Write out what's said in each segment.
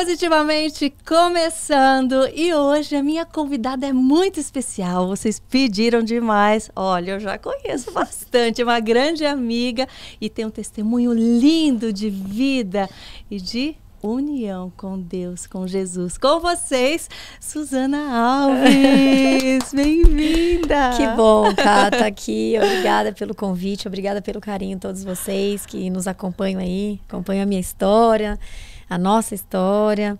Positivamente começando e hoje a minha convidada é muito especial. Vocês pediram demais. Olha, eu já conheço bastante, uma grande amiga e tem um testemunho lindo de vida e de união com Deus, com Jesus, com vocês, Suzana Alves. Bem-vinda! Que bom, Cata, tá, tá aqui. Obrigada pelo convite, obrigada pelo carinho todos vocês que nos acompanham aí, acompanham a minha história a nossa história.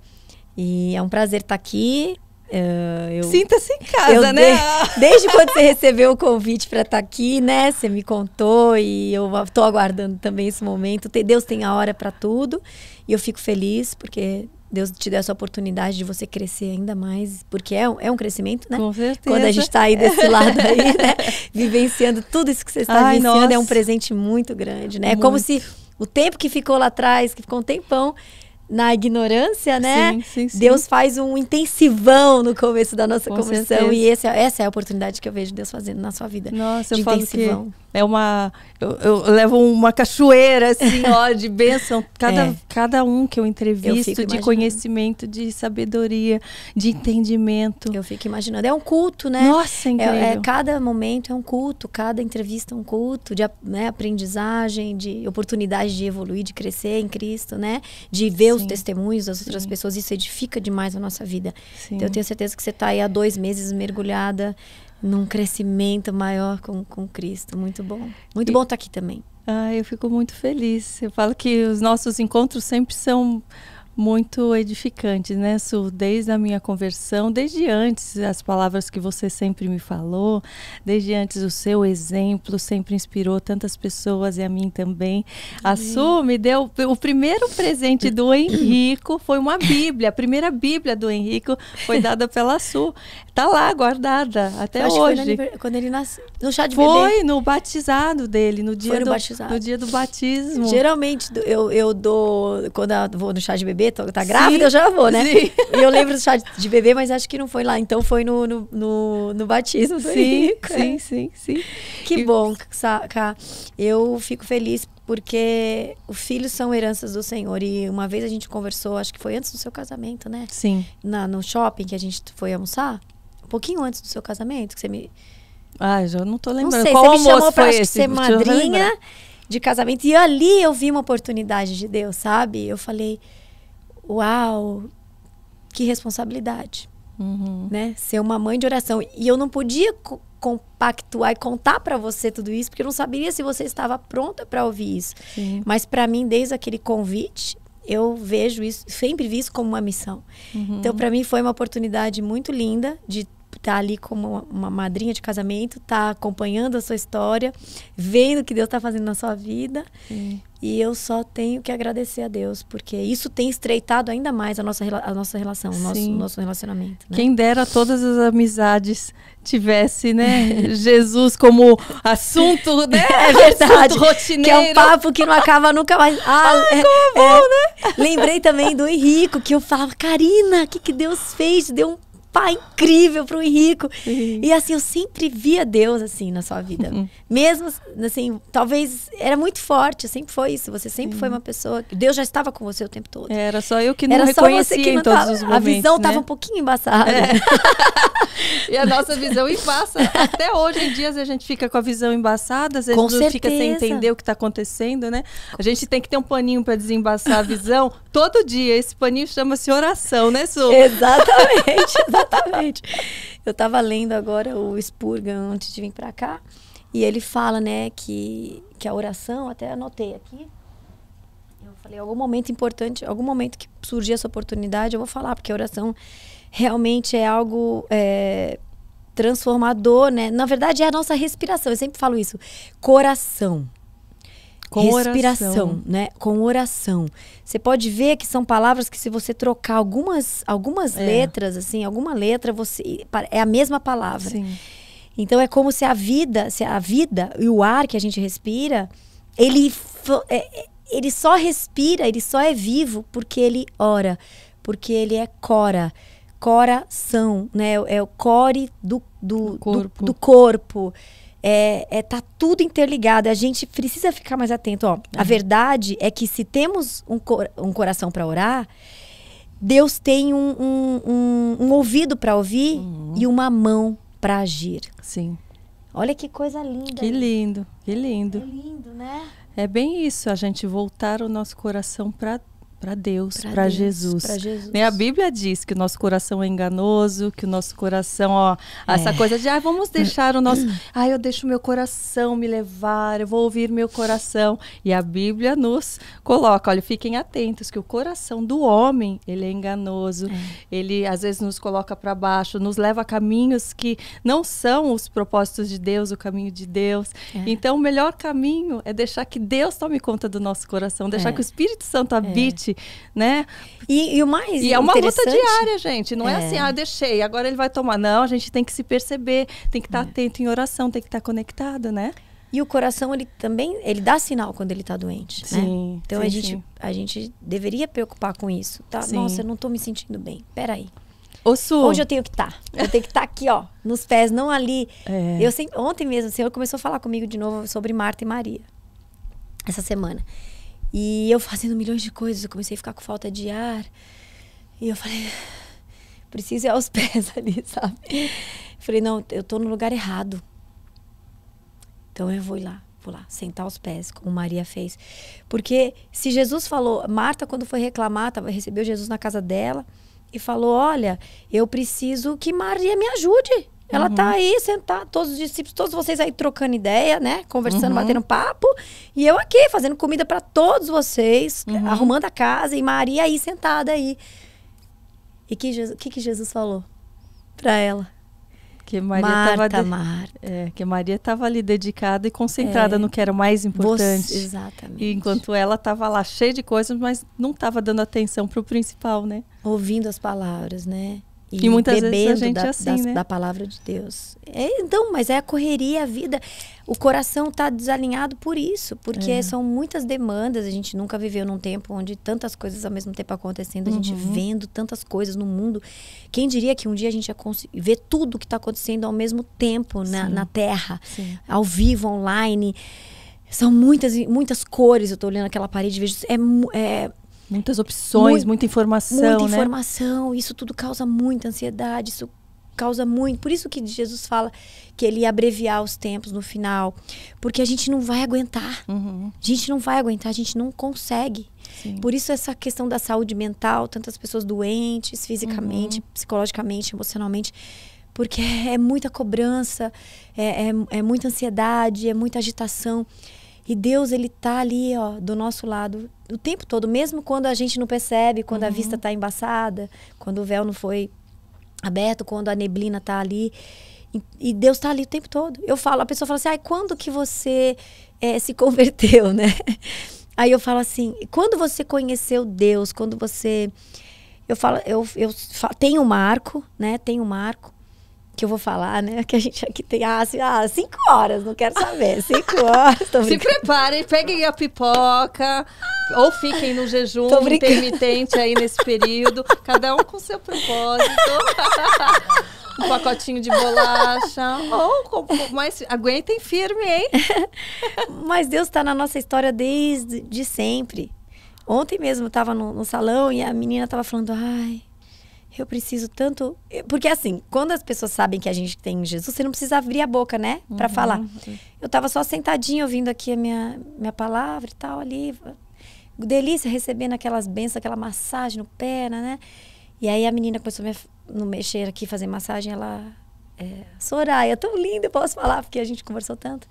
E é um prazer estar tá aqui. Uh, Sinta-se em casa, né? De, desde quando você recebeu o convite para estar tá aqui, né? Você me contou e eu estou aguardando também esse momento. Deus tem a hora para tudo e eu fico feliz porque Deus te deu essa oportunidade de você crescer ainda mais, porque é, é um crescimento, né? Com certeza. Quando a gente está aí desse lado aí, né? Vivenciando tudo isso que você está Ai, vivenciando nossa. é um presente muito grande, né? Muito. É como se o tempo que ficou lá atrás, que ficou um tempão, na ignorância, né? Sim, sim, sim. Deus faz um intensivão no começo da nossa Com conversão. Certeza. E esse, é, essa é a oportunidade que eu vejo Deus fazendo na sua vida. Nossa, de eu falo intensivão. que é uma eu, eu, levo uma cachoeira assim ó de bênção cada, é. cada um que eu entrevisto eu de imaginando. conhecimento de sabedoria de entendimento eu fico imaginando é um culto né nossa incrível é, é, é cada momento é um culto cada entrevista é um culto de né, aprendizagem de oportunidade de evoluir de crescer em Cristo né de ver Sim. os testemunhos das outras Sim. pessoas isso edifica demais a nossa vida então eu tenho certeza que você está aí há dois meses mergulhada num crescimento maior com, com Cristo. Muito bom. Muito e, bom estar tá aqui também. Ah, eu fico muito feliz. Eu falo que os nossos encontros sempre são muito edificantes, né, Su? Desde a minha conversão, desde antes as palavras que você sempre me falou, desde antes o seu exemplo sempre inspirou tantas pessoas e a mim também. A Su me deu o primeiro presente do Henrico, foi uma Bíblia, a primeira Bíblia do Henrico foi dada pela Su. Tá lá guardada até Acho hoje. Quando ele nasceu, no chá de foi bebê. Foi no batizado dele, no dia foi no do batizado. no dia do batismo. Geralmente eu, eu dou quando eu vou no chá de bebê, tô, tá grávida, Sim. eu já vou, né? Sim. Eu lembro do chá de bebê, mas acho que não foi lá, então foi no, no, no, no batismo. Sim, sim, sim, sim. Que bom, Ká. Eu fico feliz porque os filhos são heranças do Senhor. E uma vez a gente conversou, acho que foi antes do seu casamento, né? Sim. Na, no shopping que a gente foi almoçar pouquinho antes do seu casamento, que você me. Ah, já não tô lembrando. Não sei, Qual você me chamou pra ser madrinha de casamento. E ali eu vi uma oportunidade de Deus, sabe? Eu falei, uau, que responsabilidade. Uhum. Né? Ser uma mãe de oração. E eu não podia compactuar e contar para você tudo isso, porque eu não saberia se você estava pronta para ouvir isso. Sim. Mas para mim, desde aquele convite, eu vejo isso, sempre vi isso como uma missão. Uhum. Então, para mim, foi uma oportunidade muito linda de tá ali como uma madrinha de casamento, tá acompanhando a sua história, vendo o que Deus está fazendo na sua vida. Sim. E eu só tenho que agradecer a Deus, porque isso tem estreitado ainda mais a nossa, a nossa relação, o nosso, nosso relacionamento. Né? Quem dera todas as amizades tivesse, né, Jesus como assunto, né? É verdade. rotineiro. Que é um papo que não acaba nunca mais. Ah, Ai, é, como é bom, é. né? Lembrei também do Henrico, que eu falava, Karina, o que, que Deus fez? Deu um pai incrível para o Henrico. Uhum. E assim, eu sempre via Deus assim na sua vida. Uhum. Mesmo assim, talvez era muito forte, sempre foi isso. Você sempre uhum. foi uma pessoa que Deus já estava com você o tempo todo. Era só eu que não era reconhecia que em todos os momentos. A visão estava né? um pouquinho embaçada. É. e a nossa visão embaça. Até hoje em dia a gente fica com a visão embaçada, às vezes com fica sem entender o que está acontecendo, né? A gente tem que ter um paninho para desembaçar a visão todo dia. Esse paninho chama-se oração, né, Su? Exatamente. Exatamente. Eu estava lendo agora o Spurgeon antes de vir para cá, e ele fala, né, que, que a oração, até anotei aqui, eu falei, algum momento importante, algum momento que surgir essa oportunidade, eu vou falar, porque a oração realmente é algo é, transformador, né? Na verdade, é a nossa respiração, eu sempre falo isso. Coração. Com Respiração, oração. né? Com oração. Você pode ver que são palavras que se você trocar algumas, algumas é. letras, assim, alguma letra, você é a mesma palavra. Sim. Então é como se a vida, se a vida e o ar que a gente respira, ele é, é, ele só respira, ele só é vivo porque ele ora, porque ele é cora coração, né? É o core do, do, do corpo. Do, do corpo é, é tá tudo interligado. A gente precisa ficar mais atento. Ó, a uhum. verdade é que se temos um, cor, um coração para orar, Deus tem um, um, um ouvido para ouvir uhum. e uma mão para agir. Sim. Olha que coisa linda. Que lindo, que lindo. Que é lindo, né? É bem isso, a gente voltar o nosso coração para para Deus, para Jesus. Jesus. Né, a Bíblia diz que o nosso coração é enganoso, que o nosso coração, ó, é. essa coisa de, ah, vamos deixar o nosso, ah, eu deixo meu coração me levar, eu vou ouvir meu coração. E a Bíblia nos coloca, olha, fiquem atentos que o coração do homem, ele é enganoso. É. Ele às vezes nos coloca para baixo, nos leva a caminhos que não são os propósitos de Deus, o caminho de Deus. É. Então, o melhor caminho é deixar que Deus tome conta do nosso coração, deixar é. que o Espírito Santo é. habite gente, né? E, e o mais E é uma luta diária, gente. Não é, é, assim, ah, deixei, agora ele vai tomar. Não, a gente tem que se perceber, tem que estar é. atento em oração, tem que estar conectado, né? E o coração, ele também, ele dá sinal quando ele está doente, né? sim, né? Então sim, a, gente, sim. a gente deveria preocupar com isso, tá? Sim. Nossa, eu não estou me sentindo bem, peraí. Ô, Su. eu tenho que estar? Tá? Eu tenho que estar tá aqui, ó, nos pés, não ali. É. Eu sempre, ontem mesmo, o Senhor começou a falar comigo de novo sobre Marta e Maria. Essa semana. E eu fazendo milhões de coisas, eu comecei a ficar com falta de ar. E eu falei, preciso ir aos pés ali, sabe? falei, não, eu tô no lugar errado. Então eu vou ir lá, vou lá, sentar aos pés, como Maria fez. Porque se Jesus falou, Marta, quando foi reclamar, recebeu Jesus na casa dela e falou: Olha, eu preciso que Maria me ajude. Ela tá uhum. tá aí sentada, todos os discípulos, todos vocês aí trocando ideia, né? Conversando, uhum. batendo papo. E eu aqui fazendo comida para todos vocês, uhum. arrumando a casa e Maria aí sentada aí. E que Jesus, que, que Jesus falou para ela? Que Maria Marta, tava de... Marta. É, que Maria estava ali dedicada e concentrada é, no que era mais importante. Você, exatamente. E enquanto ela estava lá cheia de coisas, mas não estava dando atenção para o principal, né? Ouvindo as palavras, né? E, e muitas vezes a gente da, é assim, da, né? da palavra de Deus. É, então, mas é a correria, a vida. O coração está desalinhado por isso, porque é. são muitas demandas. A gente nunca viveu num tempo onde tantas coisas ao mesmo tempo acontecendo, a uhum. gente vendo tantas coisas no mundo. Quem diria que um dia a gente ia ver tudo que está acontecendo ao mesmo tempo na, na Terra, Sim. ao vivo, online. São muitas, muitas cores. Eu estou olhando aquela parede, vejo. É, é Muitas opções, Mu muita informação. Muita né? informação, isso tudo causa muita ansiedade, isso causa muito. Por isso que Jesus fala que ele ia abreviar os tempos no final. Porque a gente não vai aguentar. Uhum. A gente não vai aguentar, a gente não consegue. Sim. Por isso essa questão da saúde mental, tantas pessoas doentes fisicamente, uhum. psicologicamente, emocionalmente. Porque é muita cobrança, é, é, é muita ansiedade, é muita agitação. E Deus, ele tá ali, ó, do nosso lado o tempo todo, mesmo quando a gente não percebe, quando uhum. a vista tá embaçada, quando o véu não foi aberto, quando a neblina tá ali. E, e Deus tá ali o tempo todo. Eu falo, a pessoa fala assim: ai, quando que você é, se converteu, né? Aí eu falo assim: quando você conheceu Deus, quando você. Eu falo, eu, eu tenho um marco, né? Tenho um marco que eu vou falar, né? Que a gente aqui tem ah, assim, ah cinco horas, não quero saber. Cinco horas. Se preparem, peguem a pipoca ou fiquem no jejum intermitente aí nesse período, cada um com seu propósito. um pacotinho de bolacha. Ou, mas aguentem firme, hein? mas Deus está na nossa história desde de sempre. Ontem mesmo eu no, no salão e a menina tava falando, ai eu preciso tanto. Eh, porque assim, quando as pessoas sabem que a gente tem Jesus, você não precisa abrir a boca, né? Pra uhum. falar. Eu tava só sentadinha ouvindo aqui a minha, minha palavra e tal, ali. Delícia recebendo aquelas bênçãos, aquela massagem no pé, né? né. E aí a menina começou a me, no mexer aqui, fazer massagem, ela. É, Soraya, tão linda, eu posso falar, porque a gente conversou tanto.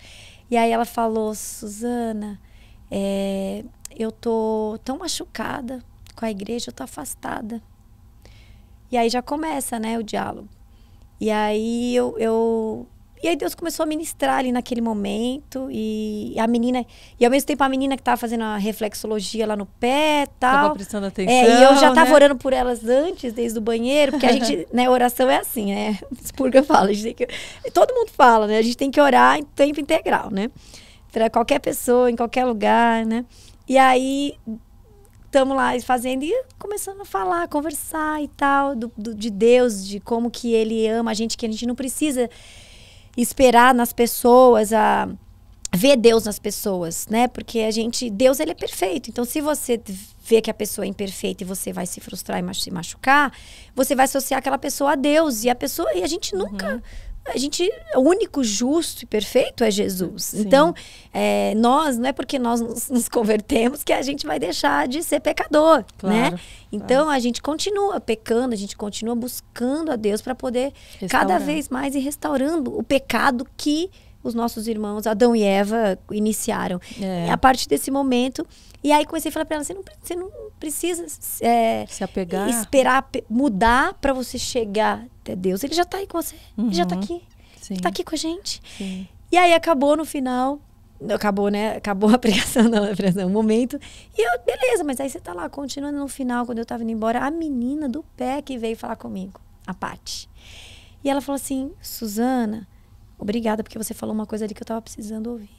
E aí ela falou, Suzana, é, eu tô tão machucada com a igreja, eu tô afastada. E aí já começa, né, o diálogo. E aí eu, eu... E aí Deus começou a ministrar ali naquele momento e a menina e ao mesmo tempo a menina que estava fazendo a reflexologia lá no pé, tal. Tava prestando atenção. É, e eu já estava né? orando por elas antes, desde o banheiro, porque a gente, né, oração é assim, né? spurga fala, a gente tem que todo mundo fala, né? A gente tem que orar em tempo integral, né? Para qualquer pessoa, em qualquer lugar, né? E aí estamos lá fazendo e começando a falar, conversar e tal, do, do, de Deus, de como que ele ama a gente, que a gente não precisa esperar nas pessoas a ver Deus nas pessoas, né? Porque a gente, Deus ele é perfeito. Então se você vê que a pessoa é imperfeita e você vai se frustrar e se machucar, você vai associar aquela pessoa a Deus e a pessoa e a gente nunca uhum a gente, o único justo e perfeito é Jesus. Sim. Então, é, nós, não é porque nós nos, nos, convertemos que a gente vai deixar de ser pecador, né? claro, né? Então, claro. a gente continua pecando, a gente continua buscando a Deus para poder cada vez mais ir restaurando o pecado que os nossos irmãos Adão e Eva iniciaram. É. a partir desse momento, e aí comecei a falar para ela, você não, você não precisa é, se apegar, esperar mudar para você chegar até Deus. Ele já está aí com você, uhum. ele já está uhum. aqui, Sim. Ele tá aqui com a gente. Sim. E aí acabou no final, acabou, né? Acabou a pregação, não, a pregação, o momento. E eu, beleza, mas aí você tá lá, continuando no final, quando eu tava indo embora, a menina do pé que veio falar comigo, a Paty. E ela falou assim: Suzana, obrigada, porque você falou uma coisa ali que eu tava precisando ouvir.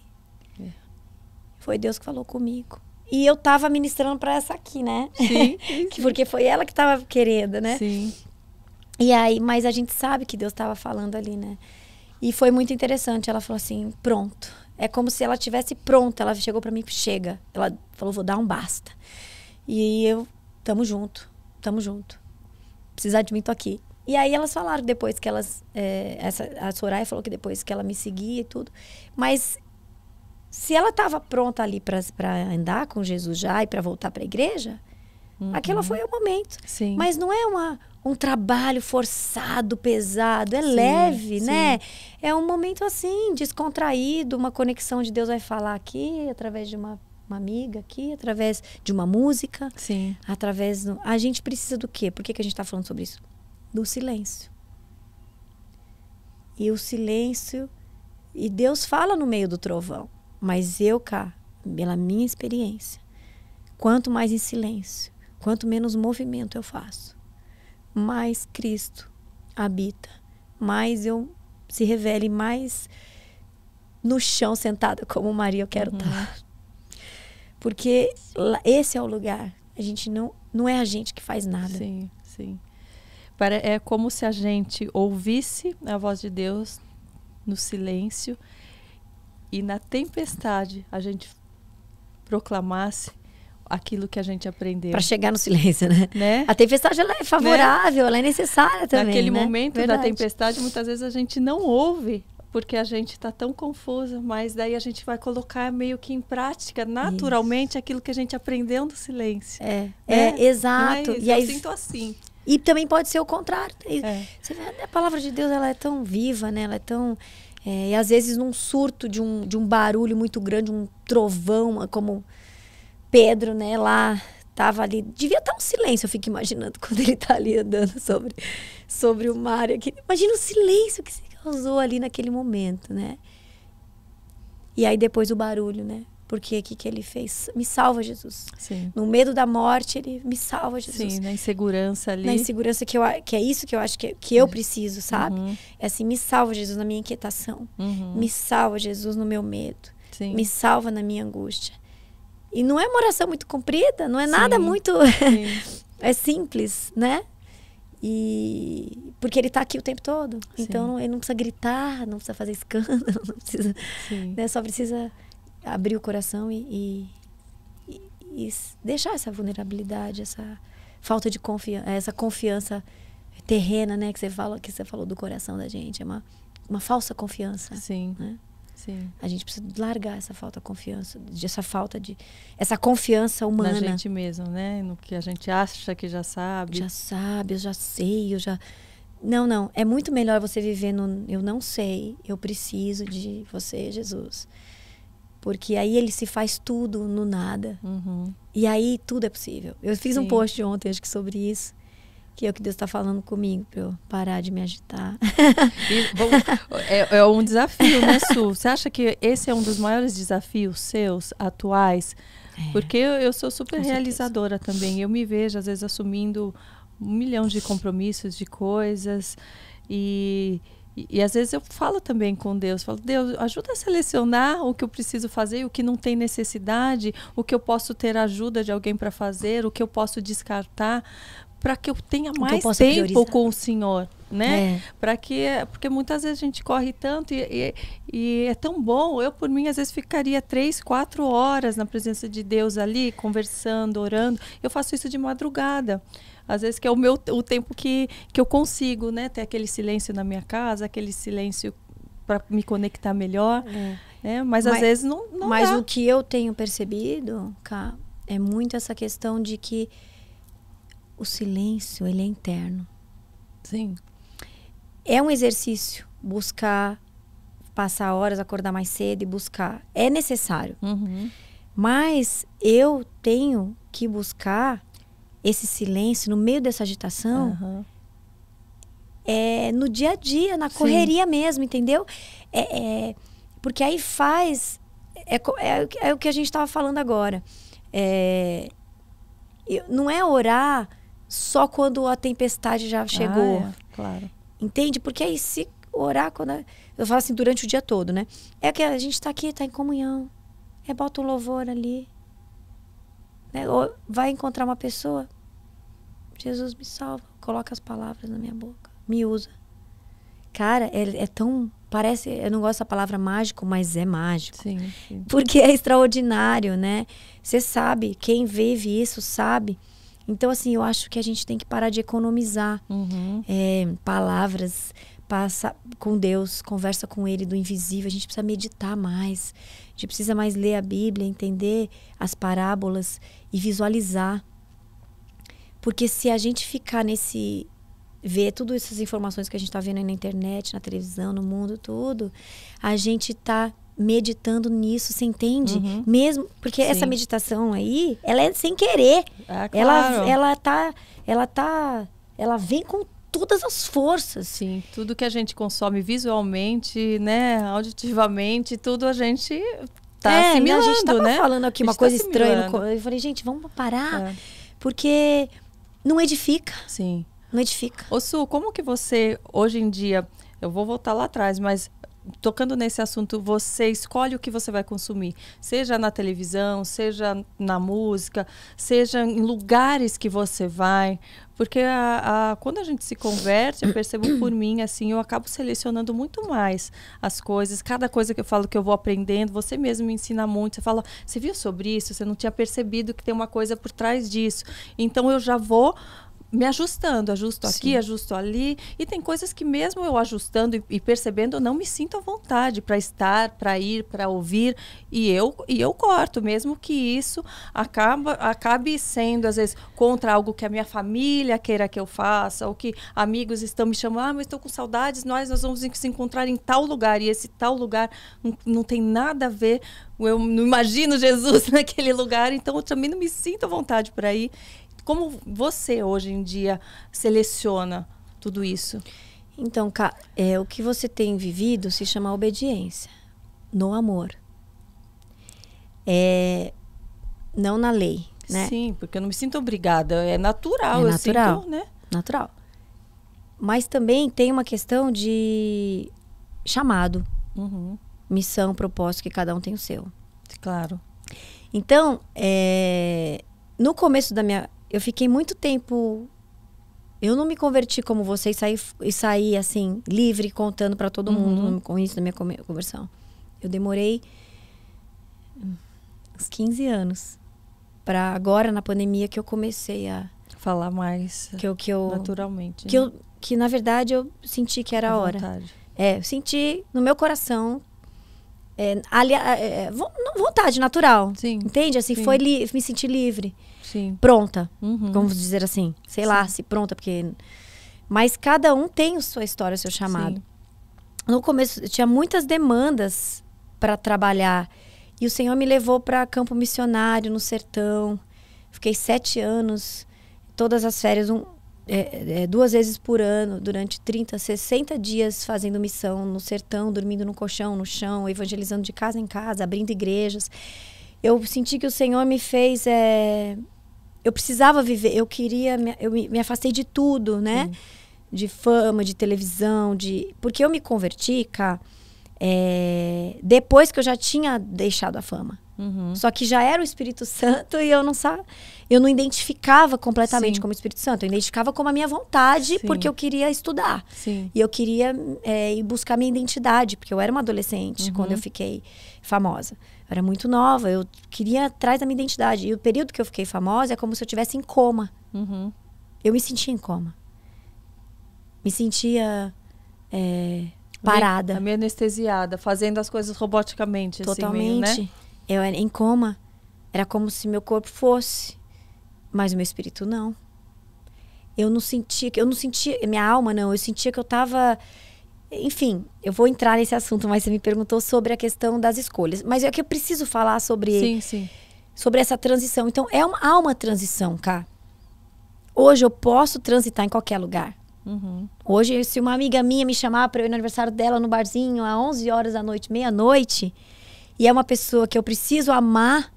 É. Foi Deus que falou comigo. E eu tava ministrando para essa aqui, né? Sim, sim, Porque foi ela que tava querendo, né? Sim. E aí, mas a gente sabe que Deus tava falando ali, né? E foi muito interessante. Ela falou assim: pronto. É como se ela tivesse pronta. Ela chegou para mim: chega. Ela falou: vou dar um basta. E eu, tamo junto, tamo junto. Precisar de mim, tô aqui. E aí elas falaram depois que elas. É, essa, a Soraya falou que depois que ela me seguia e tudo. Mas se ela estava pronta ali para andar com Jesus já e para voltar para a igreja, uhum. foi o momento. Sim. Mas não é uma, um trabalho forçado, pesado, é sim, leve, sim. né? É um momento assim, descontraído, uma conexão de Deus vai falar aqui através de uma, uma amiga aqui, através de uma música. Sim. Através do... a gente precisa do quê? Por que, que a gente está falando sobre isso? Do silêncio. E o silêncio e Deus fala no meio do trovão. Mas eu cá, pela minha experiência, quanto mais em silêncio, quanto menos movimento eu faço, mais Cristo habita, mais eu se revele, mais no chão sentada como Maria eu quero uhum. estar. Tá. Porque esse é o lugar. A gente não não é a gente que faz nada. Sim, sim. É como se a gente ouvisse a voz de Deus no silêncio e na tempestade a gente proclamasse aquilo que a gente aprendeu. Para chegar no silêncio, né? né? A tempestade ela é favorável, né? ela é necessária também. Naquele né? momento Verdade. da tempestade, muitas vezes a gente não ouve porque a gente está tão confusa, mas daí a gente vai colocar meio que em prática, naturalmente, Isso. aquilo que a gente aprendeu no silêncio. É, né? é, é exato. e eu sinto assim. E também pode ser o contrário. É. A palavra de Deus ela é tão viva, né? Ela é tão é, e às vezes num surto de um, de um barulho muito grande, um trovão, é como Pedro, né, lá tava ali, devia estar tá um silêncio, eu fico imaginando quando ele tá ali andando sobre, sobre o mar. Aqui. Imagina o silêncio que se causou ali naquele momento, né? E aí depois o barulho, né? Porque o que, que ele fez? Me salva, Jesus. Sim. No medo da morte, ele me salva, Jesus. Sim, na insegurança ali. Na insegurança, que, eu, que é isso que eu acho que, que eu preciso, sabe? Uhum. É assim, me salva, Jesus, na minha inquietação. Uhum. Me salva, Jesus, no meu medo. Sim. Me salva na minha angústia. E não é uma oração muito comprida, não é Sim. nada muito. é simples, né? E porque ele está aqui o tempo todo. Então Sim. Então ele não precisa gritar, não precisa fazer escândalo, não precisa, né? Só precisa abrir o coração e, e, e, deixar essa vulnerabilidade, essa falta de confiança, essa confiança terrena, né, que você fala, que você falou do coração da gente, é uma uma falsa confiança. Sim. Né? Sim. A gente precisa largar essa falta de confiança, dessa falta de. essa confiança humana. Na gente mesmo, né? No que a gente acha que já sabe. Já sabe, eu já sei, eu já. Não, não. É muito melhor você viver no eu não sei, eu preciso de você, Jesus. Porque aí ele se faz tudo no nada. Uhum. E aí tudo é possível. Eu fiz Sim. um post ontem, acho que sobre isso. Que é o que Deus está falando comigo, para eu parar de me agitar. E, bom, é, é, um desafio, né, Su? Você acha que esse é um dos maiores desafios seus, atuais? É. Porque eu, eu, sou super realizadora também. Eu me vejo, às vezes, assumindo um milhão de compromissos, de coisas. E e, e, às vezes eu falo também com Deus, falo, Deus, ajuda a selecionar o que eu preciso fazer, o que não tem necessidade, o que eu posso ter ajuda de alguém para fazer, o que eu posso descartar, para que eu tenha mais eu tempo priorizar. com o Senhor, né? É. Para que, porque muitas vezes a gente corre tanto e, e, e, é tão bom. Eu por mim às vezes ficaria três, quatro horas na presença de Deus ali, conversando, orando. Eu faço isso de madrugada às vezes que é o meu o tempo que, que eu consigo, né? Ter aquele silêncio na minha casa, aquele silêncio para me conectar melhor, é. né? Mas, mas, às vezes não, não Mas dá. o que eu tenho percebido, Ká, é muito essa questão de que o silêncio, ele é interno. Sim. É um exercício buscar passar horas, acordar mais cedo e buscar. É necessário. Uhum. Mas eu tenho que buscar esse silêncio no meio dessa agitação uhum. é no dia a dia, na correria Sim. mesmo, entendeu? É, é, porque aí faz. É, é, é o que a gente estava falando agora. É, não é orar só quando a tempestade já chegou. Ah, é, claro. Entende? Porque aí se orar quando. eu falo assim, durante o dia todo, né? É que a gente está aqui, está em comunhão. É, bota um louvor ali né? Ou vai encontrar uma pessoa, Jesus me salva, coloca as palavras na minha boca, me usa. Cara, é, é tão. Parece. Eu não gosto da palavra mágico, mas é mágico. Sim, sim. Porque é extraordinário, né? Você sabe, quem vive isso sabe. Então, assim, eu acho que a gente tem que parar de economizar uhum. é, palavras, passa com Deus, conversa com Ele do invisível. A gente precisa meditar mais, a gente precisa mais ler a Bíblia, entender as parábolas e visualizar. Porque se a gente ficar nesse. ver todas essas informações que a gente está vendo aí na internet, na televisão, no mundo, tudo, a gente está meditando nisso, você entende? Uhum. Mesmo porque Sim. essa meditação aí, ela é sem querer. É, claro. Ela ela tá ela tá ela vem com todas as forças. Sim, tudo que a gente consome visualmente, né, auditivamente, tudo a gente tá é, assimilando, a gente tava né? falando aqui uma tá coisa tá estranha. No... Eu falei, gente, vamos parar. É. Porque não edifica. Sim. Não edifica. Ô Su, como que você, hoje em dia, eu vou voltar lá atrás, mas tocando nesse assunto, você escolhe o que você vai consumir, seja na televisão, seja na música, seja em lugares que você vai, porque a, a, quando a gente se converte, eu percebo por mim, assim, eu acabo selecionando muito mais as coisas. Cada coisa que eu falo que eu vou aprendendo, você mesmo me ensina muito. Você fala, você viu sobre isso? Você não tinha percebido que tem uma coisa por trás disso. Então eu já vou me ajustando, ajusto Sim. aqui, ajusto ali. E tem coisas que, mesmo eu ajustando e, e percebendo, eu não me sinto à vontade para estar, para ir, para ouvir. E eu, e eu corto, mesmo que isso acaba, acabe sendo, às vezes, contra algo que a minha família queira que eu faça, ou que amigos estão me chamando, ah, mas estou com saudades, nós, nós vamos se encontrar em tal lugar. E esse tal lugar não, não tem nada a ver eu não imagino Jesus naquele lugar, então eu também não me sinto à vontade para ir como você hoje em dia seleciona tudo isso? Então, é, o que você tem vivido se chama obediência no amor. É, não na lei, né? Sim, porque eu não me sinto obrigada, é natural, é natural, sinto, né? Natural. Mas também tem uma questão de chamado, uhum. missão, propósito que cada um tem o seu. Claro. Então, é, no começo da minha eu fiquei muito tempo. Eu não me converti como você e saí, e assim, livre, contando para todo uhum. mundo com isso na minha conversão. Eu demorei uns 15 anos para agora na pandemia que eu comecei a falar mais que eu, que eu naturalmente. Que eu né? que na verdade eu senti que era a, hora. Vontade. É, senti no meu coração é, ali, é, é vontade natural. Sim. Entende? Assim, Sim. foi me senti livre. Sim. pronta, uhum. vamos dizer assim. Sei Sim. lá, se pronta, porque. Mas cada um tem a sua história, o seu chamado. Sim. No começo, tinha muitas demandas para trabalhar. E o Senhor me levou para campo missionário, no sertão. Fiquei sete anos, todas as férias, um, é, é, é duas vezes por ano, durante 30, 60 dias fazendo missão no sertão, dormindo no colchão, no chão, evangelizando de casa em casa, abrindo igrejas. Eu senti que o Senhor me fez é, eu precisava viver, eu queria, eu me, afastei de tudo, né? De fama, de televisão, de. Porque eu me converti, cara, é... depois que eu já tinha deixado a fama. Uhum. Só que já era o Espírito Santo e eu não sabe, eu não identificava completamente Sim. como Espírito Santo. Eu identificava como a minha vontade, Sim. porque eu queria estudar. Sim. E eu queria é, ir buscar minha identidade, porque eu era uma adolescente uhum. quando eu fiquei famosa era muito nova, eu queria atrás da minha identidade. E o período que eu fiquei famosa é como se eu tivesse em coma. Uhum. Eu me sentia em coma. Me sentia é, parada. Meio, meio anestesiada, fazendo as coisas roboticamente. Assim né? Totalmente. Assim, meio, né? Eu era em coma. Era como se meu corpo fosse, mas o meu espírito não. Eu não sentia, eu não sentia, minha alma não, eu sentia que eu estava enfim, eu vou entrar nesse assunto, mas você me perguntou sobre a questão das escolhas. Mas é que eu preciso falar sobre, sim, sim. sobre essa transição. Então, é uma, há uma transição, cá. Hoje eu posso transitar em qualquer lugar. Uhum. Hoje, se uma amiga minha me chamar para ir no aniversário dela no barzinho às 11 horas da noite, meia-noite, e é uma pessoa que eu preciso amar,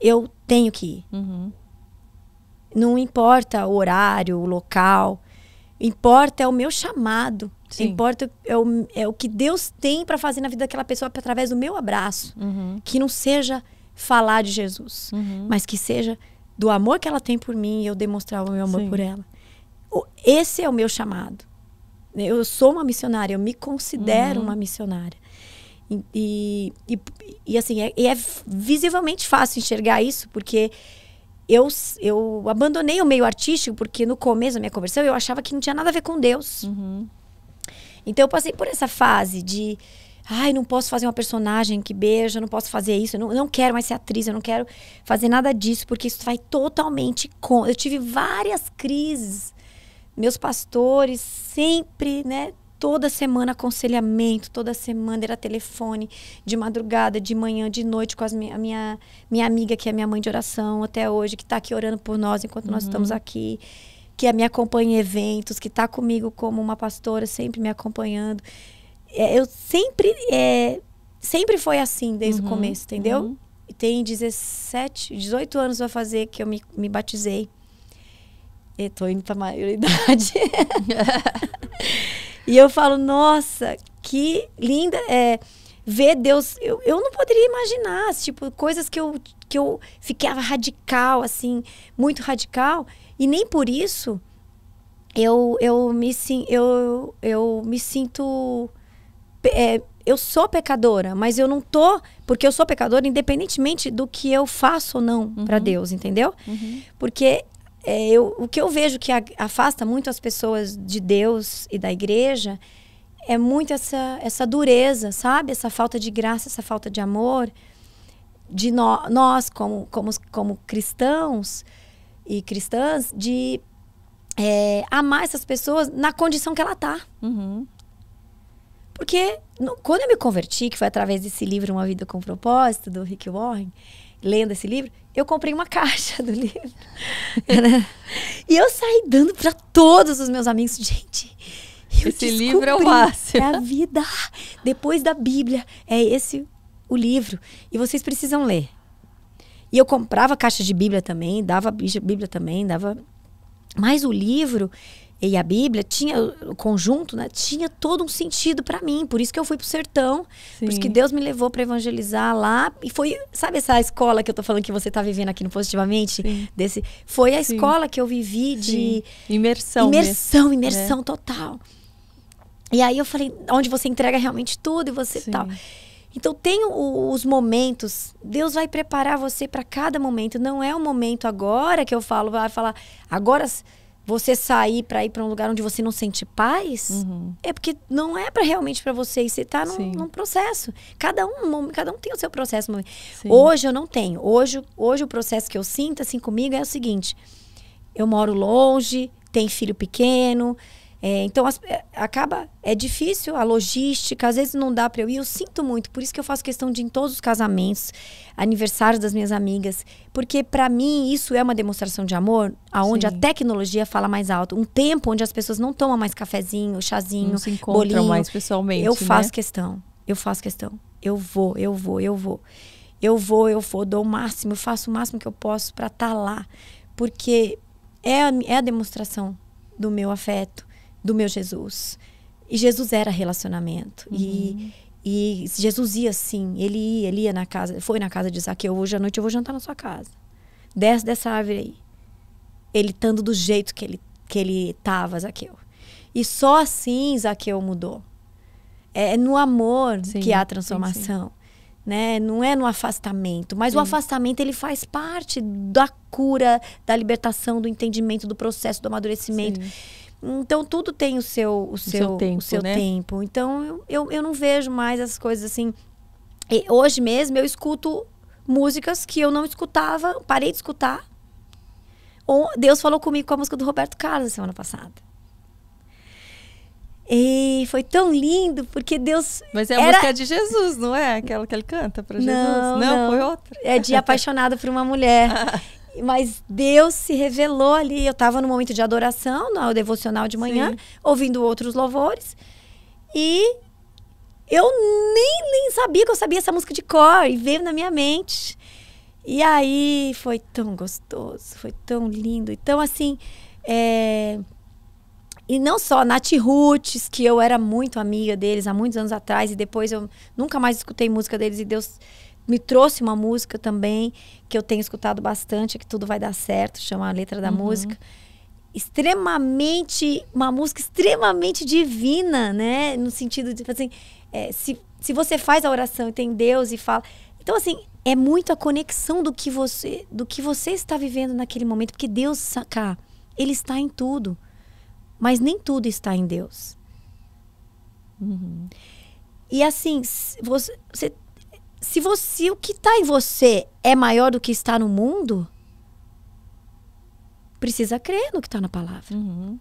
eu tenho que ir. Uhum. Não importa o horário, o local, importa é o meu chamado. Sim. Importa é o, é o que Deus tem para fazer na vida daquela pessoa através do meu abraço. Uhum. Que não seja falar de Jesus, uhum. mas que seja do amor que ela tem por mim e eu demonstrar o meu amor Sim. por ela. Esse é o meu chamado. Eu sou uma missionária, eu me considero uhum. uma missionária. E, e, e assim, é, é, visivelmente fácil enxergar isso, porque eu, eu abandonei o meio artístico, porque no começo da minha conversão eu achava que não tinha nada a ver com Deus. Uhum. Então eu passei por essa fase de. Ai, não posso fazer uma personagem que beija, não posso fazer isso, eu não, não quero mais ser atriz, eu não quero fazer nada disso, porque isso vai totalmente com. Eu tive várias crises. Meus pastores sempre, né, toda semana aconselhamento, toda semana era telefone, de madrugada, de manhã, de noite, com a minha, minha amiga, que é minha mãe de oração até hoje, que está aqui orando por nós enquanto uhum. nós estamos aqui que me acompanha em eventos, que está comigo como uma pastora, sempre me acompanhando. É, eu sempre. É, sempre foi assim desde uhum, o começo, entendeu? Uhum. Tem 17, 18 anos a fazer que eu me, me batizei. estou tô indo pra maioridade. e eu falo, nossa, que linda. É, ver Deus. Eu, eu não poderia imaginar, tipo, coisas que eu, que eu ficava radical, assim, muito radical. E nem por isso eu, eu, me, eu, eu me sinto. É, eu sou pecadora, mas eu não tô. Porque eu sou pecadora independentemente do que eu faço ou não uhum. para Deus, entendeu? Uhum. Porque é, eu, o que eu vejo que afasta muito as pessoas de Deus e da igreja é muito essa, essa dureza, sabe? Essa falta de graça, essa falta de amor. De no, nós, como, como, como cristãos e cristãs de é, amar essas pessoas na condição que ela tá. Uhum. Porque no, quando eu me converti, que foi através desse livro Uma Vida com Propósito, do Rick Warren, lendo esse livro, eu comprei uma caixa do livro. e eu saí dando para todos os meus amigos. Gente, eu esse livro é o máximo. É a vida. Depois da Bíblia. É esse o livro. E vocês precisam ler. E eu comprava caixa de Bíblia também, dava Bíblia também, dava. Mas o livro e a Bíblia tinha o conjunto, né? Tinha todo um sentido para mim. Por isso que eu fui pro sertão, Sim. por isso que Deus me levou para evangelizar lá e foi, sabe essa escola que eu tô falando que você tá vivendo aqui no positivamente, Sim. desse foi a Sim. escola que eu vivi de imersão, imersão, mesmo, é. imersão total. E aí eu falei, onde você entrega realmente tudo e você tal. Então tem o, os momentos. Deus vai preparar você para cada momento. Não é o momento agora que eu falo, vai falar agora você sair para ir para um lugar onde você não sente paz, uhum. é porque não é para realmente para você. E você está num, num, processo. Cada um, cada um tem o seu processo. Sim. Hoje eu não tenho. Hoje, hoje o processo que eu sinto assim comigo é o seguinte: eu moro longe, tenho filho pequeno é, então, as, é, acaba. É difícil a logística, às vezes não dá para eu ir. Eu sinto muito, por isso que eu faço questão de ir em todos os casamentos, aniversários das minhas amigas. Porque, para mim, isso é uma demonstração de amor, aonde Sim. a tecnologia fala mais alto. Um tempo onde as pessoas não tomam mais cafezinho, chazinho, não se encontram bolinho. mais pessoalmente. Eu faço né? questão, eu faço questão. Eu vou, eu vou, eu vou. Eu vou, eu vou, dou o máximo, eu faço o máximo que eu posso para estar tá lá. Porque é a, é a demonstração do meu afeto do meu Jesus. E Jesus era relacionamento. Uhum. E, e Jesus ia assim, ele ia, ele ia na casa, foi na casa de Zaqueu, hoje à noite eu vou jantar na sua casa. Desce dessa árvore aí. Ele estando do jeito que ele que ele tava, Zaqueu. E só assim Zaqueu mudou. É, é no amor sim, que há a transformação. Sim, sim. Né? Não é no afastamento, mas Sim. o afastamento ele faz parte da cura, da libertação, do entendimento, do processo, do amadurecimento. Sim. Então tudo tem o seu, o seu, o seu tempo. O seu né? tempo. Então eu, eu, eu, não vejo mais essas coisas assim. E hoje mesmo eu escuto músicas que eu não escutava, parei de escutar. Ou Deus falou comigo com a música do Roberto Carlos semana passada. E foi tão lindo, porque Deus. Mas é a era... música de Jesus, não é? Aquela que ele canta para Jesus. Não, não, não, foi outra. É de apaixonado por uma mulher. Mas Deus se revelou ali. Eu estava no momento de adoração, no devocional de manhã, Sim. ouvindo outros louvores. E eu nem, nem sabia que eu sabia essa música de cor. E veio na minha mente. E aí foi tão gostoso, foi tão lindo. Então, assim. É... E não só Nath Roots, que eu era muito amiga deles há muitos anos atrás, e depois eu nunca mais escutei música deles, e Deus me trouxe uma música também que eu tenho escutado bastante, que tudo vai dar certo, chama a letra da uhum. música. Extremamente, uma música extremamente divina, né? No sentido de, tipo assim, é, se, se você faz a oração e tem Deus e fala. Então, assim, é muito a conexão do que você, do que você está vivendo naquele momento, porque Deus, saca, Ele está em tudo. Mas nem tudo está em Deus. Uhum. E assim, você, você se você, o que está em você é maior do que está no mundo, precisa crer no que está na palavra. Uhum.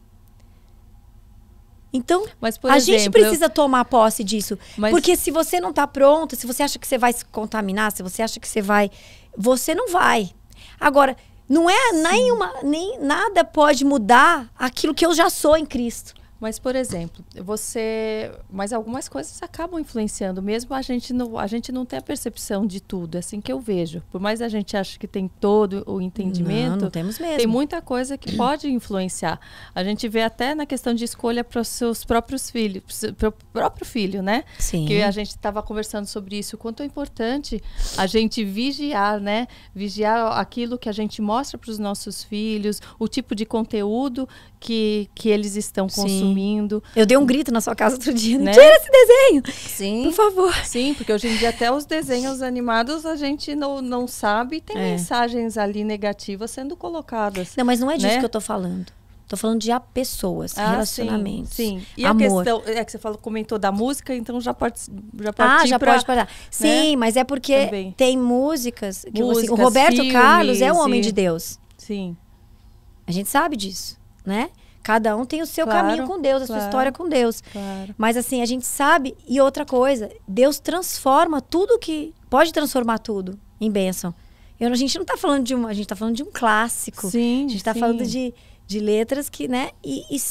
Então, a exemplo, gente precisa eu... tomar posse disso. Mas... Porque se você não está pronto, se você acha que você vai se contaminar, se você acha que você vai. Você não vai. Agora, não é Sim. nenhuma. Nem, nada pode mudar aquilo que eu já sou em Cristo. Mas, por exemplo, você. Mas algumas coisas acabam influenciando, mesmo a gente não, a gente não tem a percepção de tudo, é assim que eu vejo. Por mais a gente ache que tem todo o entendimento. Não, não temos mesmo. Tem muita coisa que pode influenciar. A gente vê até na questão de escolha para os seus próprios filhos, para o próprio filho, né? Sim. Que a gente estava conversando sobre isso, o quanto é importante a gente vigiar, né? Vigiar aquilo que a gente mostra para os nossos filhos, o tipo de conteúdo que, que eles estão consumindo. Sim eu dei um grito na sua casa outro dia, né? Tira esse desenho! Sim. Por favor. Sim, porque hoje em dia até os desenhos animados a gente não, não sabe e tem é. mensagens ali negativas sendo colocadas. Não, mas não é disso né? que eu tô falando. Tô falando de pessoas, ah, relacionamentos. Sim, sim. E amor. a questão é que você falou, comentou da música, então já pode já parti Ah, já pra, pode parar. Né? Sim, né? mas é porque Também. tem músicas que músicas, assim, o Roberto filmes, Carlos é um homem e... de Deus. Sim. A gente sabe disso, né? Cada um tem o seu claro, caminho com Deus, a claro, sua história com Deus. Claro. Mas assim, a gente sabe. E outra coisa, Deus transforma tudo que. Pode transformar tudo em bênção. Eu, a gente não está falando de um. A gente tá falando de um clássico. Sim, a gente está falando de, de letras que, né? E, e,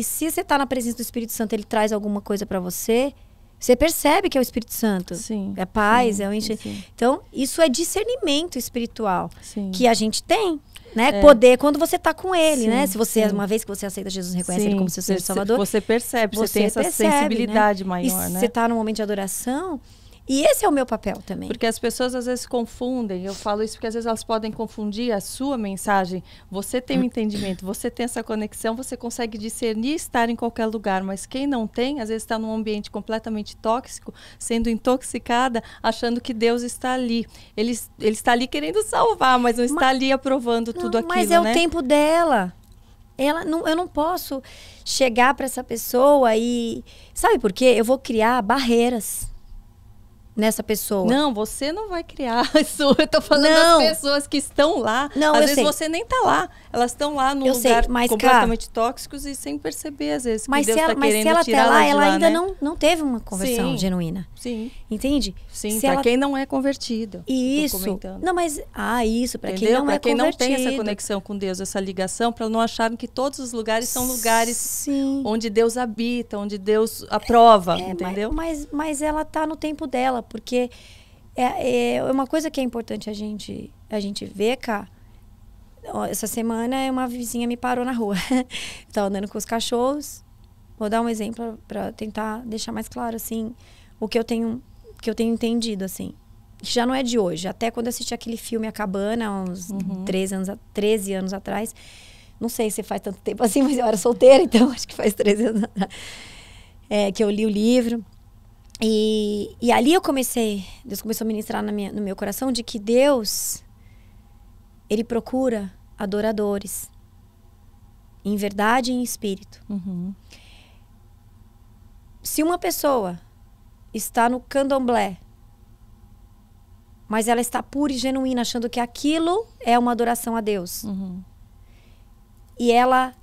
e se você está na presença do Espírito Santo, ele traz alguma coisa para você. Você percebe que é o Espírito Santo. Sim, é paz, sim, é o enche... Então, isso é discernimento espiritual sim. que a gente tem né? É. Poder quando você está com ele, né? sim, né? Se você, sim. uma vez que você aceita Jesus, reconhece sim, ele como seu Senhor e Salvador. Você percebe, você, você tem percebe, essa né? sensibilidade né? maior, e né? Você está num momento de adoração, e esse é o meu papel também. Porque as pessoas às vezes confundem, eu falo isso porque às vezes elas podem confundir a sua mensagem. Você tem o um entendimento, você tem essa conexão, você consegue discernir estar em qualquer lugar, mas quem não tem, às vezes está num ambiente completamente tóxico, sendo intoxicada, achando que Deus está ali. Ele, ele está ali querendo salvar, mas não está mas, ali aprovando não, tudo aquilo. Mas é né? o tempo dela. Ela não, eu não posso chegar para essa pessoa e. Sabe por quê? Eu vou criar barreiras nessa pessoa. Não, você não vai criar isso. Eu tô falando não. das pessoas que estão lá. Não, Às vezes sei. você nem tá lá elas estão lá num eu lugar sei, mas, completamente tóxicos e sem perceber, às vezes, tá mas se ela, tá mas se ela lá, ela lá, ainda né? não, não teve uma conversão sim, genuína. Sim. Entende? Sim, para ela... quem não é convertido. Isso. Não, mas. Ah, isso, para quem não pra é quem convertido. quem não tem essa conexão com Deus, essa ligação, para não acharem que todos os lugares são lugares sim. onde Deus habita, onde Deus aprova, é, entendeu? Mas, mas, mas ela tá no tempo dela, porque é, é uma coisa que é importante a gente, a gente ver, cara essa semana uma vizinha me parou na rua. Estava andando com os cachorros. Vou dar um exemplo para tentar deixar mais claro assim o que eu tenho que eu tenho entendido assim. Que já não é de hoje. Até quando eu assisti aquele filme A Cabana, uns uhum. 13, anos, 13 anos atrás. Não sei se faz tanto tempo assim, mas eu era solteira, então acho que faz 13 anos atrás. É, que eu li o livro. E, e ali eu comecei, Deus começou a ministrar minha, no meu coração de que Deus, Ele procura adoradores, em verdade e em espírito. Uhum. Se uma pessoa está no candomblé, mas ela está pura e genuína, achando que aquilo é uma adoração a Deus, uhum. e ela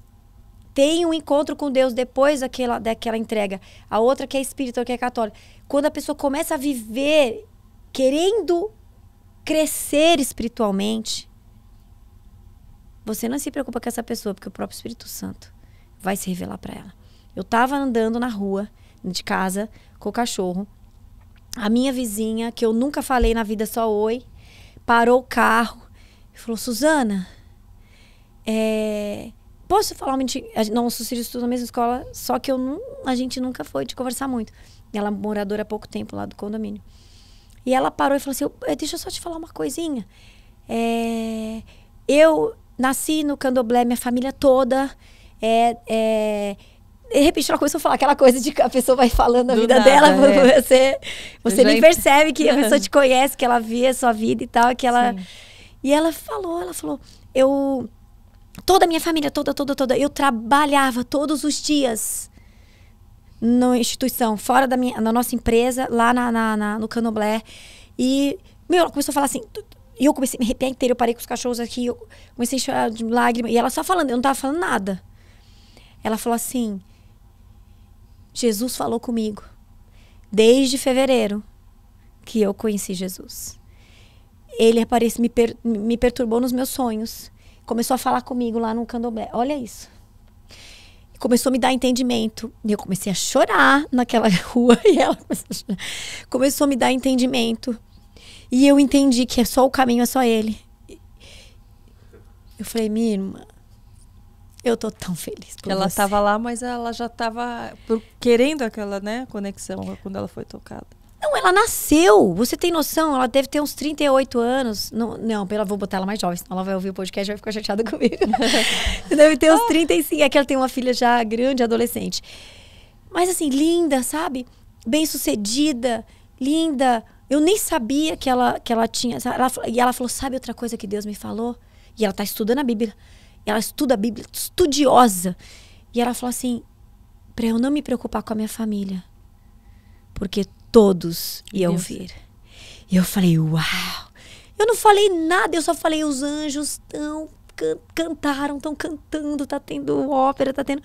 tem um encontro com Deus depois daquela, daquela entrega, a outra que é espírita, que é católica, quando a pessoa começa a viver querendo crescer espiritualmente, você não se preocupa com essa pessoa, porque o próprio Espírito Santo vai se revelar para ela. Eu estava andando na rua, de casa, com o cachorro. A minha vizinha, que eu nunca falei na vida só oi, parou o carro e falou: Suzana, é, posso falar uma mentira? Nosso filho estuda na mesma escola, só que eu não, a gente nunca foi de conversar muito. Ela é moradora há pouco tempo lá do condomínio. E ela parou e falou assim: eh, Deixa eu só te falar uma coisinha. É, eu nasci no candomblé, minha família toda. É, é, de repente ela começou a falar aquela coisa de que a pessoa vai falando a Do vida nada, dela, é. você, você nem percebe que a pessoa te conhece, que ela vê a sua vida e tal, que ela... E ela falou, ela falou, eu... Toda a minha família, toda, toda, toda, eu trabalhava todos os dias na instituição, fora da minha, na nossa empresa, lá na, na, na no Candomblé. E, meu, ela começou a falar assim, e eu comecei a me arrepiar inteira, eu parei com os cachorros aqui, eu comecei a chorar de lágrimas E ela só falando, eu não tava falando nada. Ela falou assim: Jesus falou comigo desde fevereiro que eu conheci Jesus. Ele aparece, me, per, me perturbou nos meus sonhos. Começou a falar comigo lá no candomblé. Olha isso. Começou a me dar entendimento. E eu comecei a chorar naquela rua. E ela começou a, começou a me dar entendimento. E eu entendi que é só o caminho, é só ele. Eu falei, minha irmã, eu tô tão feliz por Ela você. tava lá, mas ela já tava querendo aquela, né, conexão quando ela foi tocada. Não, ela nasceu. Você tem noção? Ela deve ter uns 38 anos. Não, não pela vou botar ela mais jovem, senão ela vai ouvir o podcast e vai ficar chateada comigo. deve ter uns 35. Ah. É que ela tem uma filha já grande, adolescente. Mas assim, linda, sabe? Bem sucedida, linda, eu nem sabia que ela, que ela tinha. Ela, e ela falou: sabe outra coisa que Deus me falou? E ela está estudando a Bíblia. Ela estuda a Bíblia, estudiosa. E ela falou assim: para eu não me preocupar com a minha família, porque todos iam Deus. vir. E eu falei: uau! Eu não falei nada, eu só falei: os anjos estão can cantaram, estão cantando, tá tendo ópera, tá tendo.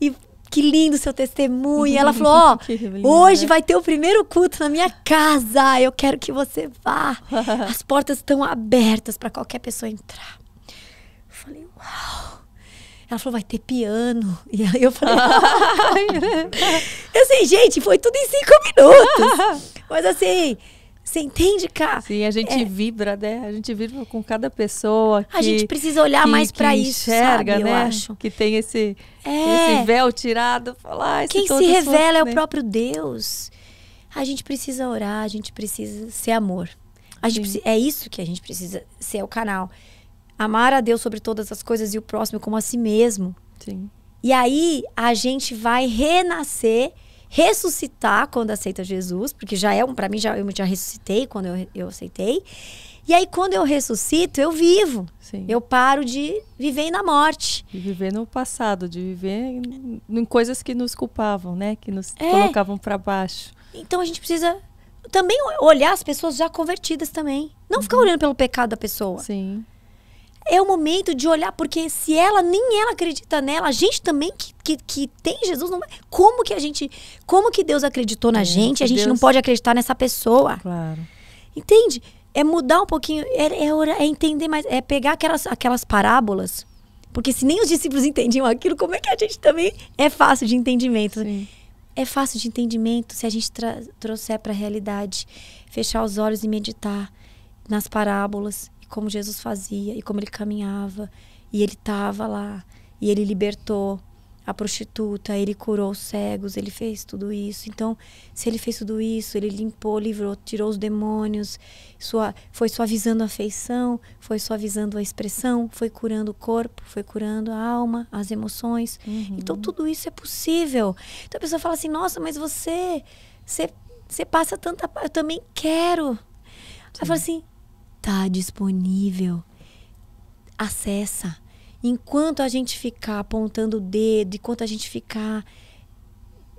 E que lindo seu testemunho. Uhum. Ela falou: Ó, oh, hoje vai ter o primeiro culto na minha casa. Eu quero que você vá. As portas estão abertas para qualquer pessoa entrar. Eu falei: Uau. Ela falou, vai ter piano. E aí eu falei, eu assim, gente, foi tudo em cinco minutos. Mas assim, você entende, cara? Sim, a gente é... vibra, né? A gente vibra com cada pessoa. Que, a gente precisa olhar que, mais para isso, enxerga, sabe? Né? Eu acho. Que tem esse, é... esse véu tirado. Falar, ah, Quem se revela é o né? próprio Deus. A gente precisa orar, a gente precisa ser amor. A gente precisa, é isso que a gente precisa ser é o canal. Amar a Deus sobre todas as coisas e o próximo como a si mesmo. Sim. E aí a gente vai renascer ressuscitar quando aceita Jesus, porque já é um, para mim já eu já ressuscitei quando eu, eu aceitei. E aí quando eu ressuscito, eu vivo. Sim. Eu paro de viver na morte. De viver no passado, de viver em, em coisas que nos culpavam, né, que nos é. colocavam para baixo. Então a gente precisa também olhar as pessoas já convertidas também. Não uhum. ficar olhando pelo pecado da pessoa. Sim. É o momento de olhar, porque se ela, nem ela acredita nela, a gente também que, que, que tem Jesus, não, como que a gente, como que Deus acreditou na é, gente, a gente Deus... não pode acreditar nessa pessoa. Claro. Entende? É mudar um pouquinho, é, é, é entender mais, é pegar aquelas, aquelas parábolas, porque se nem os discípulos entendiam aquilo, como é que a gente também é fácil de entendimento? Sim. É fácil de entendimento se a gente trouxer para a realidade, fechar os olhos e meditar nas parábolas como Jesus fazia e como ele caminhava e ele estava lá e ele libertou a prostituta, ele curou os cegos, ele fez tudo isso. Então, se ele fez tudo isso, ele limpou, livrou, tirou os demônios, sua, foi suavizando a feição, foi suavizando a expressão, foi curando o corpo, foi curando a alma, as emoções. Uhum. Então, tudo isso é possível. Então, a pessoa fala assim: nossa, mas você, você, você passa tanta. Eu também quero. Sim. Aí fala assim: Tá disponível. Acessa. Enquanto a gente ficar apontando o dedo, enquanto a gente ficar,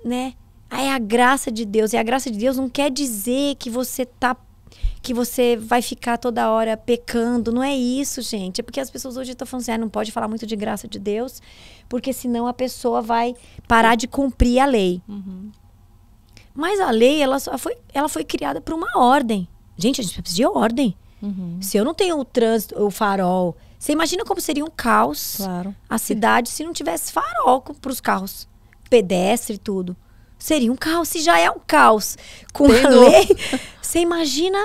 né? É a graça de Deus. E a graça de Deus não quer dizer que você tá que você vai ficar toda hora pecando. Não é isso, gente. É porque as pessoas hoje estão falando assim, ah, não pode falar muito de graça de Deus, porque senão a pessoa vai parar de cumprir a lei. Uhum. Mas a lei, ela, foi, ela foi criada por uma ordem. Gente, a gente precisa de ordem. Uhum. Se eu não tenho o trânsito, o farol, você imagina como seria um caos claro. a cidade se não tivesse farol para os carros, pedestre e tudo. Seria um caos, se já é um caos com a lei. Você imagina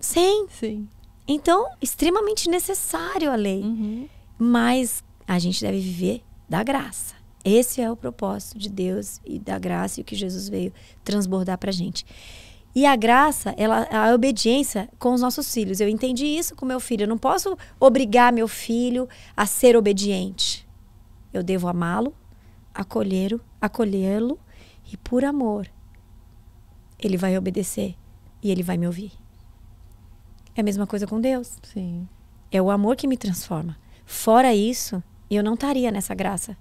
sem. Sim. Então, extremamente necessário a lei. Uhum. Mas a gente deve viver da graça. Esse é o propósito de Deus e da graça e o que Jesus veio transbordar para gente. gente. E a graça, ela, a obediência com os nossos filhos. Eu entendi isso com meu filho. Eu não posso obrigar meu filho a ser obediente. Eu devo amá-lo, acolhê-lo, acolhê-lo e por amor ele vai obedecer e ele vai me ouvir. É a mesma coisa com Deus. Sim. É o amor que me transforma. Fora isso, eu não estaria nessa graça.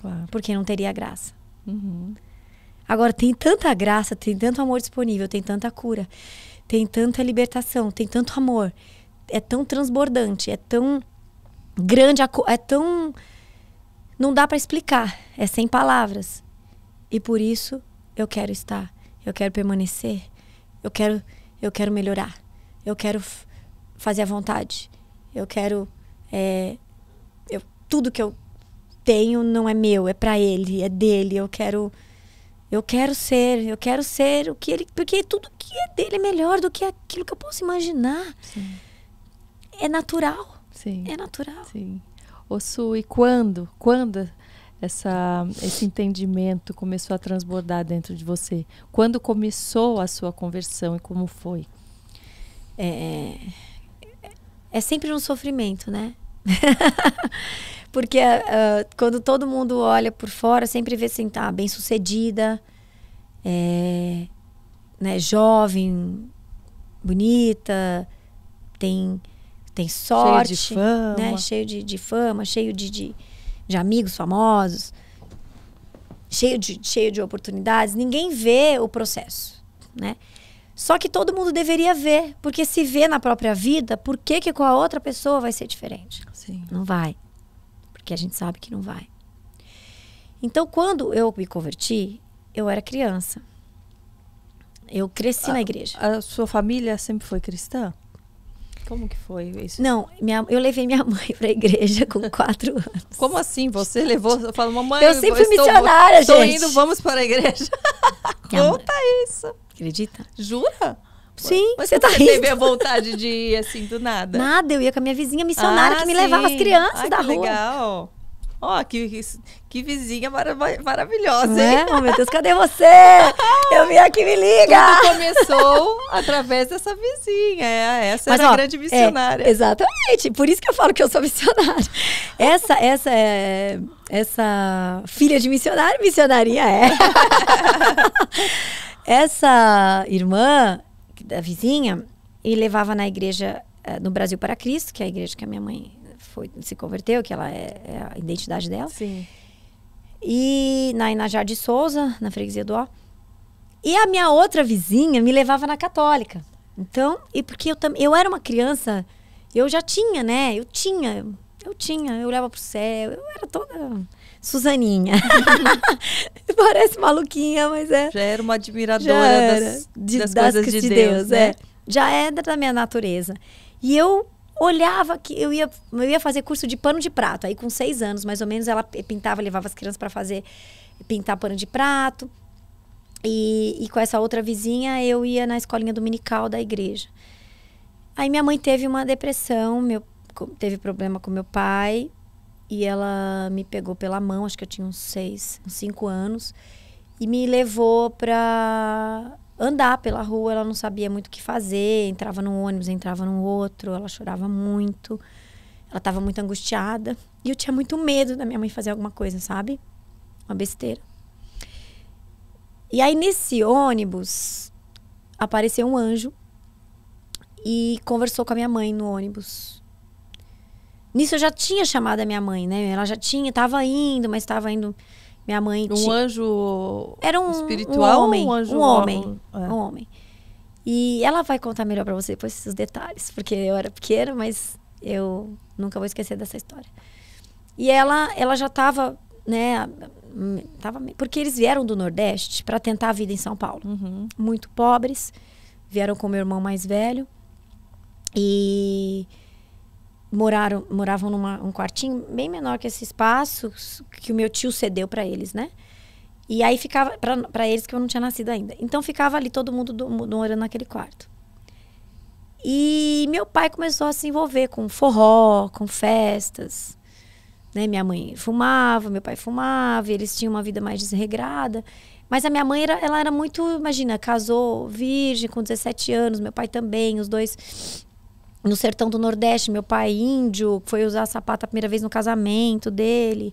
Claro. Porque não teria graça. Uhum. Agora, tem tanta graça, tem tanto amor disponível, tem tanta cura, tem tanta libertação, tem tanto amor. É tão transbordante, é tão grande, é tão. Não dá para explicar, é sem palavras. E por isso eu quero estar, eu quero permanecer, eu quero, eu quero melhorar, eu quero fazer a vontade, eu quero. É, eu, tudo que eu tenho não é meu, é para ele, é dele, eu quero eu quero ser, eu quero ser o que ele. Porque tudo que é dele é melhor do que aquilo que eu posso imaginar. Sim. É natural. Sim. É natural. Sim. Ô Su, e quando? Quando essa, esse entendimento começou a transbordar dentro de você? Quando começou a sua conversão e como foi? É, é, é sempre um sofrimento, né? Porque uh, quando todo mundo olha por fora, sempre vê assim, tá bem sucedida, é, né, jovem, bonita, tem, tem sorte. Cheio de fama. Né, cheio de, de fama, cheio de, de, de amigos famosos, cheio de, cheio de oportunidades. Ninguém vê o processo, né? Só que todo mundo deveria ver, porque se vê na própria vida, por que, que com a outra pessoa vai ser diferente? Sim. Não vai porque a gente sabe que não vai. Então, quando eu me converti, eu era criança. Eu cresci a, na igreja. A sua família sempre foi cristã? Como que foi isso? Não, minha, eu levei minha mãe para a igreja com quatro anos. Como assim? Você levou? Eu falo, mamãe. Eu sempre eu fui missionária, estou gente. Estou indo, vamos para a igreja. Conta isso. Acredita? Jura? Sim. Mas você tá rindo. teve a vontade de ir assim do nada? Nada, eu ia com a minha vizinha missionária ah, que me sim. levava as crianças Ai, da que rua. Legal. Ó, oh, que, que, que, vizinha maravilhosa, né? hein? É? Oh, meu Deus, cadê você? Eu vim aqui, me liga! Tudo começou através dessa vizinha. É, essa Mas, era ó, a grande é, missionária. É, exatamente. Por isso que eu falo que eu sou missionária. Essa, essa é, Essa filha de missionário, missionaria é. essa irmã, da vizinha e levava na igreja eh, no Brasil para Cristo, que é a igreja que a minha mãe foi, se converteu, que ela é, é a identidade dela. Sim. E na Inajar de Souza, na freguesia do Ó. E a minha outra vizinha me levava na católica. Então, e porque eu também, eu era uma criança, eu já tinha, né? Eu tinha, eu tinha, eu olhava pro céu, eu era toda Suzaninha. Parece maluquinha, mas é. Já era uma admiradora era, das, de, das, das, coisas de, Deus, Deus né? é. Já era da minha natureza. E eu olhava que eu ia, eu ia fazer curso de pano de prato. Aí com seis anos, mais ou menos, ela pintava, levava as crianças para fazer pintar pano de prato. E, e, com essa outra vizinha eu ia na escolinha dominical da igreja. Aí minha mãe teve uma depressão, meu, teve problema com meu pai, e ela me pegou pela mão, acho que eu tinha uns seis, uns cinco anos, e me levou para andar pela rua. Ela não sabia muito o que fazer, entrava num ônibus, entrava num outro, ela chorava muito, ela estava muito angustiada. E eu tinha muito medo da minha mãe fazer alguma coisa, sabe? Uma besteira. E aí nesse ônibus apareceu um anjo e conversou com a minha mãe no ônibus. Nisso eu já tinha chamado a minha mãe, né? Ela já tinha, estava indo, mas estava indo. Minha mãe tinha... Um anjo era um, espiritual, um homem, um, anjo um homem, é. um homem. E ela vai contar melhor para você depois esses detalhes, porque eu era pequena, mas eu nunca vou esquecer dessa história. E ela, ela já estava, né, tava porque eles vieram do Nordeste para tentar a vida em São Paulo. Uhum. Muito pobres, vieram com meu irmão mais velho. E moraram, moravam num um quartinho bem menor que esse espaço que o meu tio cedeu para eles, né? E aí ficava para eles que eu não tinha nascido ainda. Então ficava ali todo mundo do, morando naquele quarto. E meu pai começou a se envolver com forró, com festas. Né? Minha mãe fumava, meu pai fumava, eles tinham uma vida mais desregrada. Mas a minha mãe era, ela era muito, imagina, casou virgem com 17 anos, meu pai também, os dois no sertão do Nordeste, meu pai índio, foi usar sapato a primeira vez no casamento dele.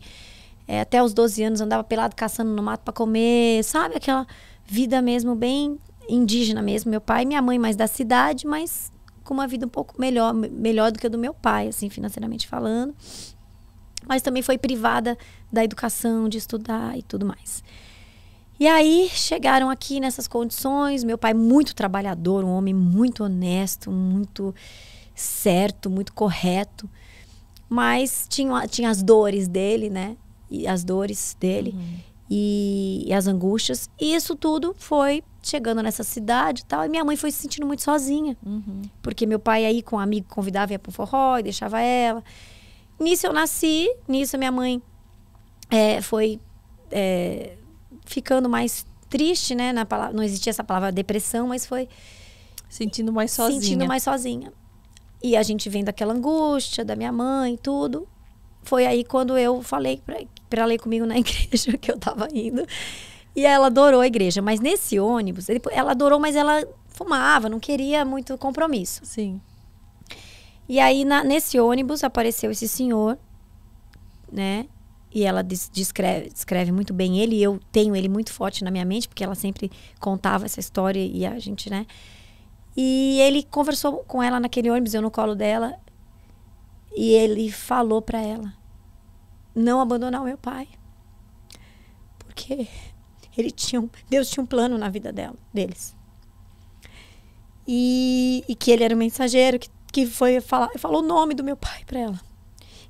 É, até os 12 anos andava pelado caçando no mato para comer, sabe? Aquela vida mesmo bem indígena mesmo. Meu pai e minha mãe mais da cidade, mas com uma vida um pouco melhor, melhor do que a do meu pai, assim, financeiramente falando. Mas também foi privada da educação, de estudar e tudo mais. E aí chegaram aqui nessas condições, meu pai muito trabalhador, um homem muito honesto, muito certo, muito correto. Mas tinha, tinha as dores dele, né? E as dores dele uhum. e, e, as angústias. E isso tudo foi chegando nessa cidade e tal. E minha mãe foi se sentindo muito sozinha. Uhum. Porque meu pai aí com um amigo convidava, ia pro forró e deixava ela. Nisso eu nasci, nisso minha mãe é, foi é, ficando mais triste, né? Na palavra, não existia essa palavra depressão, mas foi sentindo mais sozinha. Sentindo mais sozinha. E a gente vem daquela angústia da minha mãe, tudo. Foi aí quando eu falei para ir comigo na igreja que eu tava indo. E ela adorou a igreja, mas nesse ônibus, ela adorou, mas ela fumava, não queria muito compromisso. Sim. E aí, na, nesse ônibus, apareceu esse senhor, né? E ela descreve, descreve muito bem ele, e eu tenho ele muito forte na minha mente, porque ela sempre contava essa história e a gente, né? E ele conversou com ela naquele ônibus, eu no colo dela. E ele falou para ela: não abandonar o meu pai. Porque ele tinha um, Deus tinha um plano na vida dela, deles. E, e que ele era o um mensageiro que, que foi falar, falou o nome do meu pai para ela.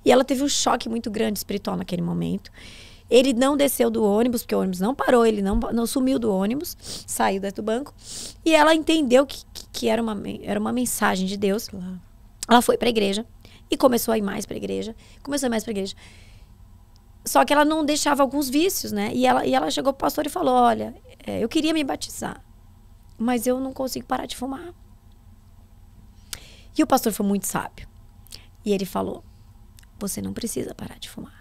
E ela teve um choque muito grande espiritual naquele momento. Ele não desceu do ônibus, porque o ônibus não parou, ele não, não sumiu do ônibus, saiu do banco. E ela entendeu que, que era, uma, era uma mensagem de Deus. Ela foi para a igreja e começou a ir mais para a igreja. Começou a ir mais para a igreja. Só que ela não deixava alguns vícios, né? E ela, e ela chegou pro pastor e falou: Olha, é, eu queria me batizar, mas eu não consigo parar de fumar. E o pastor foi muito sábio. E ele falou: Você não precisa parar de fumar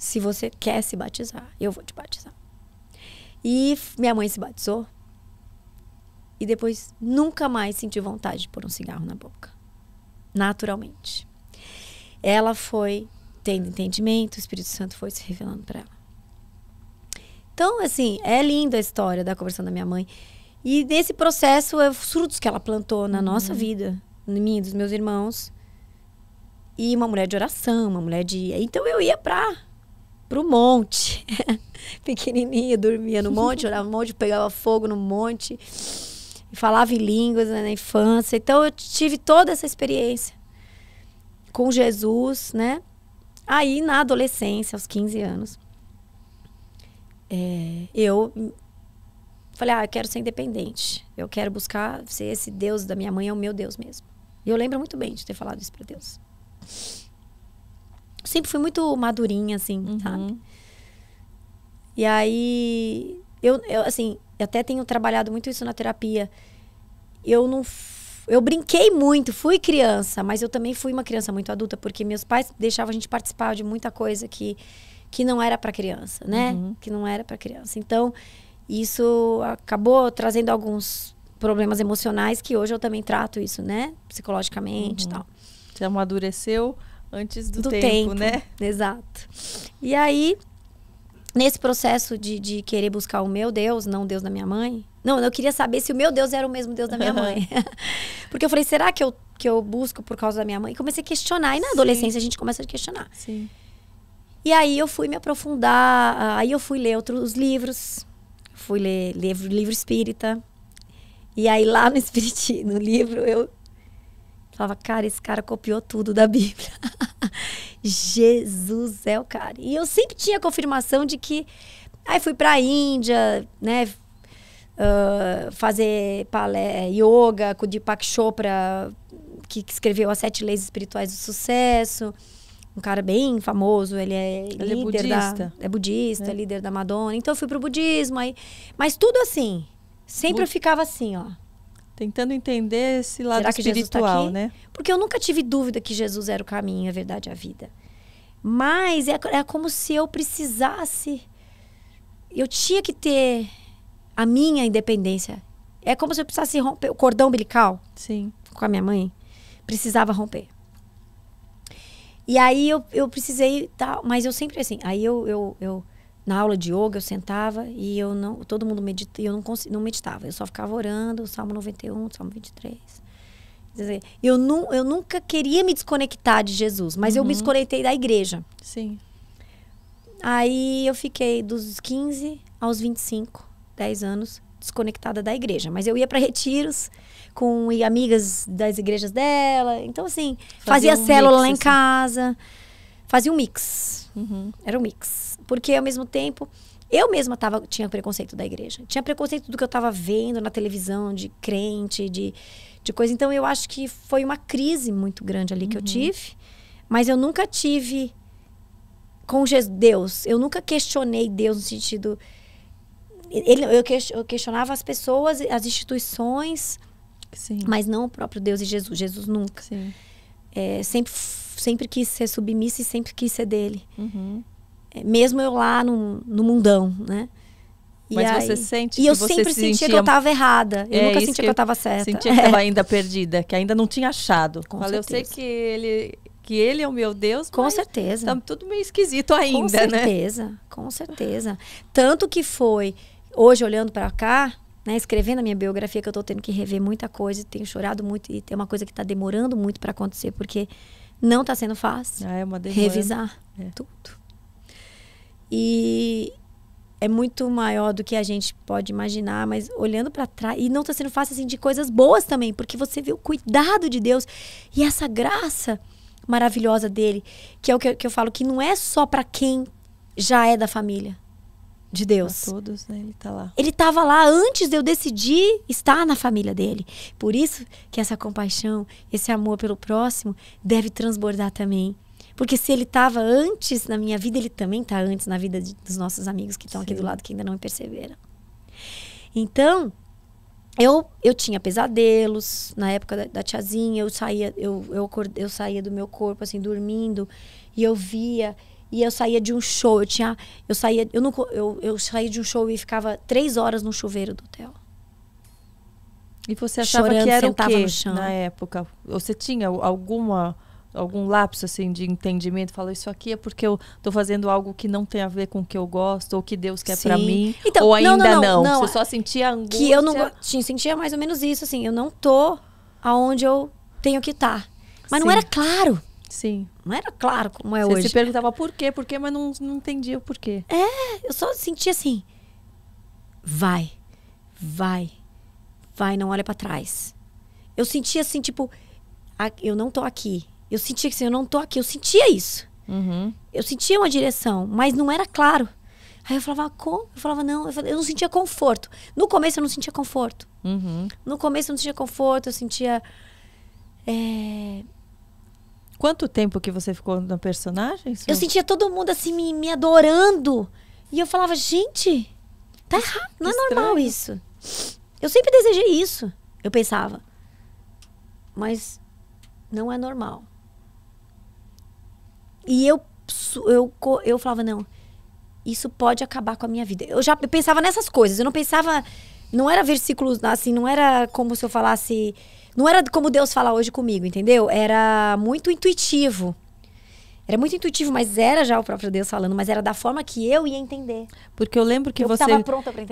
se você quer se batizar, eu vou te batizar. E minha mãe se batizou. E depois nunca mais senti vontade de pôr um cigarro na boca. Naturalmente. Ela foi tendo entendimento, o Espírito Santo foi se revelando para ela. Então, assim, é linda a história da conversão da minha mãe. E nesse processo, é os frutos que ela plantou na uhum. nossa vida, em mim, dos meus irmãos. E uma mulher de oração, uma mulher de. Então eu ia para pro monte. Pequenininha, dormia no monte, orava no monte, pegava fogo no monte. Falava em línguas né, na infância. Então eu tive toda essa experiência com Jesus, né? Aí na adolescência, aos 15 anos, é, eu falei, ah, eu quero ser independente. Eu quero buscar ser esse Deus da minha mãe, é o meu Deus mesmo. E eu lembro muito bem de ter falado isso para Deus sempre fui muito madurinha, assim, uhum. sabe? E aí, eu, eu, assim, até tenho trabalhado muito isso na terapia. Eu não. Eu brinquei muito, fui criança, mas eu também fui uma criança muito adulta, porque meus pais deixavam a gente participar de muita coisa que, que não era para criança, né? Uhum. Que não era para criança. Então, isso acabou trazendo alguns problemas emocionais que hoje eu também trato isso, né? Psicologicamente uhum. e tal. Você amadureceu antes do, do tempo, tempo, né? Exato. E aí, nesse processo de, de querer buscar o meu Deus, não o Deus da minha mãe, não, eu queria saber se o meu Deus era o mesmo Deus da minha mãe. Porque eu falei, será que eu, que eu busco por causa da minha mãe? E comecei a questionar. E na Sim. adolescência a gente começa a questionar. Sim. E aí eu fui me aprofundar, aí eu fui ler outros livros. Fui ler livro, livro espírita. E aí lá no, espiriti, no livro eu Falava, cara, esse cara copiou tudo da Bíblia. Jesus é o cara. E eu sempre tinha confirmação de que. Aí fui para a Índia, né? Uh, fazer palé, yoga com o Deepak Chopra, que, que escreveu As Sete Leis Espirituais do Sucesso. Um cara bem famoso, ele é ele é líder é budista. Da, é budista, é. líder da Madonna. Então eu fui pro budismo aí, mas tudo assim. Sempre Bu eu ficava assim, ó. Tentando entender esse lado Será tá espiritual, tá né? Porque eu nunca tive dúvida que Jesus era o caminho, a verdade e a vida. Mas é, é como se eu precisasse. Eu tinha que ter a minha independência. É como se eu precisasse romper o cordão umbilical. Sim. Com a minha mãe. Precisava romper. E aí eu, eu precisei, tá, mas eu sempre assim, aí eu, eu, eu na aula de yoga eu sentava e eu não, todo mundo medita, eu não, não meditava, eu só ficava orando, o Salmo 91, o Salmo 23. Quer dizer, eu, nu, eu nunca queria me desconectar de Jesus, mas uhum. eu me uhum. desconectei da igreja. Sim. Aí eu fiquei dos 15 aos 25, 10 anos, desconectada da igreja. Mas eu ia para retiros com amigas das igrejas dela. Então, assim, fazia, fazia um célula mix, lá em assim. casa. Fazia um mix. Uhum. Era um mix. Porque ao mesmo tempo, eu mesma tava, tinha preconceito da igreja. Tinha preconceito do que eu estava vendo na televisão, de crente, de, de coisa. Então eu acho que foi uma crise muito grande ali que uhum. eu tive. Mas eu nunca tive com Deus. Eu nunca questionei Deus no sentido. Ele, eu, questionava as pessoas, as instituições, Sim. mas não o próprio Deus e Jesus. Jesus nunca. É, sempre, sempre quis ser submissa e sempre quis ser dele. Uhum. É, mesmo eu lá no, no mundão, né? E Mas aí, você sente e eu sempre se sentia, sentia, que eu estava errada. Eu é, nunca sentia que, que eu estava certa. Sentia é. que eu ainda perdida, que ainda não tinha achado. Com Falei, certeza. eu sei que ele que ele é o meu Deus. Com certeza. Tá tudo meio esquisito ainda, né? com certeza, né? Com certeza. Tanto que foi hoje olhando para cá, né, escrevendo a minha biografia que eu estou tendo que rever muita coisa, tenho chorado muito e tem é uma coisa que está demorando muito para acontecer porque não está sendo fácil. Ah, é uma demora. Revisar é. tudo. E é muito maior do que a gente pode imaginar, mas olhando para trás, e não está sendo fácil assim de coisas boas também, porque você vê o cuidado de Deus e essa graça maravilhosa dele, que é o que eu, que eu falo que não é só para quem já é da família de Deus. Pra todos, né? Ele tá lá. Ele estava lá antes de eu decidir estar na família dele. Por isso que essa compaixão, esse amor pelo próximo deve transbordar também porque se ele estava antes na minha vida, ele também está antes na vida de, dos nossos amigos que estão aqui do lado, que ainda não me perceberam. Então, eu, eu tinha pesadelos na época da, da tiazinha, eu saía, eu, eu, eu saía do meu corpo, assim, dormindo, e eu via e eu saía de um show. Eu tinha. Eu saía. Eu, não, eu, eu saía de um show e ficava três horas no chuveiro do hotel. E você achava Chorando, que era o quê na época? Você tinha alguma algum lapso assim de entendimento, fala isso aqui é porque eu estou fazendo algo que não tem a ver com o que eu gosto ou que Deus quer para mim, então, ou ainda não, não, não, não. Você é só sentia angústia. Que eu não sentia mais ou menos isso assim, eu não tô aonde eu tenho que estar. Tá. Mas Sim. não era claro. Sim. Não era claro como é Você hoje. Você se perguntava por quê, por quê, mas não, não entendia o porquê. É, eu só sentia assim. Vai, vai, vai, não olha para trás. Eu sentia assim, tipo, eu não tô aqui, eu sentia que assim, eu não tô aqui. Eu sentia isso. Uhum. Eu sentia uma direção, mas não era claro. Aí eu falava, como? Eu falava, não, eu, falava, eu não sentia conforto. No começo eu não sentia conforto. Uhum. No começo eu não sentia conforto, eu sentia. É... Quanto tempo que você ficou no personagem? Eu sentia todo mundo assim me, me adorando. E eu falava, gente, tá errado, não é normal isso. Eu sempre desejei isso, eu pensava. Mas não é normal. E eu, eu, eu falava, não, isso pode acabar com a minha vida. Eu já pensava nessas coisas, eu não pensava. Não era versículos, assim, não era como se eu falasse. Não era como Deus fala hoje comigo, entendeu? Era muito intuitivo. Era muito intuitivo, mas era já o próprio Deus falando, mas era da forma que eu ia entender. Porque eu lembro que eu você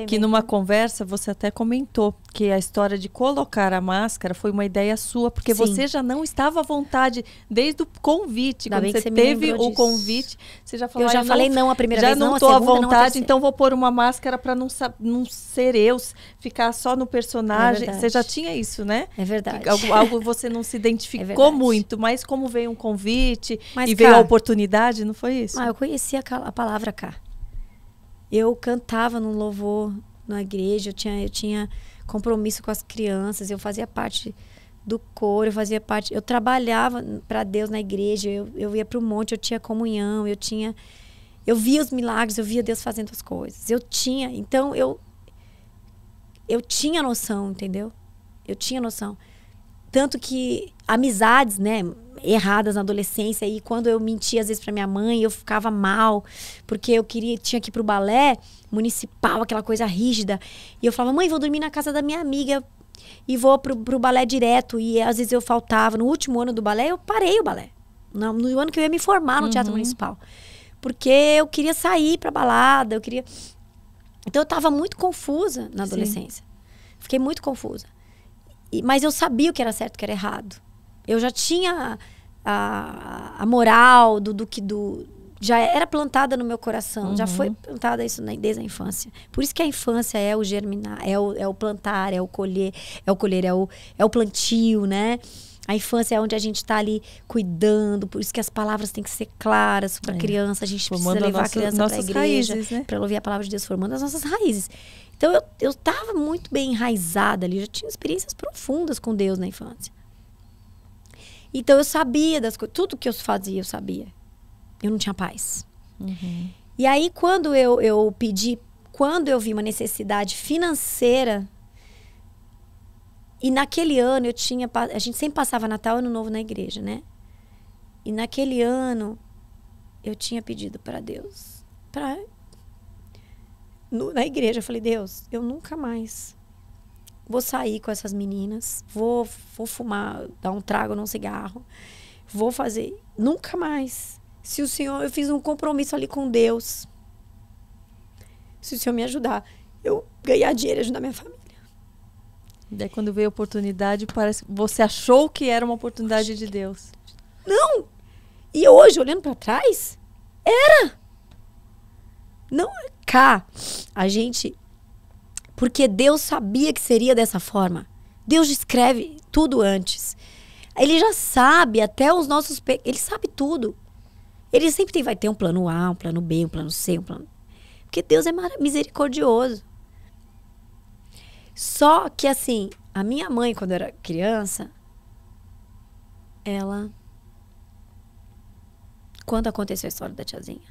que numa conversa você até comentou que a história de colocar a máscara foi uma ideia sua, porque Sim. você já não estava à vontade desde o convite, Ainda quando você, você teve o disso. convite, você já falou, eu já falei não, não a primeira já vez, não estou à vontade, então vou pôr uma máscara para não, não ser eu, ficar só no personagem. É você já tinha isso, né? É verdade. Que, algo, algo você não se é identificou é muito, mas como veio um convite mas, e veio cara, oportunidade, não foi isso? Ah, eu conheci a, a palavra cá. Eu cantava no louvor na igreja, eu tinha, eu tinha compromisso com as crianças, eu fazia parte do coro, eu fazia parte. Eu trabalhava para Deus na igreja, eu, eu ia para o monte, eu tinha comunhão, eu tinha. Eu via os milagres, eu via Deus fazendo as coisas. Eu tinha. Então eu. Eu tinha noção, entendeu? Eu tinha noção. Tanto que amizades, né? erradas na adolescência e quando eu mentia às vezes para minha mãe, eu ficava mal, porque eu queria tinha que ir pro balé municipal, aquela coisa rígida. E eu falava: "Mãe, vou dormir na casa da minha amiga e vou pro, pro balé direto". E às vezes eu faltava. No último ano do balé, eu parei o balé. No, no ano que eu ia me formar no uhum. teatro municipal. Porque eu queria sair pra balada, eu queria Então eu tava muito confusa na adolescência. Sim. Fiquei muito confusa. E, mas eu sabia o que era certo e o que era errado. Eu já tinha a, a moral do, do que do já era plantada no meu coração, uhum. já foi plantada isso desde a infância. Por isso que a infância é o germinar, é o, é o plantar, é o colher, é o colher, é o, é o plantio, né? A infância é onde a gente está ali cuidando, por isso que as palavras têm que ser claras para a é. criança. A gente formando precisa levar a, a criança para a igreja, né? para ouvir a palavra de Deus, formando as nossas raízes. Então eu estava muito bem enraizada ali, já tinha experiências profundas com Deus na infância. Então eu sabia das coisas, tudo que eu fazia eu sabia. Eu não tinha paz. Uhum. E aí quando eu, eu pedi, quando eu vi uma necessidade financeira, e naquele ano eu tinha, a gente sempre passava Natal e Ano Novo na igreja, né? E naquele ano eu tinha pedido para Deus, para na igreja, eu falei: "Deus, eu nunca mais vou sair com essas meninas, vou, vou fumar, dar um trago num cigarro, vou fazer. Nunca mais. Se o Senhor, eu fiz um compromisso ali com Deus. Se o Senhor me ajudar, eu ganhar dinheiro e ajudar minha família. Daí quando veio a oportunidade, parece você achou que era uma oportunidade de Deus. Não! E hoje, olhando para trás, era! Não, é cá, a gente porque Deus sabia que seria dessa forma. Deus escreve tudo antes. Ele já sabe até os nossos, pe... ele sabe tudo. Ele sempre tem, vai ter um plano A, um plano B, um plano C, um plano. Porque Deus é misericordioso. Só que assim, a minha mãe quando era criança, ela quando aconteceu a história da tiazinha,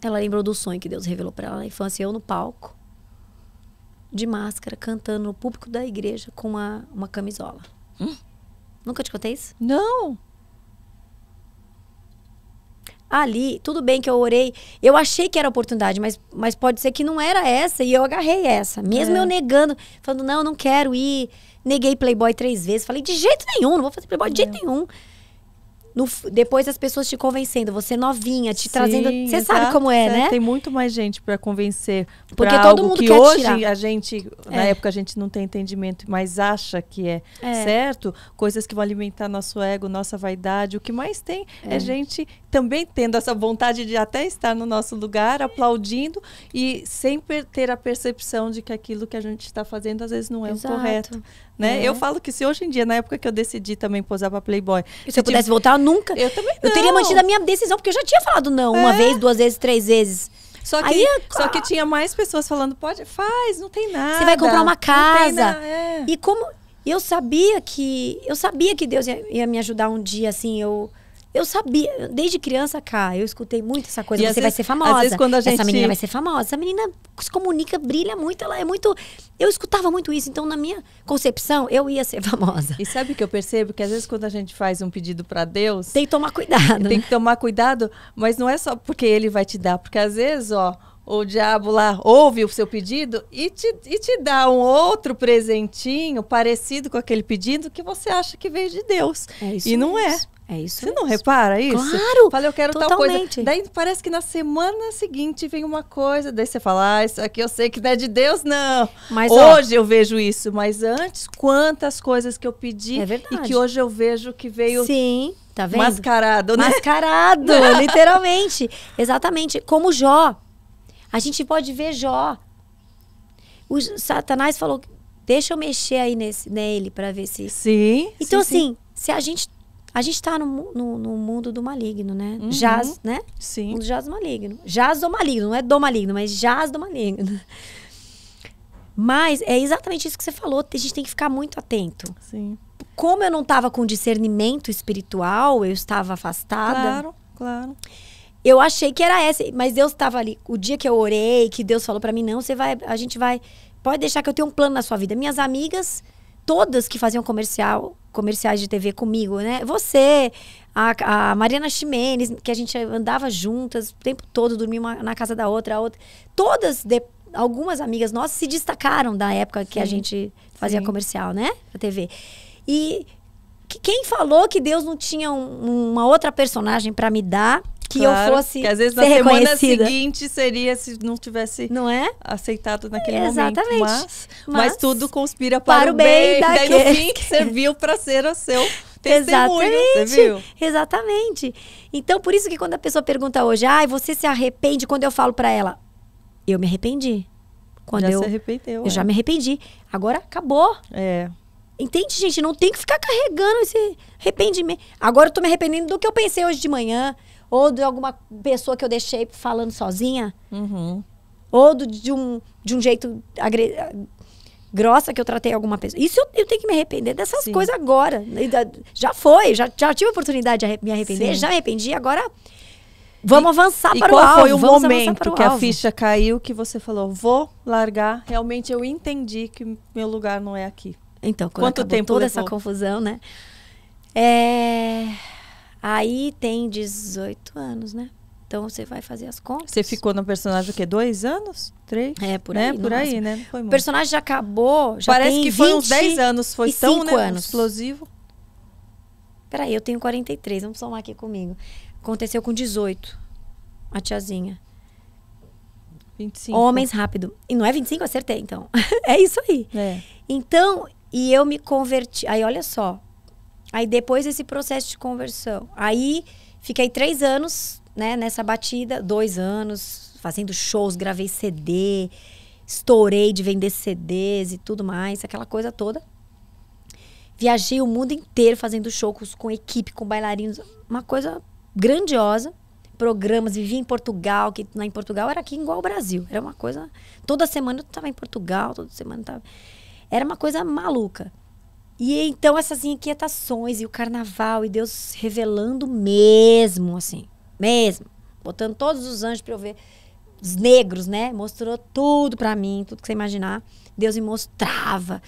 ela lembrou do sonho que Deus revelou para ela na infância, eu no palco de máscara, cantando no público da igreja com uma, uma camisola. Hum? Nunca te contei isso? Não! Ali, tudo bem que eu orei, eu achei que era oportunidade, mas, mas pode ser que não era essa e eu agarrei essa. Mesmo é. eu negando, falando, não, não quero ir. Neguei Playboy três vezes. Falei, de jeito nenhum, não vou fazer Playboy de jeito nenhum no, depois as pessoas te convencendo, você é novinha, te Sim, trazendo. Você sabe tá? como é, né? Tem muito mais gente para convencer. Porque pra todo mundo que quer hoje tirar. a gente, é. na época, a gente não tem entendimento, mas acha que é, é, certo. Coisas que vão alimentar nosso ego, nossa vaidade. O que mais tem é, é gente também tendo essa vontade de até estar no nosso lugar, aplaudindo e sempre ter a percepção de que aquilo que a gente está fazendo às vezes não é Exato. o correto. Né? É. Eu falo que se hoje em dia, na época que eu decidi também posar pra Playboy. Se, se eu pudesse tipo, voltar, nunca. Eu também não. Eu teria mantido a minha decisão, porque eu já tinha falado não é. uma vez, duas vezes, três vezes. Só que, Aí, só que tinha mais pessoas falando, pode, faz, não tem nada. Você vai comprar uma casa. é. E como eu sabia que eu sabia que Deus ia, ia me ajudar um dia assim, eu eu sabia, desde criança cá, eu escutei muito essa coisa, e você vezes, vai ser famosa. Às vezes quando a gente... Essa menina vai ser famosa. Essa menina se comunica, brilha muito, ela é muito... Eu escutava muito isso, então na minha concepção, eu ia ser famosa. E sabe o que eu percebo? Que às vezes quando a gente faz um pedido para Deus... Tem que tomar cuidado. Tem né? que tomar cuidado, mas não é só porque ele vai te dar, porque às vezes, ó o diabo lá ouve o seu pedido e te, e te dá um outro presentinho parecido com aquele pedido que você acha que veio de Deus. É isso e não é. É isso. Você não repara isso? Claro! Fala, eu quero totalmente. tal coisa. Daí parece que na semana seguinte vem uma coisa, daí você fala, ah, isso aqui eu sei que não é de Deus, não. Mas hoje ó, eu vejo isso, mas antes, quantas coisas que eu pedi é e que hoje eu vejo que veio. Sim. Tá vendo? Mascarado, né? Mascarado, literalmente. Exatamente. Como Jó. A gente pode ver Jó. O Satanás falou: deixa eu mexer aí nesse, nele para ver se. Sim. Então, sim, assim, se a gente a gente está no, no, no, mundo do maligno, né? Uhum. Jaz, né? Sim. Mundo jaz do maligno. Jaz do maligno, não é do maligno, mas jaz do maligno. Mas é exatamente isso que você falou. A gente tem que ficar muito atento. Sim. Como eu não estava com discernimento espiritual, eu estava afastada. Claro, claro. Eu achei que era essa, mas Deus estava ali. O dia que eu orei, que Deus falou para mim, não, você vai, a gente vai, pode deixar que eu tenho um plano na sua vida. Minhas amigas, todas que faziam comercial, comerciais de TV comigo, né? Você, a, a Mariana Ximenes, que a gente andava juntas o tempo todo, dormia uma, na casa da outra, a outra. Todas, de, algumas amigas nossas se destacaram da época sim, que a gente fazia sim. comercial, né? Pra TV. E que, quem falou que Deus não tinha um, uma outra personagem para me dar que claro, eu fosse que às vezes na semana reconhecida. seguinte seria se não tivesse não é aceitado naquele Exatamente. momento mas, mas, mas tudo conspira para, para o bem, bem daí né? no fim que serviu para ser o seu exatamente, você viu exatamente então por isso que quando a pessoa pergunta hoje ah você se arrepende quando eu falo para ela eu me arrependi quando já eu se arrependeu eu é. já me arrependi agora acabou é Entende, gente? Não tem que ficar carregando esse arrependimento. Agora eu tô me arrependendo do que eu pensei hoje de manhã ou de alguma pessoa que eu deixei falando sozinha, uhum. ou do, de, um, de um jeito agre... grossa que eu tratei alguma pessoa. Isso eu, eu tenho que me arrepender dessas Sim. coisas agora. Já foi, já, já tive a oportunidade de me arrepender, Sim. já me arrependi, agora vamos e, avançar e para o alvo. qual foi o momento que a ficha caiu que você falou, vou largar, realmente eu entendi que meu lugar não é aqui. Então, Quanto tempo toda levou? essa confusão, né? É... Aí tem 18 anos, né? Então você vai fazer as contas. Você ficou no personagem o quê? Dois anos? Três? É, por né? aí. Por aí, né? Foi muito. O personagem já acabou. Já Parece que foi uns 10 anos. Foi tão né, anos. explosivo. Peraí, eu tenho 43. Vamos somar aqui comigo. Aconteceu com 18. A tiazinha. 25. Homens rápido. E não é 25, acertei, então. é isso aí. É. Então, e eu me converti. Aí, olha só. Aí depois desse processo de conversão, aí fiquei três anos, né, nessa batida, dois anos fazendo shows, gravei CD, estourei de vender CDs e tudo mais, aquela coisa toda. Viajei o mundo inteiro fazendo shows com equipe, com bailarinos, uma coisa grandiosa. Programas, vivia em Portugal, que lá em Portugal era aqui igual ao Brasil. Era uma coisa. Toda semana eu estava em Portugal, toda semana eu tava. Era uma coisa maluca. E então essas inquietações e o carnaval e Deus revelando mesmo, assim, mesmo, botando todos os anjos para eu ver, os negros, né? Mostrou tudo para mim, tudo que você imaginar. Deus me mostrava.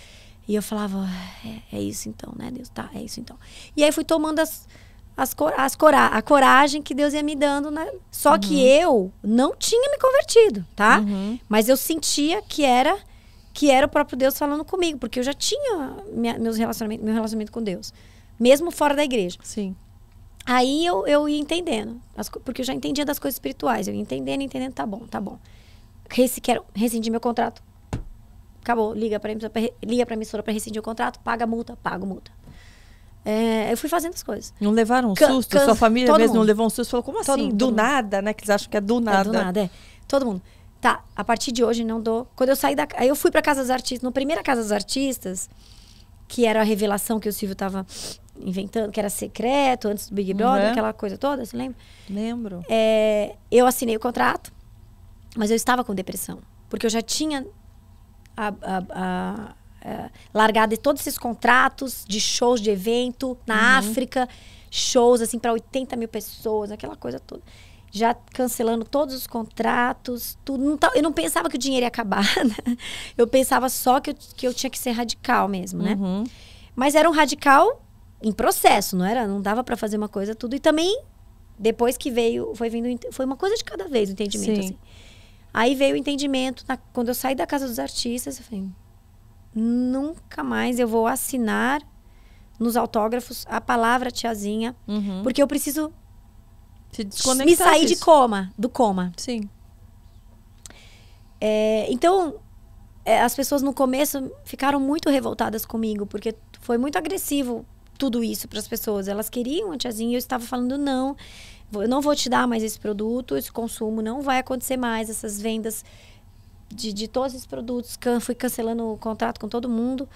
E eu falava, é, é, isso então, né, Deus? Tá, é isso então. E aí fui tomando as, as, as cora a coragem que Deus ia me dando. Né? Só uhum. que eu não tinha me convertido, tá? Uhum. Mas eu sentia que era que era o próprio Deus falando comigo, porque eu já tinha minha, meus relacionamentos, meu relacionamento com Deus, mesmo fora da igreja. Sim. Aí eu, eu ia entendendo, as, porque eu já entendia das coisas espirituais, eu ia entendendo, entendendo, tá bom, tá bom. Reci, quero rescindir meu contrato. Acabou, liga para liga pra emissora para rescindir o contrato, paga a multa, pago multa. É, eu fui fazendo as coisas. Não levaram um susto? Can, can, Sua família mesmo mundo. não levou um susto? Falou, como assim? Todo do nada, né? Que eles acham que é do nada. É do nada, é. Todo mundo tá, a partir de hoje não dou. Quando eu saí da. Aí eu fui pra Casa dos Artistas, no primeira Casa dos Artistas, que era a revelação que o Silvio tava inventando, que era secreto, antes do Big Brother, uhum. aquela coisa toda, você lembra? Lembro. É, eu assinei o contrato, mas eu estava com depressão. Porque eu já tinha a, a, a, é, largado todos esses contratos de shows de evento na uhum. África, shows assim para 80 mil pessoas, aquela coisa toda já cancelando todos os contratos, tudo. eu não pensava que o dinheiro ia acabar, né? Eu pensava só que eu, que eu tinha que ser radical mesmo, né? Uhum. Mas era um radical em processo, não era? Não dava para fazer uma coisa tudo. E também, depois que veio, foi vindo. Foi uma coisa de cada vez o entendimento, assim. Aí veio o entendimento. Na, quando eu saí da casa dos artistas, eu falei: nunca mais eu vou assinar nos autógrafos a palavra tiazinha, uhum. porque eu preciso se desconectar. Me sair disso. de coma, do coma. Sim. É, então, é, as pessoas no começo ficaram muito revoltadas comigo, porque foi muito agressivo tudo isso para as pessoas. Elas queriam a tiazinha e eu estava falando não. Eu não vou te dar mais esse produto, esse consumo não vai acontecer mais, essas vendas de, de todos esses produtos. Can, fui cancelando o contrato com todo mundo.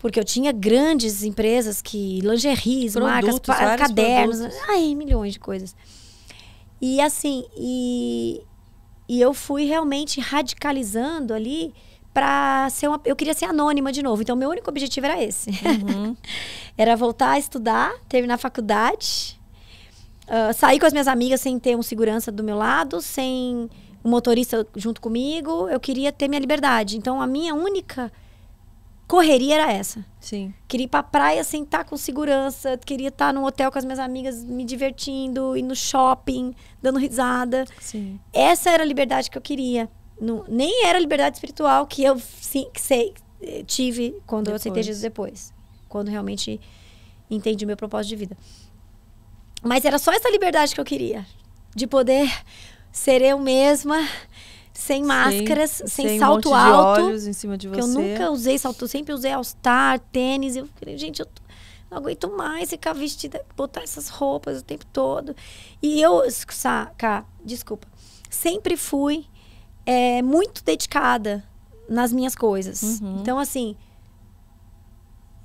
Porque eu tinha grandes empresas que lingeries, produtos, marcas, cadernos, produtos. ai, milhões de coisas. E assim, e, e eu fui realmente radicalizando ali para ser uma. Eu queria ser anônima de novo. Então, meu único objetivo era esse: uhum. era voltar a estudar, terminar a faculdade, uh, sair com as minhas amigas sem ter um segurança do meu lado, sem um motorista junto comigo. Eu queria ter minha liberdade. Então, a minha única correria era essa. Sim. Queria ir pra praia sentar tá com segurança, queria estar tá num hotel com as minhas amigas me divertindo, ir no shopping, dando risada. Sim. Essa era a liberdade que eu queria. Não, nem era a liberdade espiritual que eu sim, que sei, eh, tive quando depois. eu aceitei Jesus depois. Quando realmente entendi o meu propósito de vida. Mas era só essa liberdade que eu queria. De poder ser eu mesma sem máscaras, sem, sem, sem salto monte alto. De olhos em cima de você. eu nunca usei salto, sempre usei all-star, tênis. Eu falei, gente, eu tô, não aguento mais ficar vestida, botar essas roupas o tempo todo. E eu, saca, desculpa, sempre fui é, muito dedicada nas minhas coisas. Uhum. Então, assim,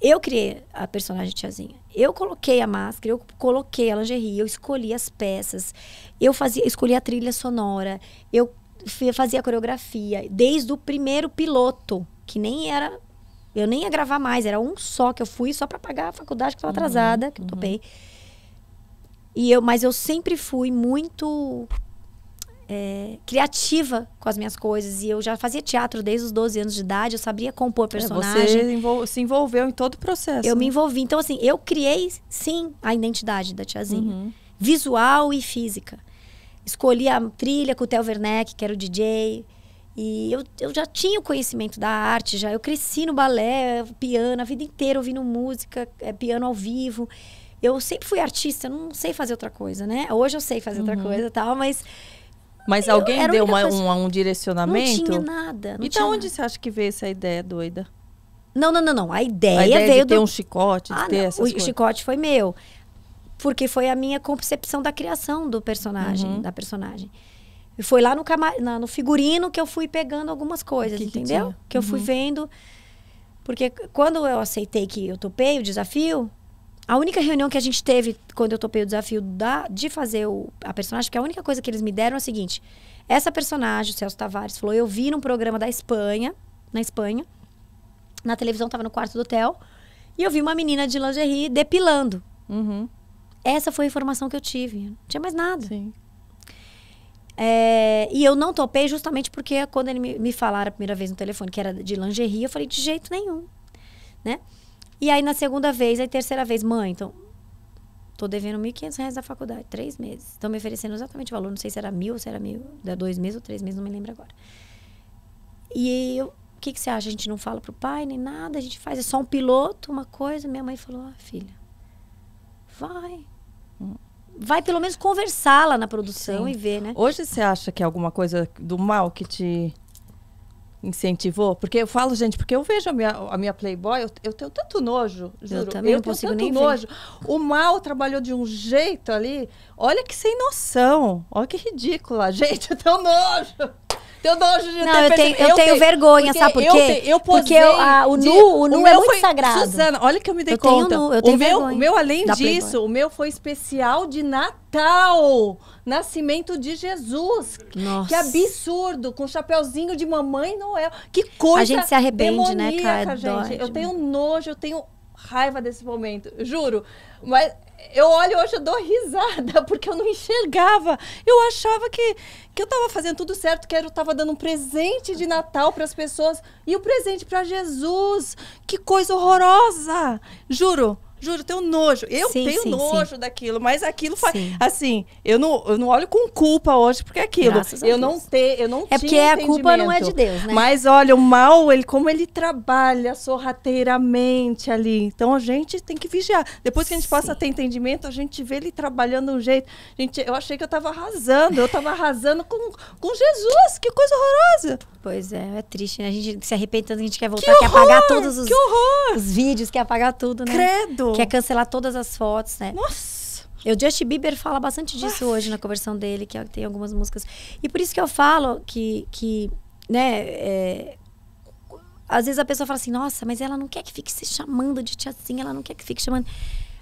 eu criei a personagem Tiazinha. Eu coloquei a máscara, eu coloquei a lingerie, eu escolhi as peças, eu fazia, escolhi a trilha sonora, eu fazia coreografia desde o primeiro piloto, que nem era. Eu nem ia gravar mais, era um só que eu fui só para pagar a faculdade que estava uhum, atrasada, que eu topei. Uhum. E eu, mas eu sempre fui muito é, criativa com as minhas coisas. E eu já fazia teatro desde os 12 anos de idade, eu sabia compor personagem. É, você se envolveu em todo o processo. Eu né? me envolvi. Então, assim, eu criei, sim, a identidade da tiazinha. Uhum. Visual e física escolhi a trilha com o Theo Werneck, que era o DJ. E eu, eu já tinha o conhecimento da arte, já eu cresci no balé, piano, a vida inteira ouvindo música, eh, piano ao vivo. Eu sempre fui artista, não sei fazer outra coisa, né? Hoje eu sei fazer uhum. outra coisa tal, mas. Mas eu, alguém deu uma, coisa... um, um, direcionamento? Não tinha nada. Não então, tinha onde nada. você acha que veio essa ideia doida? Não, não, não, não. A ideia, a ideia veio de ter do... um chicote, de ah, ter não. essas o coisas. O chicote foi meu. Porque foi a minha concepção da criação do personagem, uhum. da personagem. E foi lá no, camar... Na, no figurino que eu fui pegando algumas coisas, que entendeu? Que, que eu uhum. fui vendo. Porque quando eu aceitei que eu topei o desafio, a única reunião que a gente teve quando eu topei o desafio da, de fazer o, a personagem, que a única coisa que eles me deram é a seguinte: essa personagem, o Celso Tavares, falou: eu vi num programa da Espanha, na Espanha, na televisão, estava no quarto do hotel, e eu vi uma menina de lingerie depilando. Uhum. Essa foi a informação que eu tive. Não tinha mais nada. Sim. É, e eu não topei justamente porque quando ele me, me falaram a primeira vez no telefone que era de lingerie, eu falei, de jeito nenhum, né? E aí na segunda vez, aí terceira vez, mãe, então, tô devendo R$ 1.500 da faculdade, três meses. Estão me oferecendo exatamente o valor, não sei se era mil, se era mil, da dois meses ou três meses, não me lembro agora. E eu, o que, que você acha? A gente não fala pro pai, nem nada, a gente faz, é só um piloto, uma coisa. Minha mãe falou, ah, filha, vai, vai pelo menos conversar lá na produção Sim. e ver, né? Hoje você acha que é alguma coisa do mal que te incentivou? Porque eu falo, gente, porque eu vejo a minha, a minha Playboy, eu, eu tenho tanto nojo, juro. Eu também eu não consigo nem nojo. Ver. O mal trabalhou de um jeito ali, olha que sem noção, olha que ridícula, gente, eu tenho nojo. Então, tenho nojo de Não, eu tenho, eu, eu tenho vergonha, sabe por quê? Eu, eu posei porque eu, a, o nu, de, o nu o é muito foi, sagrado. Suzana, olha que eu me dei eu conta. Tenho nu, eu tenho o meu, vergonha. o meu além disso, o meu foi especial de Natal. Nascimento de Jesus. Nossa. Que absurdo, com chapéuzinho de mamãe Noel. Que coisa A gente se arrepende, né, cara? Gente. Eu tenho nojo, eu tenho raiva desse momento, juro. Mas eu olho hoje, eu dou risada, porque eu não enxergava. Eu achava que, que eu estava fazendo tudo certo, que eu estava dando um presente de Natal para as pessoas. E o um presente para Jesus. Que coisa horrorosa! Juro, Juro, tenho nojo. Eu sim, tenho sim, nojo sim. daquilo, mas aquilo faz. Assim, eu não, eu não olho com culpa hoje, porque é aquilo. eu não tenho, eu não É porque a culpa não é de Deus, né? Mas olha, o mal, ele, como ele trabalha sorrateiramente ali. Então a gente tem que vigiar. Depois que a gente passa a ter entendimento, a gente vê ele trabalhando de um jeito. Gente, eu achei que eu tava arrasando. Eu tava arrasando com, com Jesus. Que coisa horrorosa. Pois é, é triste, né? A gente se arrepende tanto, a gente quer voltar, que horror, quer apagar todos os, os, vídeos, quer apagar tudo, né? Credo! Quer cancelar todas as fotos, né? Nossa! O Justin Bieber fala bastante disso Nossa. hoje na conversão dele, que tem algumas músicas. E por isso que eu falo que, que né, é, às vezes a pessoa fala assim, nossa, mas ela não quer que fique se chamando de tiazinha, ela não quer que fique chamando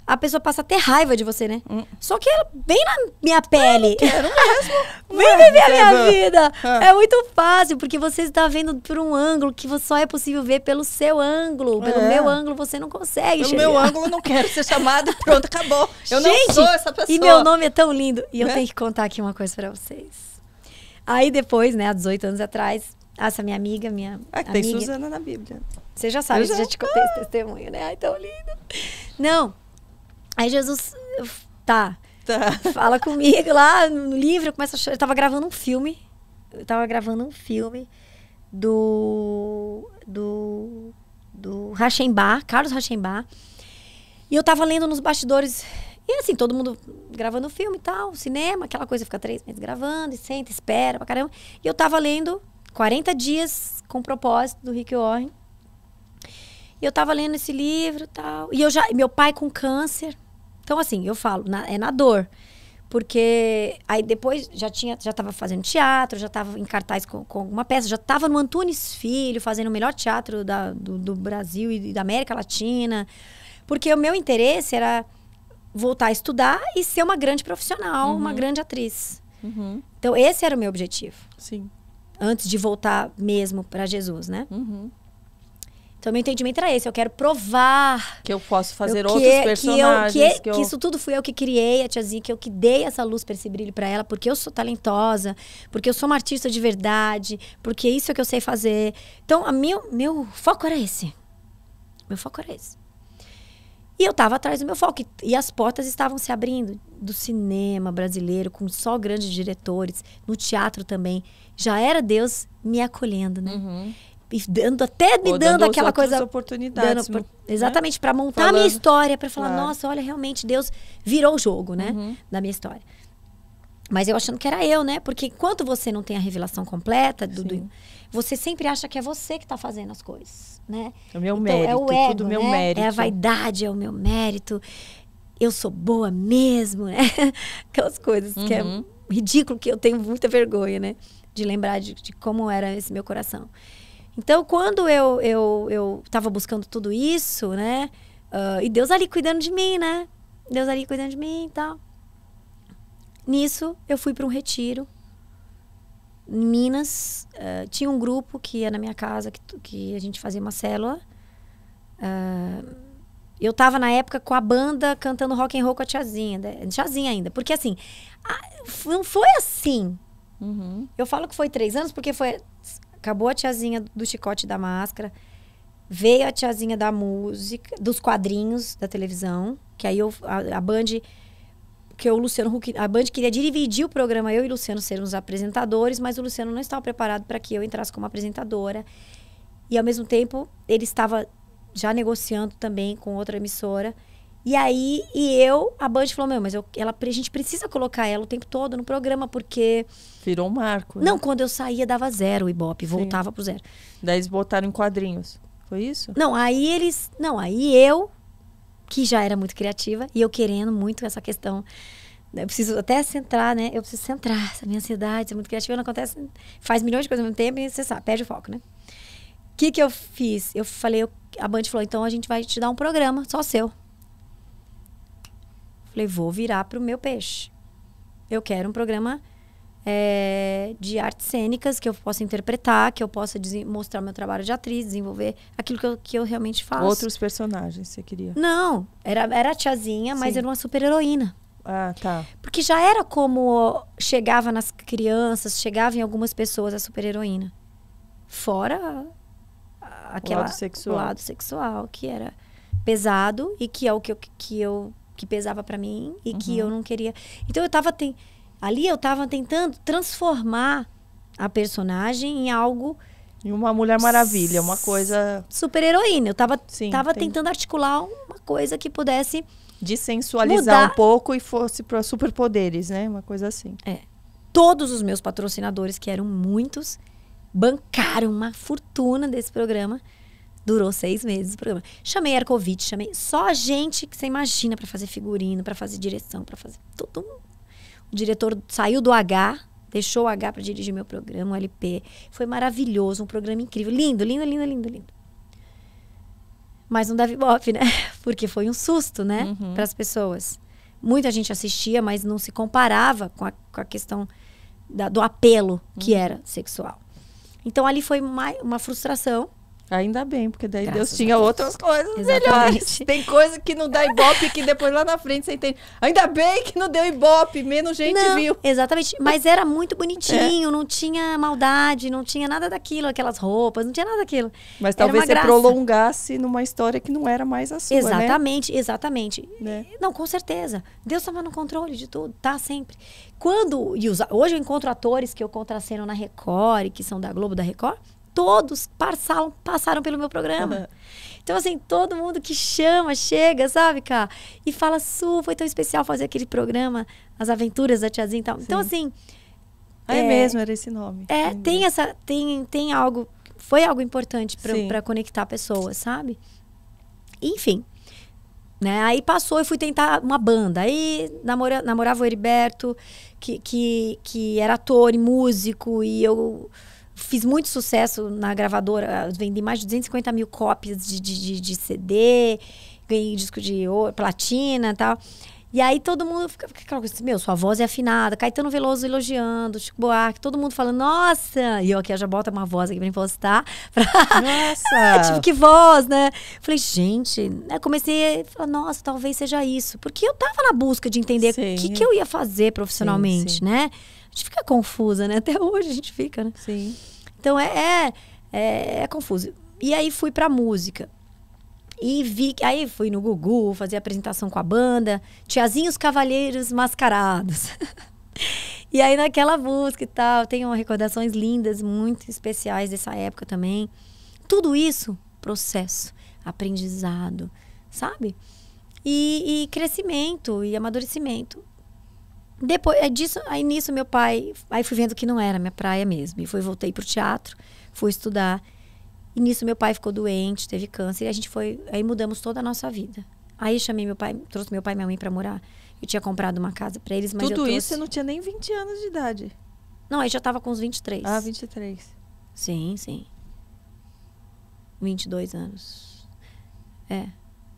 a pessoa passa até raiva de você, né? Hum. Só que ela é vem na minha pele. É, eu quero mesmo. vem é, viver a minha vida. Ah. É muito fácil, porque você está vendo por um ângulo que só é possível ver pelo seu ângulo. Pelo é. meu ângulo, você não consegue. Pelo chegar. meu ângulo, eu não quero ser chamado. Pronto, acabou. Eu Gente, não sou essa pessoa. E meu nome é tão lindo. E eu é. tenho que contar aqui uma coisa para vocês. Aí depois, né, há 18 anos atrás, essa minha amiga, minha. Ah, que amiga, tem Suzana na Bíblia. Você já sabe, eu já, já te contei esse testemunho, né? Ai, tão lindo. Não, Aí Jesus, tá, tá. fala comigo lá no livro, começa a chorar. Eu tava gravando um filme, eu tava gravando um filme do do do Rachembar, Carlos Rachembar. E eu tava lendo nos bastidores e assim, todo mundo gravando filme e tal, cinema, aquela coisa, fica três meses gravando, e senta, espera pra caramba. E eu tava lendo 40 dias com propósito do Rick Warren. E eu tava lendo esse livro tal. E eu já. Meu pai com câncer. Então, assim, eu falo, na, é na dor. Porque aí depois já tinha, já estava fazendo teatro, já estava em cartaz com, com uma peça, já estava no Antunes Filho, fazendo o melhor teatro da, do, do Brasil e da América Latina. Porque o meu interesse era voltar a estudar e ser uma grande profissional, uhum. uma grande atriz. Uhum. Então, esse era o meu objetivo. Sim. Antes de voltar mesmo para Jesus, né? Uhum. Então, meu entendimento era esse. Eu quero provar. Que eu posso fazer eu, outros personagens. É que, eu, que, é que, eu... que, isso tudo fui eu que criei, a tia que eu que dei essa luz para esse brilho para ela, porque eu sou talentosa, porque eu sou uma artista de verdade, porque isso é o que eu sei fazer. Então, a meu, meu foco era esse. Meu foco era esse. E eu estava atrás do meu foco. E as portas estavam se abrindo do cinema brasileiro, com só grandes diretores, no teatro também. Já era Deus me acolhendo, né? Uhum dando, até me dando, dando aquela coisa. Oportunidades, dando, né? exatamente, para montar Falando. a minha história, para falar, claro. nossa, olha, realmente Deus virou o jogo, né? Uhum. Da minha história. Mas eu achando que era eu, né? Porque enquanto você não tem a revelação completa, do, do você sempre acha que é você que está fazendo as coisas, né? É o meu então, mérito, é o ego, tudo né? meu mérito. É a vaidade, é o meu mérito. Eu sou boa mesmo, né? Aquelas coisas uhum. que é uhum. ridículo, que eu tenho muita vergonha, né? De lembrar de, de como era esse meu coração. Então, quando eu eu eu estava buscando tudo isso, né? Uh, e Deus ali cuidando de mim, né? Deus ali cuidando de mim e tal. Nisso, eu fui para um retiro em Minas. Uh, tinha um grupo que ia na minha casa, que, que a gente fazia uma célula. Uh, eu estava na época com a banda cantando rock and roll com a tiazinha, né, tiazinha ainda, porque assim, a, não foi assim. Uhum. Eu falo que foi três anos porque foi acabou a tiazinha do chicote da máscara, veio a tiazinha da música, dos quadrinhos da televisão, que aí eu, a, a Band, que eu, o Luciano Huck, a Band queria dividir o programa, eu e o Luciano sermos apresentadores, mas o Luciano não estava preparado para que eu entrasse como apresentadora. E ao mesmo tempo, ele estava já negociando também com outra emissora. E aí, e eu, a Band falou, meu, mas eu, ela, a gente precisa colocar ela o tempo todo no programa, porque... Virou um marco. Né? Não, quando eu saía dava zero o Ibope, voltava Sim. pro zero. Daí eles botaram em quadrinhos, foi isso? Não, aí eles... Não, aí eu, que já era muito criativa, e eu querendo muito essa questão... Né, eu preciso até centrar, né? Eu preciso centrar essa minha ansiedade, ser muito criativa, não acontece... Faz milhões de coisas ao mesmo tempo e você sabe, perde o foco, né? O que que eu fiz? Eu falei, eu, a Band falou, então a gente vai te dar um programa, só seu. Falei, vou virar para o meu peixe. Eu quero um programa é, de artes cênicas que eu possa interpretar, que eu possa mostrar meu trabalho de atriz, desenvolver aquilo que eu, que eu realmente faço. Outros personagens você queria? Não, era, era a tiazinha, mas Sim. era uma super heroína. Ah, tá. Porque já era como chegava nas crianças, chegava em algumas pessoas a super heroína. Fora aquela, o lado sexual. O lado sexual, que era pesado e que é o que eu, que eu que pesava para mim e uhum. que eu não queria. Então eu tava ali eu tava tentando transformar a personagem em algo em uma mulher maravilha, uma coisa super heroína. Eu tava Sim, tava tentando articular uma coisa que pudesse desensualizar mudar. um pouco e fosse para superpoderes, né? Uma coisa assim. É. Todos os meus patrocinadores, que eram muitos, bancaram uma fortuna desse programa. Durou seis meses o programa. Chamei Arcovitch, chamei só gente que você imagina para fazer figurino, para fazer direção, para fazer todo mundo. O diretor saiu do H, deixou o H para dirigir meu programa, o LP. Foi maravilhoso, um programa incrível. Lindo, lindo, lindo, lindo, lindo. Mas não deve bop, né? Porque foi um susto, né? Uhum. Para as pessoas. Muita gente assistia, mas não se comparava com a, com a questão da, do apelo que uhum. era sexual. Então ali foi uma, uma frustração Ainda bem, porque daí Graças Deus tinha Deus. outras coisas melhores. Tem coisa que não dá ibope que depois lá na frente você entende. Ainda bem que não deu ibope, menos gente não, viu. Exatamente, mas era muito bonitinho, é. não tinha maldade, não tinha nada daquilo, aquelas roupas, não tinha nada daquilo. Mas talvez você graça. prolongasse numa história que não era mais a sua, né? Exatamente, né? exatamente. Né? Não, com certeza. Deus estava no controle de tudo, tá sempre. Quando, e os, hoje eu encontro atores que eu contraceno na Record, que são da Globo, da Record, todos passaram, passaram pelo meu programa. Uhum. Então, assim, todo mundo que chama, chega, sabe, cara E fala, Su, foi tão especial fazer aquele programa, As Aventuras da Tiazinha e tal. Então, Sim. Então, assim. Ah, é, é, mesmo, era esse nome. É, uhum. tem essa. Tem, tem algo. Foi algo importante para conectar pessoas, sabe? Enfim. Né? Aí passou, e fui tentar uma banda. Aí namora, namorava o Heriberto, que, que, que era ator e músico, e eu Fiz muito sucesso na gravadora, vendi mais de 250 mil cópias de, de, de CD, ganhei disco de ouro, platina e tal. E aí todo mundo fica, aquela coisa, assim, meu, sua voz é afinada, Caetano Veloso elogiando, Chico Buarque, todo mundo falando, nossa! E eu aqui já bota uma voz aqui pra impostar. Pra... Nossa! tipo, que voz, né? Falei, gente, eu né, comecei a falar, nossa, talvez seja isso. Porque eu tava na busca de entender o que, que eu ia fazer profissionalmente, sim, sim. né? A gente fica confusa, né? Até hoje a gente fica, né? Sim. Então é, é, é, é confuso. E aí fui pra música. E vi. Aí fui no Gugu fazer apresentação com a banda. Tiazinhos Cavalheiros Mascarados. e aí naquela busca e tal. Tenho recordações lindas, muito especiais dessa época também. Tudo isso, processo, aprendizado, sabe? E, e crescimento e amadurecimento. Depois é disso, aí nisso meu pai, aí fui vendo que não era minha praia mesmo. E foi voltei pro teatro, fui estudar. E nisso meu pai ficou doente, teve câncer e a gente foi, aí mudamos toda a nossa vida. Aí chamei meu pai, trouxe meu pai e minha mãe para morar. Eu tinha comprado uma casa para eles, mas Tudo trouxe... isso eu não tinha nem 20 anos de idade. Não, aí já tava com os 23. Ah, 23. Sim, sim. 22 anos. É.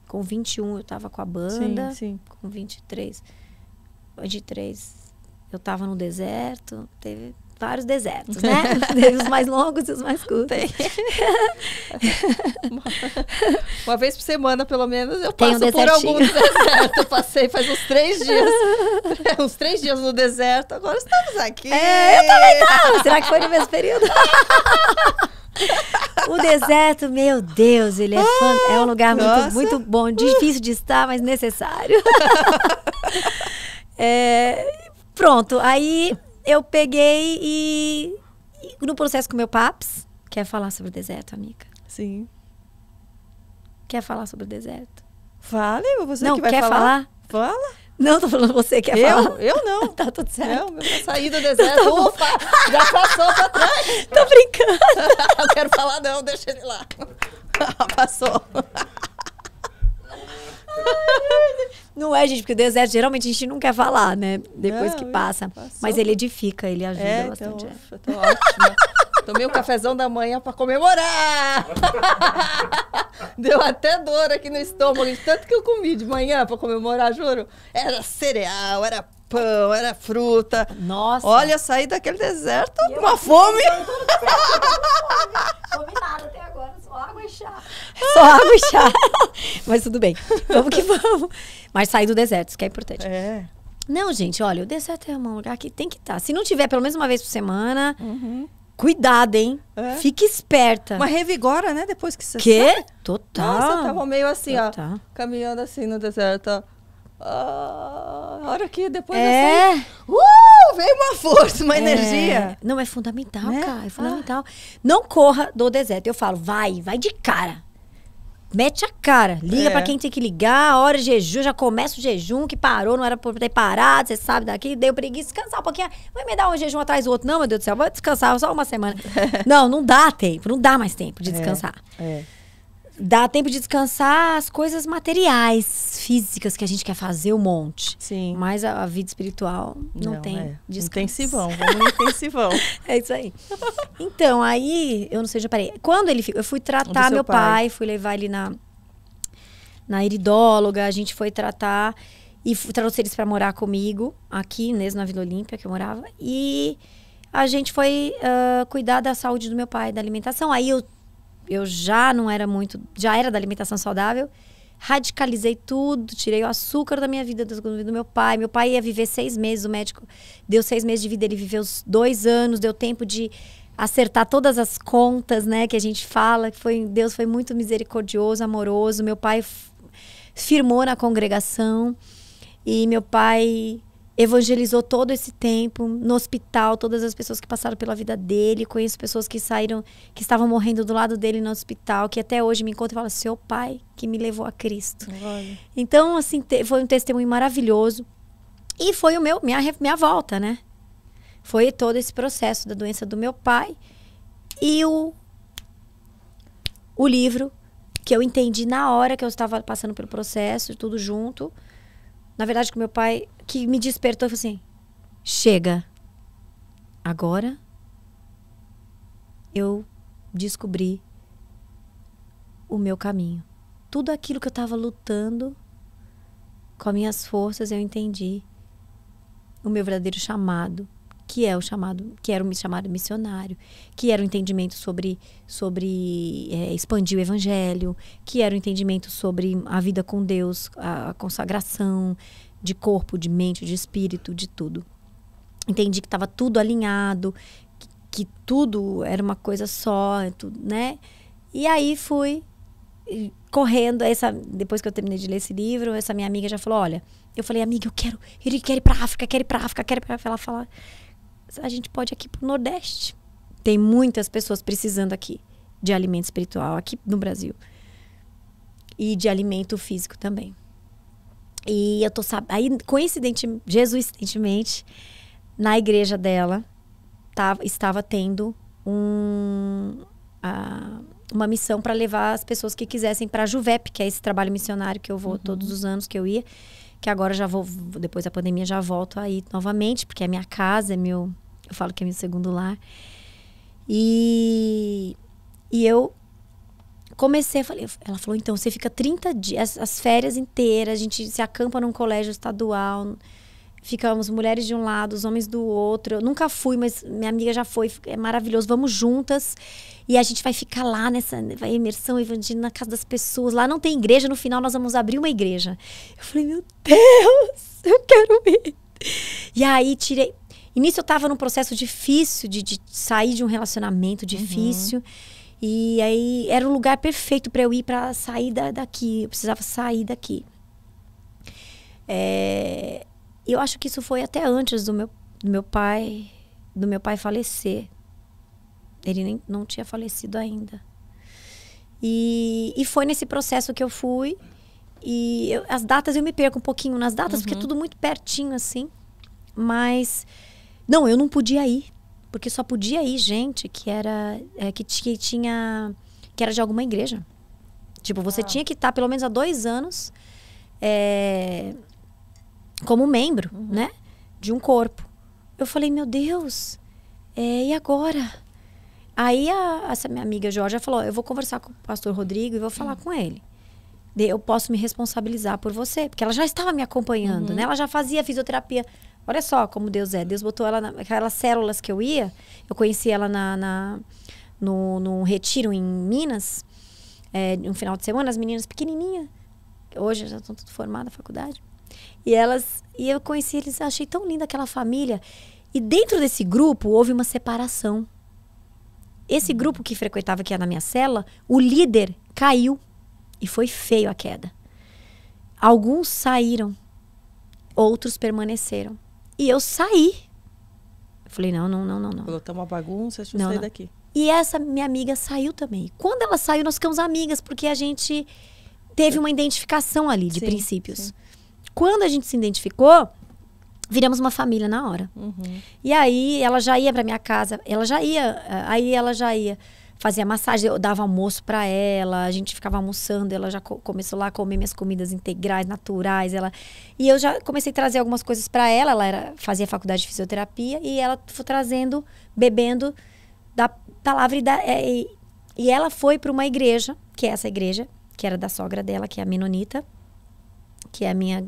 Com 21 eu tava com a banda. Sim, sim. Com 23 de três, eu tava no deserto, teve vários desertos, né? Teve os mais longos e os mais curtos. uma, uma, vez por semana, pelo menos, eu passo um por alguns desertos. Eu passei faz uns três dias. uns três dias no deserto, agora estamos aqui. É, eu também tava. Será que foi no mesmo período? o deserto, meu Deus, ele é, ah, é um lugar muito, muito bom, difícil de estar, mas necessário. É, pronto, aí eu peguei e, e, no processo com meu paps, quer falar sobre o deserto, amiga? Sim. Quer falar sobre o deserto? Fale, é você não, que vai quer falar. falar? Fala. Não, tô falando você quer eu? falar. Eu? não. tá tudo certo. Eu, eu saí do tá deserto, tá opa, já passou pra trás. tô brincando. não quero falar não, deixa ele lá. Ah, passou. não é, gente, porque o deserto geralmente a gente não quer falar, né? Depois não, que é, passa. Mas ele edifica, ele ajuda é, bastante. Então, é. tô ótima. Tomei o um cafezão da manhã para comemorar. Deu até dor aqui no estômago, tanto que eu comi de manhã para comemorar, juro. Era cereal, era pão, era fruta. Nossa. Olha, saí daquele deserto com uma fome. nada até agora, só água e chá. Só água e chá. Mas tudo bem. Vamos que vamos. Mas sair do deserto, isso que é importante. É. Não, gente, olha, o deserto é um lugar que tem que estar. Tá. Se não tiver pelo menos uma vez por semana, uhum. cuidado, hein? É. Fique esperta. Mas revigora, né? Depois que você. Que? Sai. Total. Nossa, eu tava meio assim, Total. ó. Caminhando assim no deserto, ó. Ah, a hora que depois é. Saí, assim, uh, veio uma força, uma é. energia. Não, é fundamental, né? cara. É ah. fundamental. Ah. Não corra do deserto. Eu falo, vai, vai de cara. Mete a cara. Liga é. para quem tem que ligar. Hora de jejum, já começa o jejum, que parou, não era pra ter parado, você sabe daqui. Deu preguiça, descansar um pouquinho. Vai me dar um jejum atrás do outro. Não, meu Deus do céu, vou descansar só uma semana. não, não dá tempo, não dá mais tempo de é, descansar. é. é. Dá tempo de descansar as coisas materiais, físicas que a gente quer fazer um monte. Sim. Mas a, a vida espiritual não, não tem é. descanso. Intensivão, vamos no intensivão. é isso aí. Então, aí, eu não sei, já parei. Quando ele eu fui tratar meu pai. pai, fui levar ele na na iridóloga, a gente foi tratar e trouxe eles para morar comigo aqui, mesmo na Vila Olímpia que eu morava. E a gente foi uh, cuidar da saúde do meu pai, da alimentação. Aí eu eu já não era muito, já era da alimentação saudável, radicalizei tudo, tirei o açúcar da minha vida, do meu pai. Meu pai ia viver seis meses, o médico deu seis meses de vida, ele viveu os dois anos, deu tempo de acertar todas as contas, né, que a gente fala, que foi Deus foi muito misericordioso, amoroso. Meu pai firmou na congregação e meu pai evangelizou todo esse tempo no hospital, todas as pessoas que passaram pela vida dele, conheço pessoas que saíram, que estavam morrendo do lado dele no hospital, que até hoje me encontram e falam: "Seu pai que me levou a Cristo". Olha. Então, assim, foi um testemunho maravilhoso. E foi o meu minha minha volta, né? Foi todo esse processo da doença do meu pai e o o livro que eu entendi na hora que eu estava passando pelo processo, tudo junto na verdade, que meu pai, que me despertou, falou assim: chega, agora eu descobri o meu caminho. Tudo aquilo que eu estava lutando com as minhas forças, eu entendi o meu verdadeiro chamado que é o chamado, que era o chamado missionário, que era o entendimento sobre sobre é, expandir o evangelho, que era o entendimento sobre a vida com Deus, a, a consagração de corpo, de mente, de espírito, de tudo. Entendi que estava tudo alinhado, que, que, tudo era uma coisa só, é tudo, né? E aí fui correndo essa depois que eu terminei de ler esse livro essa minha amiga já falou olha eu falei amiga eu quero ele quer ir para África quero ir para África quero ir para ela falar a gente pode ir aqui para o Nordeste. Tem muitas pessoas precisando aqui de alimento espiritual aqui no Brasil e de alimento físico também. E eu tô sabendo, aí coincidentemente, jesuistentemente, na igreja dela tava, estava tendo um, a, uma missão para levar as pessoas que quisessem para a Juvep, que é esse trabalho missionário que eu vou uhum. todos os anos que eu ia que agora já vou, depois da pandemia, já volto aí novamente, porque é minha casa, é meu. Eu falo que é meu segundo lar. E, e eu comecei, falei, ela falou, então, você fica 30 dias, as férias inteiras, a gente se acampa num colégio estadual, ficamos mulheres de um lado, os homens do outro. Eu nunca fui, mas minha amiga já foi, é maravilhoso, vamos juntas. E a gente vai ficar lá nessa vai imersão evangélica na casa das pessoas. Lá não tem igreja, no final nós vamos abrir uma igreja. Eu falei, meu Deus, eu quero ir. E aí tirei. início eu tava num processo difícil de, de sair de um relacionamento uhum. difícil. Uhum. E aí era o lugar perfeito para eu ir para sair da, daqui. Eu precisava sair daqui. É, eu acho que isso foi até antes do meu, do meu pai do meu pai falecer. Ele nem, não tinha falecido ainda. E, e foi nesse processo que eu fui. E eu, as datas, eu me perco um pouquinho nas datas, uhum. porque é tudo muito pertinho, assim. Mas. Não, eu não podia ir. Porque só podia ir gente que era. É, que, que tinha. que era de alguma igreja. Tipo, você ah. tinha que estar tá pelo menos há dois anos. É, como membro, uhum. né? De um corpo. Eu falei, meu Deus, é, e agora? Aí a, essa minha amiga Georgia falou: eu vou conversar com o pastor Rodrigo e vou falar uhum. com ele. Eu posso me responsabilizar por você, porque ela já estava me acompanhando, uhum. né? Ela já fazia fisioterapia. Olha só como Deus é. Deus botou ela naquelas células que eu ia. Eu conheci ela na, na no, no retiro em Minas, é, eh, um final de semana, as meninas pequenininhas. Hoje já estão tudo formadas na faculdade. E elas, e eu conheci eles, achei tão linda aquela família. E dentro desse grupo houve uma separação. Esse grupo que frequentava, que era é na minha cela, o líder caiu e foi feio a queda. Alguns saíram, outros permaneceram. E eu saí. Eu falei, não, não, não, não, não. Falou, tá uma bagunça, deixa eu não, sair não. daqui. E essa minha amiga saiu também. Quando ela saiu, nós ficamos amigas, porque a gente teve uma identificação ali de sim, princípios. Sim. Quando a gente se identificou, viramos uma família na hora. Uhum. E aí ela já ia para minha casa, ela já ia, eh, aí ela já ia fazia massagem, eu dava almoço para ela, a gente ficava almoçando, ela já co começou lá a comer minhas comidas integrais, naturais, ela e eu já comecei a trazer algumas coisas para ela, ela era, fazia faculdade de fisioterapia e ela foi trazendo, bebendo da palavra e, da, eh, e, e ela foi para uma igreja, que é essa igreja, que era da sogra dela, que é a Menonita, que é a minha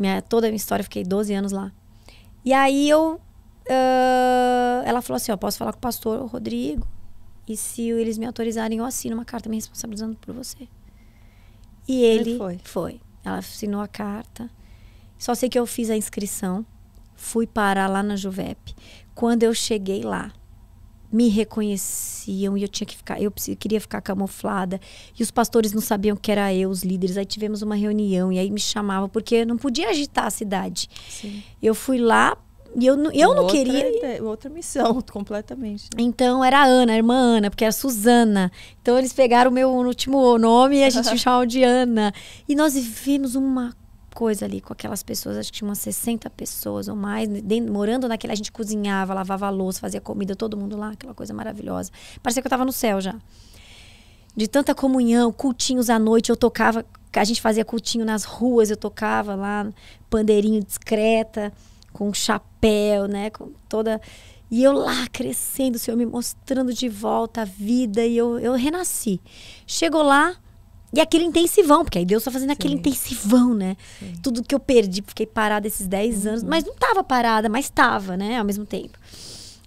minha, toda a minha história, fiquei 12 anos lá. E aí eu. Uh, ela falou assim: ó, posso falar com o pastor Rodrigo? E se eles me autorizarem, eu assino uma carta me responsabilizando por você. E ele, ele foi. foi. Ela assinou a carta. Só sei que eu fiz a inscrição, fui parar lá na Juvep. Quando eu cheguei lá, me reconheciam e eu tinha que ficar, eu queria ficar camuflada. E os pastores não sabiam que era eu, os líderes. Aí tivemos uma reunião e aí me chamava porque eu não podia agitar a cidade. Sim. Eu fui lá e eu, eu outra não queria. outra missão, completamente. Né? Então era Ana, a irmã Ana, porque era Suzana. Então eles pegaram o meu último nome e a gente me chamava de Ana. E nós vivemos uma coisa ali com aquelas pessoas, acho que tinha umas 60 pessoas ou mais, né, dentro, morando naquele, a gente cozinhava, lavava louça, fazia comida, todo mundo lá, aquela coisa maravilhosa. Parecia que eu estava no céu já. De tanta comunhão, cultinhos à noite, eu tocava, a gente fazia cultinho nas ruas, eu tocava lá, pandeirinho discreta, com chapéu, né, com toda... E eu lá crescendo, o Senhor me mostrando de volta a vida, e eu, eu renasci. Chegou lá, e aquele intensivão, porque aí Deus tá fazendo Sim. aquele intensivão, né? Sim. Tudo que eu perdi, fiquei parada esses 10 uhum. anos. Mas não tava parada, mas tava, né? Ao mesmo tempo.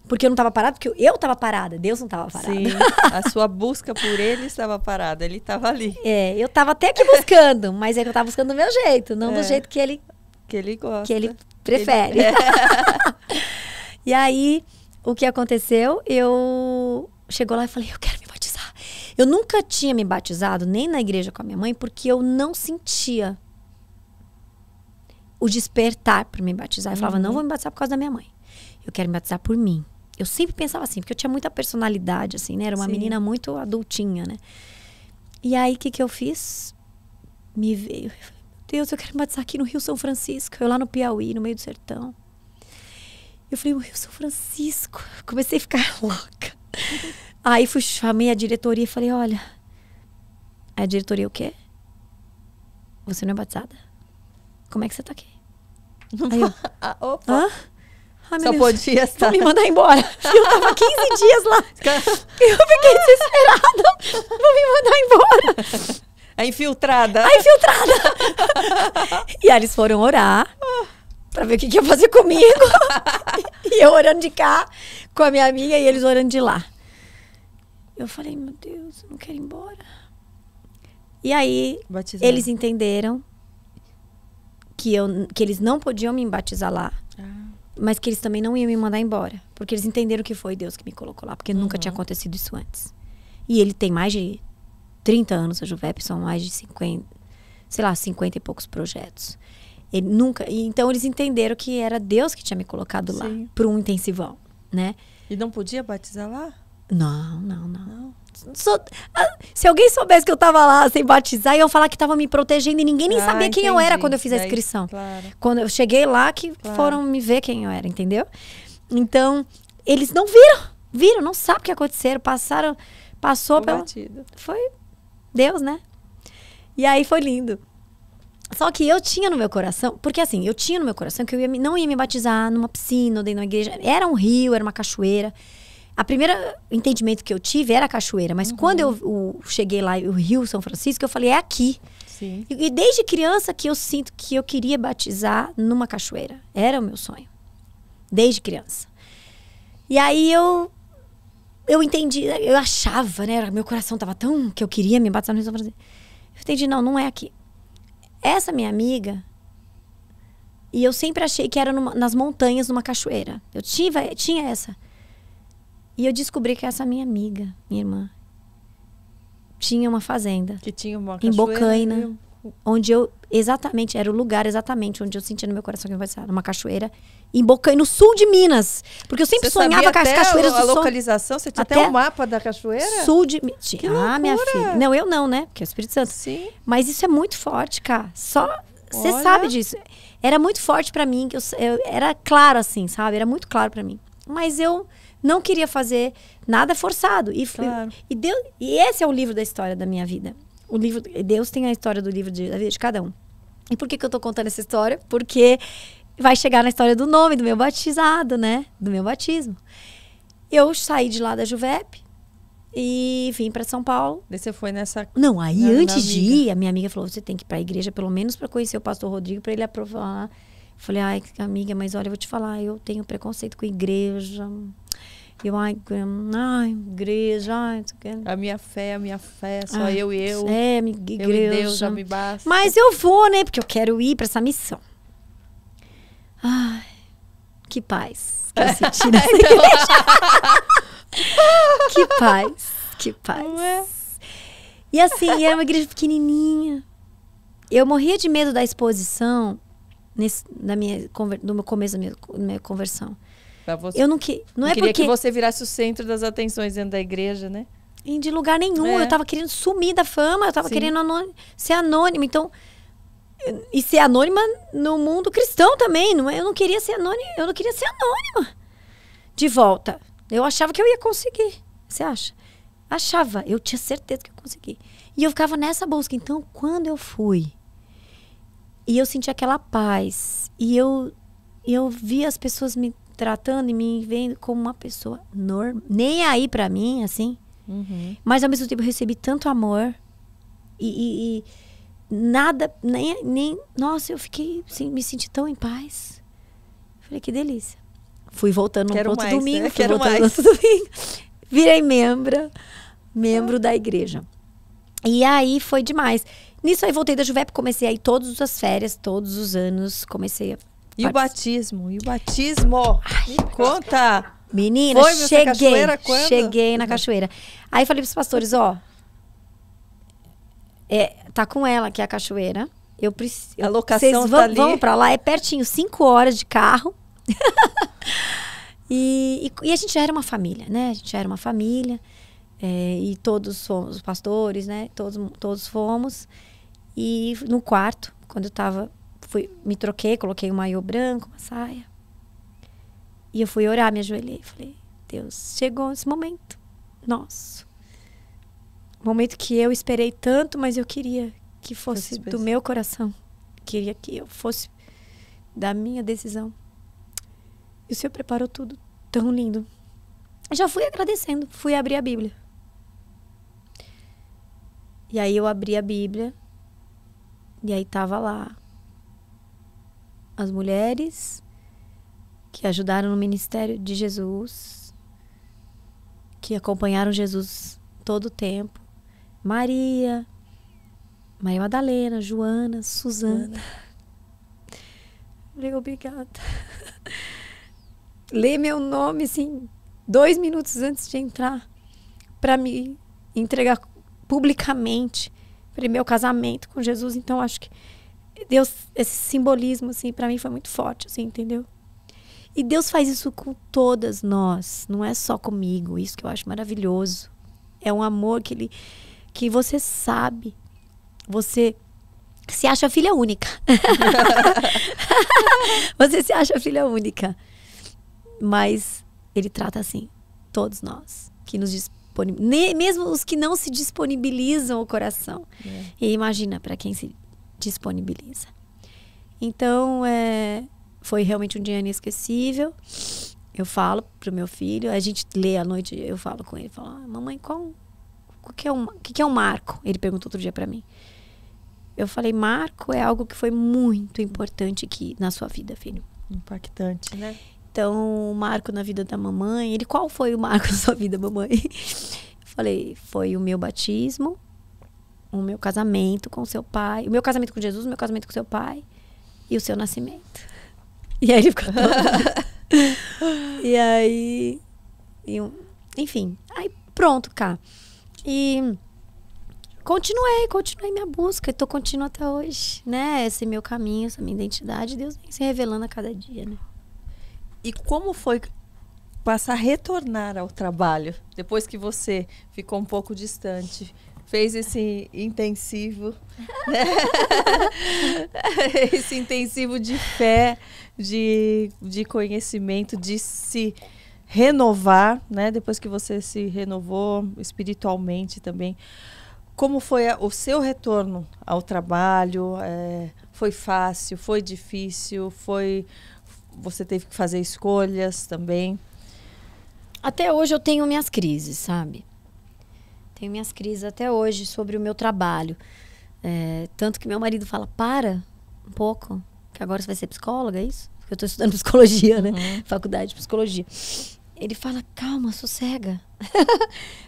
Porque eu não tava parada, porque eu tava parada, Deus não tava parada. Sim, a sua busca por ele estava parada, ele estava ali. É, eu tava até que buscando, mas é que eu tava buscando do meu jeito, não é, do jeito que ele... Que ele gosta. Que ele prefere. Ele... É. e aí, o que aconteceu? Eu... Chegou lá e falei, eu quero eu nunca tinha me batizado nem na igreja com a minha mãe porque eu não sentia o despertar para me batizar. Eu falava, uhum. não vou me batizar por causa da minha mãe. Eu quero me batizar por mim. Eu sempre pensava assim, porque eu tinha muita personalidade, assim, né? Era uma Sim. menina muito adultinha, né? E aí, o que, que eu fiz? Me veio. Deus, eu quero me batizar aqui no Rio São Francisco. Eu lá no Piauí, no meio do sertão. Eu falei, o Rio São Francisco. Comecei a ficar louca. Aí fui, chamei a diretoria e falei, olha. Aí a diretoria, é o quê? Você não é batizada? Como é que você tá aqui? Aí eu, ah, opa. Hã? Ai, Só Deus, podia estar. me mandar embora. Eu tava 15 dias lá. Eu fiquei desesperada. Vou me mandar embora. A infiltrada. A infiltrada. e aí eles foram orar pra ver o que, que ia fazer comigo. e eu orando de cá com a minha amiga e eles orando de lá. Eu falei, meu Deus, eu não quero ir embora. E aí, Batizar. eles entenderam que, eu, que eles não podiam me batizar lá, ah. mas que eles também não iam me mandar embora. Porque eles entenderam que foi Deus que me colocou lá, porque uhum. nunca tinha uhum. acontecido isso antes. E ele tem mais de 30 anos, a Juvep, são mais de 50, sei lá, 50 e poucos projetos. Ele nunca, então eles entenderam que era Deus que tinha me colocado Sim. lá, para um intensivão, né? E não podia batizar lá? Não, não, não. Sou... Ah, se alguém soubesse que eu tava lá sem batizar, iam falar que tava me protegendo e ninguém nem ah, sabia entendi. quem eu era quando eu fiz a inscrição. claro. Quando eu cheguei lá, que claro. foram me ver quem eu era, entendeu? Então, eles não viram, viram, não sabem o que aconteceu, passaram, passou Foi pela. Batido. Foi Deus, né? E aí foi lindo. Só que eu tinha no meu coração, porque assim, eu tinha no meu coração que eu ia, não ia me batizar numa piscina ou dentro de uma igreja. Era um rio, era uma cachoeira. A primeira entendimento que eu tive era a cachoeira, mas uhum. quando eu o, cheguei lá, o Rio São Francisco, eu falei, é aqui. E, e, desde criança que eu sinto que eu queria batizar numa cachoeira. Era o meu sonho. Desde criança. E aí eu eu entendi, eu achava, né? Meu coração tava tão que eu queria me batizar no Rio São Francisco. Eu entendi, não, não é aqui. Essa minha amiga, e eu sempre achei que era numa, nas montanhas, numa cachoeira. Eu tive, tinha essa. E eu descobri que essa minha amiga, minha irmã, tinha uma fazenda. Que tinha uma Em Bocaina. Eu... Onde eu, exatamente, era o lugar exatamente onde eu sentia no meu coração que eu estava numa cachoeira. Em Bocaina, no sul de Minas. Porque eu sempre você sonhava com as cachoeiras a, do sul. localização? Você tinha até, até o mapa da cachoeira? Sul de Minas. Ah, loucura. minha filha. Não, eu não, né? Porque é o Espírito Santo. Sim. Mas isso é muito forte, cara. Só... Você sabe disso. Era muito forte para mim. que eu, eu, Era claro, assim, sabe? Era muito claro para mim. Mas eu não queria fazer nada forçado. E, claro. e, Deus, e esse é o livro da história da minha vida. O livro, Deus tem a história do livro de, da vida de cada um. E por que, que eu estou contando essa história? Porque vai chegar na história do nome do meu batizado, né? Do meu batismo. Eu saí de lá da Juvep e vim para São Paulo. você foi nessa Não, aí na, antes na de ir, a minha amiga falou: "Você tem que ir para a igreja pelo menos para conhecer o pastor Rodrigo para ele aprovar". Falei: "Ai, amiga, mas olha, eu vou te falar, eu tenho preconceito com igreja" eu, ai, ai igreja, ai, a minha fé, a minha fé, só ai, ah, eu e eu. É, minha igreja. Eu e Deus já me basta. Mas eu vou, né? Porque eu quero ir para essa missão. Ai, que paz que eu senti nessa igreja. que paz, que paz. É? E assim, era é uma igreja pequenininha. Eu morria de medo da exposição nesse, da minha, no meu começo da minha, minha conversão. Você, eu não, que, não, é queria porque... que você virasse o centro das atenções dentro da igreja, né? Em de lugar nenhum. É. Eu tava querendo sumir da fama, eu tava Sim. querendo ser anônima. Então, e ser anônima no mundo cristão também. Não é? Eu não queria ser anônima, eu não queria ser anônima. De volta. Eu achava que eu ia conseguir. Você acha? Achava, eu tinha certeza que eu consegui. E eu ficava nessa busca. Então, quando eu fui, e eu senti aquela paz, e eu, eu vi as pessoas me tratando e me vendo como uma pessoa normal. Nem é aí para mim, assim. Uhum. Mas ao mesmo tempo eu recebi tanto amor e, e, e, nada, nem, nem. Nossa, eu fiquei, assim, me senti tão em paz. Falei, que delícia. Fui voltando no outro mais, domingo, né? Quero mais. no outro domingo. Virei membro, membro ah. da igreja. E aí foi demais. Nisso aí voltei da Juvep, comecei aí todas as férias, todos os anos, comecei a e Parece. o batismo? E o batismo? Ai, Me conta! Menina, Foi cheguei. Cheguei na cachoeira. Aí falei pros pastores, ó. É, tá com ela, que é a cachoeira. Eu preciso. A locação Vocês tá vão, tá ali. vão pra lá, é pertinho, cinco horas de carro. e, e, e, a gente já era uma família, né? A gente já era uma família. É, e todos fomos, os pastores, né? Todos, todos fomos. E no quarto, quando eu tava fui, me troquei, coloquei um maiô branco, uma saia. E eu fui orar, me ajoelhei. Falei, Deus, chegou esse momento nosso. Momento que eu esperei tanto, mas eu queria que fosse do meu coração. Queria que eu fosse da minha decisão. E o Senhor preparou tudo tão lindo. já fui agradecendo, fui abrir a Bíblia. E aí eu abri a Bíblia. E aí tava lá as mulheres que ajudaram no ministério de Jesus, que acompanharam Jesus todo o tempo. Maria, Maria Madalena, Joana, Suzana. Obrigada. Lê meu nome, assim, dois minutos antes de entrar, para me entregar publicamente para meu casamento com Jesus. Então, acho que Deus, esse simbolismo, assim, para mim foi muito forte, assim, entendeu? E Deus faz isso com todas nós, não é só comigo. Isso que eu acho maravilhoso. É um amor que ele que você sabe. Você se acha filha única. você se acha filha única. Mas ele trata assim todos nós que nos disponibilizam, mesmo os que não se disponibilizam o coração. É. E imagina para quem se disponibiliza. Então, é, foi realmente um dia inesquecível. Eu falo pro meu filho, a gente lê à noite, eu falo com ele, falo, ah, mamãe, qual, qual que, é um, que, que é um marco? Ele perguntou outro dia para mim. Eu falei, marco é algo que foi muito importante aqui na sua vida, filho. Impactante, né? Então, o marco na vida da mamãe, ele, qual foi o marco na sua vida, mamãe? Eu falei, foi o meu batismo, o meu casamento com seu pai, o meu casamento com Jesus, o meu casamento com seu pai e o seu nascimento. E aí ele ficou todo... E aí. E, enfim, aí pronto, cá. E continuei, continuei minha busca e tô continuando até hoje, né? Esse meu caminho, essa minha identidade, Deus vem se revelando a cada dia, né? E como foi passar a retornar ao trabalho depois que você ficou um pouco distante? fez esse intensivo, né? esse intensivo de fé, de, de conhecimento, de se renovar, né? Depois que você se renovou espiritualmente também. Como foi o seu retorno ao trabalho? É, foi fácil? Foi difícil? Foi você teve que fazer escolhas também? Até hoje eu tenho minhas crises, sabe? tenho minhas crises até hoje sobre o meu trabalho. É, tanto que meu marido fala, para um pouco, que agora você vai ser psicóloga, é isso? Porque eu estou estudando psicologia, né? Uhum. Faculdade de psicologia. Ele fala, calma, sossega.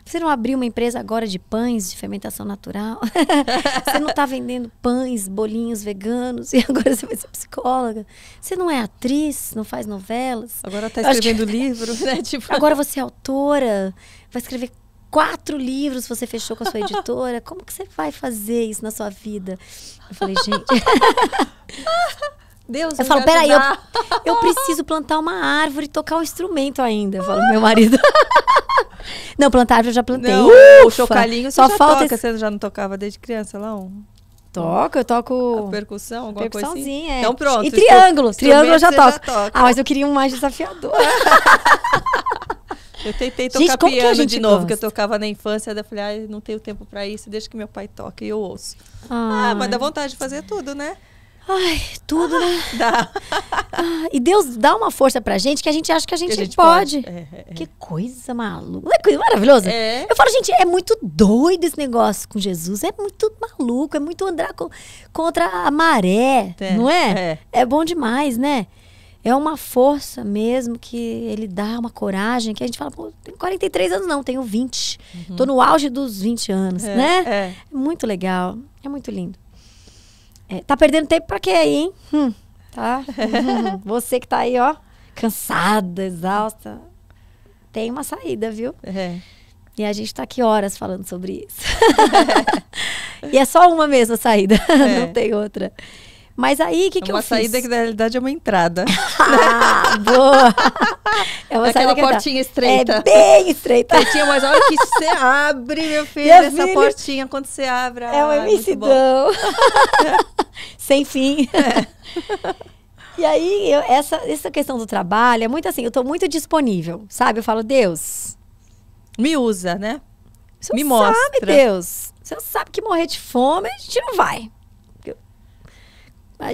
você não abriu uma empresa agora de pães de fermentação natural? você não está vendendo pães, bolinhos veganos e agora você vai ser psicóloga? Você não é atriz, não faz novelas? Agora está escrevendo que... livro, né? Tipo... Agora você é autora, vai escrever quatro livros você fechou com a sua editora. Como que você vai fazer isso na sua vida? Eu falei, gente. Deus, eu falo, peraí, eu, eu preciso plantar uma árvore e tocar um instrumento ainda. Eu falo, meu marido. não, plantar árvore eu já plantei. Não, Ufa, o chocalhinho só falta toca, esse... você já não tocava desde criança lá um. Toco, eu toco. A percussão, alguma coisa assim. É. Então pronto. E triângulo, triângulo eu já toco. Já Ah, mas eu queria um mais desafiador. Eu tentei tocar gente, piano de novo, que eu tocava na infância. Daí eu falei, ai, ah, não tenho tempo para isso, deixa que meu pai toque e eu ouço. Ai. Ah, mas dá vontade de fazer tudo, né? Ai, tudo, ah, né? Dá. Ah, e Deus dá uma força pra gente que a gente acha que a gente, que a gente pode. pode. É, é. é. Que coisa maluca. Não é coisa maravilhosa? É. Eu falo, gente, é muito doido esse negócio com Jesus. É muito maluco, é muito andar contra a maré, é, não é? é? É bom demais, né? é uma força mesmo que ele dá, uma coragem, que a gente fala, pô, tenho 43 anos não, tenho 20. Uhum. Tô no auge dos 20 anos, é, né? É. é. Muito legal, é muito lindo. É, tá perdendo tempo pra quê aí, hein? Hum, tá? você que tá aí, ó, cansada, exausta, tem uma saída, viu? É. E a gente tá aqui horas falando sobre isso. e é só uma mesma saída, é. não tem outra. Mas aí, o que, que é eu fiz? Uma saída que na realidade é uma entrada. ah, boa! É uma Aquela é portinha estreita. É bem estreita. Estreitinha, mas olha que você abre, meu filho, essa portinha quando você abre. É uma ah, é imensidão. Sem fim. É. E aí, eu, essa, essa questão do trabalho é muito assim, eu estou muito disponível, sabe? Eu falo, Deus. Me usa, né? me mostra. sabe, Deus. Você sabe que morrer de fome, a gente não vai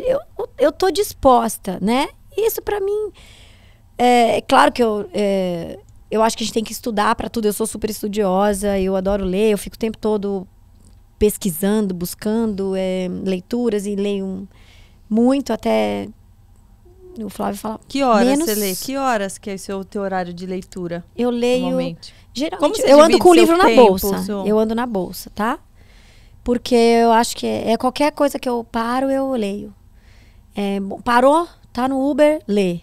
eu, eu tô disposta, né? Isso para mim. É, é, claro que eu. É, eu acho que a gente tem que estudar para tudo. Eu sou super estudiosa, eu adoro ler, eu fico o tempo todo pesquisando, buscando é, leituras e leio muito até o Flávio fala. Que horas menos... você lê? Que horas que é o seu teu horário de leitura? Eu leio. Geralmente, eu ando com o livro tempo, na bolsa. Seu... Eu ando na bolsa, tá? Porque eu acho que é, é qualquer coisa que eu paro, eu leio. É, parou, tá no Uber, lê.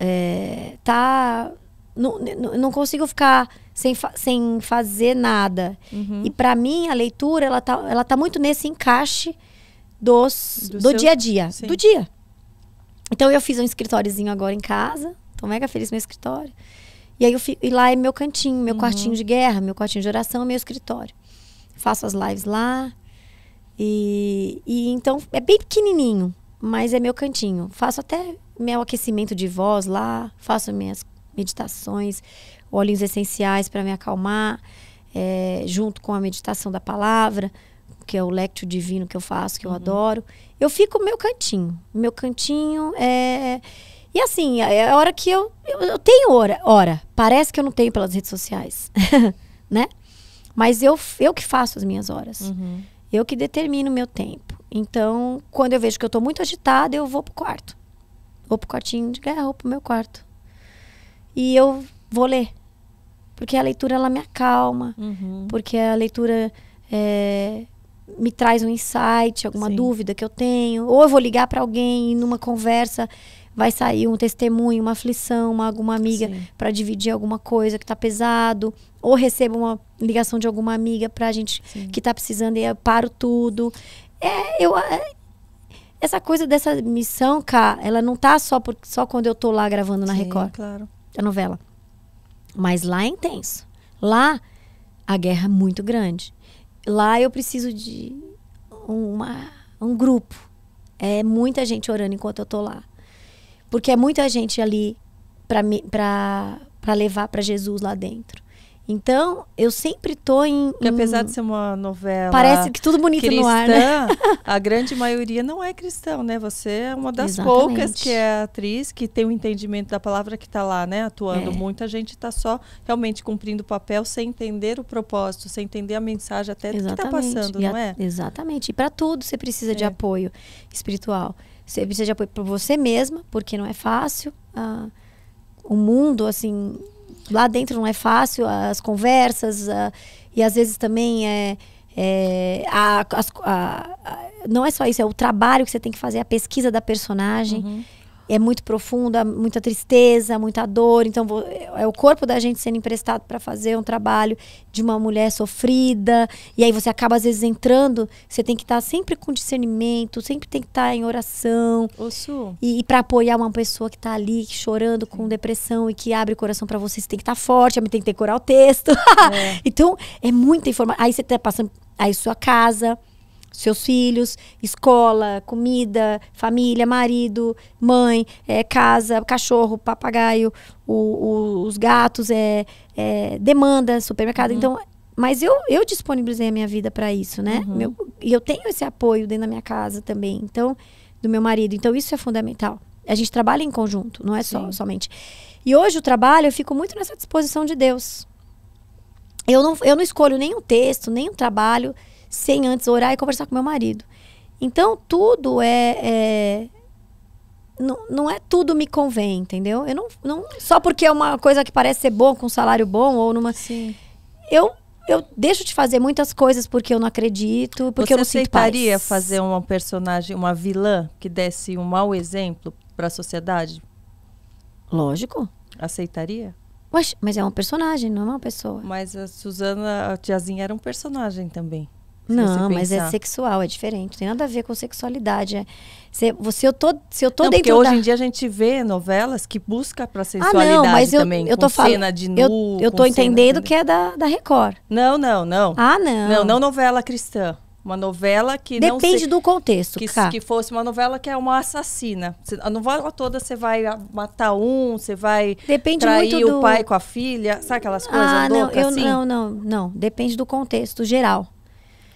É, tá. Não, não consigo ficar sem, fa sem fazer nada. Uhum. E para mim, a leitura, ela tá, ela tá muito nesse encaixe dos, do, do seu... dia a dia. Sim. Do dia. Então eu fiz um escritóriozinho agora em casa. Tô mega feliz no meu escritório. E aí eu fui, e lá é meu cantinho, meu uhum. quartinho de guerra, meu quartinho de oração, meu escritório faço as lives lá. E, e então é bem pequenininho, mas é meu cantinho. Faço até meu aquecimento de voz lá, faço minhas meditações, óleos essenciais para me acalmar, é, junto com a meditação da palavra, que é o lecto divino que eu faço, que eu uhum. adoro. Eu fico meu cantinho. Meu cantinho é. E assim, é, é a hora que eu. Eu, eu tenho hora, hora. Parece que eu não tenho pelas redes sociais. né? Mas eu, eu que faço as minhas horas. Uhum. Eu que determino o meu tempo. Então, quando eu vejo que eu estou muito agitada, eu vou pro quarto. Vou pro quartinho de guerra, vou pro meu quarto. E eu vou ler. Porque a leitura, ela me acalma. Uhum. Porque a leitura é, me traz um insight, alguma Sim. dúvida que eu tenho. Ou eu vou ligar para alguém numa conversa vai sair um testemunho, uma aflição, uma, alguma amiga para dividir alguma coisa que está pesado, ou recebo uma ligação de alguma amiga para gente Sim. que está precisando e eu paro tudo. É, eu é, essa coisa dessa missão, cá, ela não tá só por, só quando eu tô lá gravando na Sim, Record, claro. a novela. Mas lá é intenso. Lá a guerra é muito grande. Lá eu preciso de uma, um grupo. É muita gente orando enquanto eu tô lá. Porque é muita gente ali para levar para Jesus lá dentro. Então, eu sempre tô em. Porque apesar de ser uma novela. Parece que tudo bonito cristã, no ar. Né? a grande maioria não é cristão, né? Você é uma das Exatamente. poucas que é atriz, que tem o um entendimento da palavra que está lá, né? Atuando. É. Muita gente está só realmente cumprindo o papel sem entender o propósito, sem entender a mensagem até Exatamente. do que está passando, a, não é? Exatamente. E para tudo você precisa é. de apoio espiritual. Você precisa de apoio para você mesma, porque não é fácil. Ah, o mundo, assim, lá dentro não é fácil, as conversas, ah, e às vezes também é. é a, a, a, não é só isso, é o trabalho que você tem que fazer, a pesquisa da personagem. Uhum é muito profunda, muita tristeza, muita dor. Então, vou, é o corpo da gente sendo emprestado para fazer um trabalho de uma mulher sofrida. E aí você acaba, às vezes, entrando. Você tem que estar tá sempre com discernimento, sempre tem que estar tá em oração. Osso. E, e para apoiar uma pessoa que está ali chorando com depressão e que abre o coração para você, você tem que estar tá forte, tem que decorar o texto. É. então, é muita informação. Aí você está passando. Aí sua casa seus filhos, escola, comida, família, marido, mãe, é, casa, cachorro, papagaio, o, o, os gatos, é, é demanda, supermercado. Uhum. Então, mas eu, eu disponibilizei a minha vida para isso, né? Uhum. Meu, e eu tenho esse apoio dentro da minha casa também, então, do meu marido. Então, isso é fundamental. A gente trabalha em conjunto, não é Sim. só somente. E hoje o trabalho, eu fico muito nessa disposição de Deus. Eu não, eu não escolho nenhum texto, nenhum trabalho sem antes orar e conversar com meu marido. Então, tudo é. é não, não é tudo me convém, entendeu? Eu não, não. Só porque é uma coisa que parece ser boa com um salário bom, ou numa. Sim. Eu eu deixo de fazer muitas coisas porque eu não acredito, porque Você eu não sinto paz. Você aceitaria fazer uma personagem, uma vilã que desse um mau exemplo para a sociedade? Lógico. Aceitaria? Mas, mas é um personagem, não é uma pessoa. Mas a Suzana, a tiazinha era um personagem também não, mas é sexual, é diferente. Não tem nada a ver com sexualidade. É, se, se eu tô, se eu tô não, dentro porque da... hoje em dia a gente vê novelas que busca pra sexualidade ah, não, mas eu, também. Eu tô falando, cena de nu. Eu, eu tô entendendo cena... que é da, da Record. Não, não, não. Ah, não. Não, não novela cristã. Uma novela que Depende não Depende do contexto, que, que fosse uma novela que é uma assassina. A novela toda você vai matar um, você vai Depende trair o do... pai com a filha, sabe aquelas ah, coisas ah, loucas não, eu, assim? Não, não, não. Depende do contexto geral.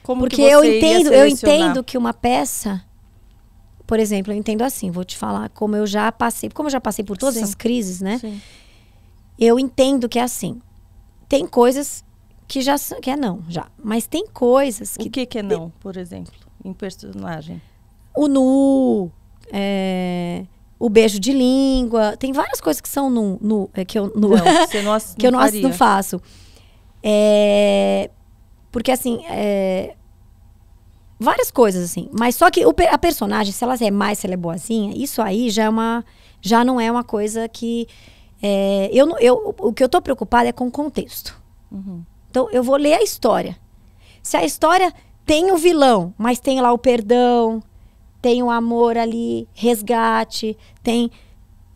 Como Porque eu entendo, eu entendo que uma peça, por exemplo, eu entendo assim, vou te falar como eu já passei, como eu já passei por todas as crises, né? Sim. Eu entendo que é assim. Tem coisas que já que é não, já, mas tem coisas que O que que é não, por exemplo, em personagem? O nu, é, o beijo de língua, tem várias coisas que são nu, nu é, que eu nu, não, não que eu não, não faço. É, porque, assim, é... várias coisas, assim. Mas só que o, a personagem, se ela é mais, se ela é boazinha, isso aí já é uma. Já não é uma coisa que. É... eu, eu, o que eu tô preocupada é com o contexto. Uhum. Então, eu vou ler a história. Se a história tem o vilão, mas tem lá o perdão, tem o amor ali, resgate, tem.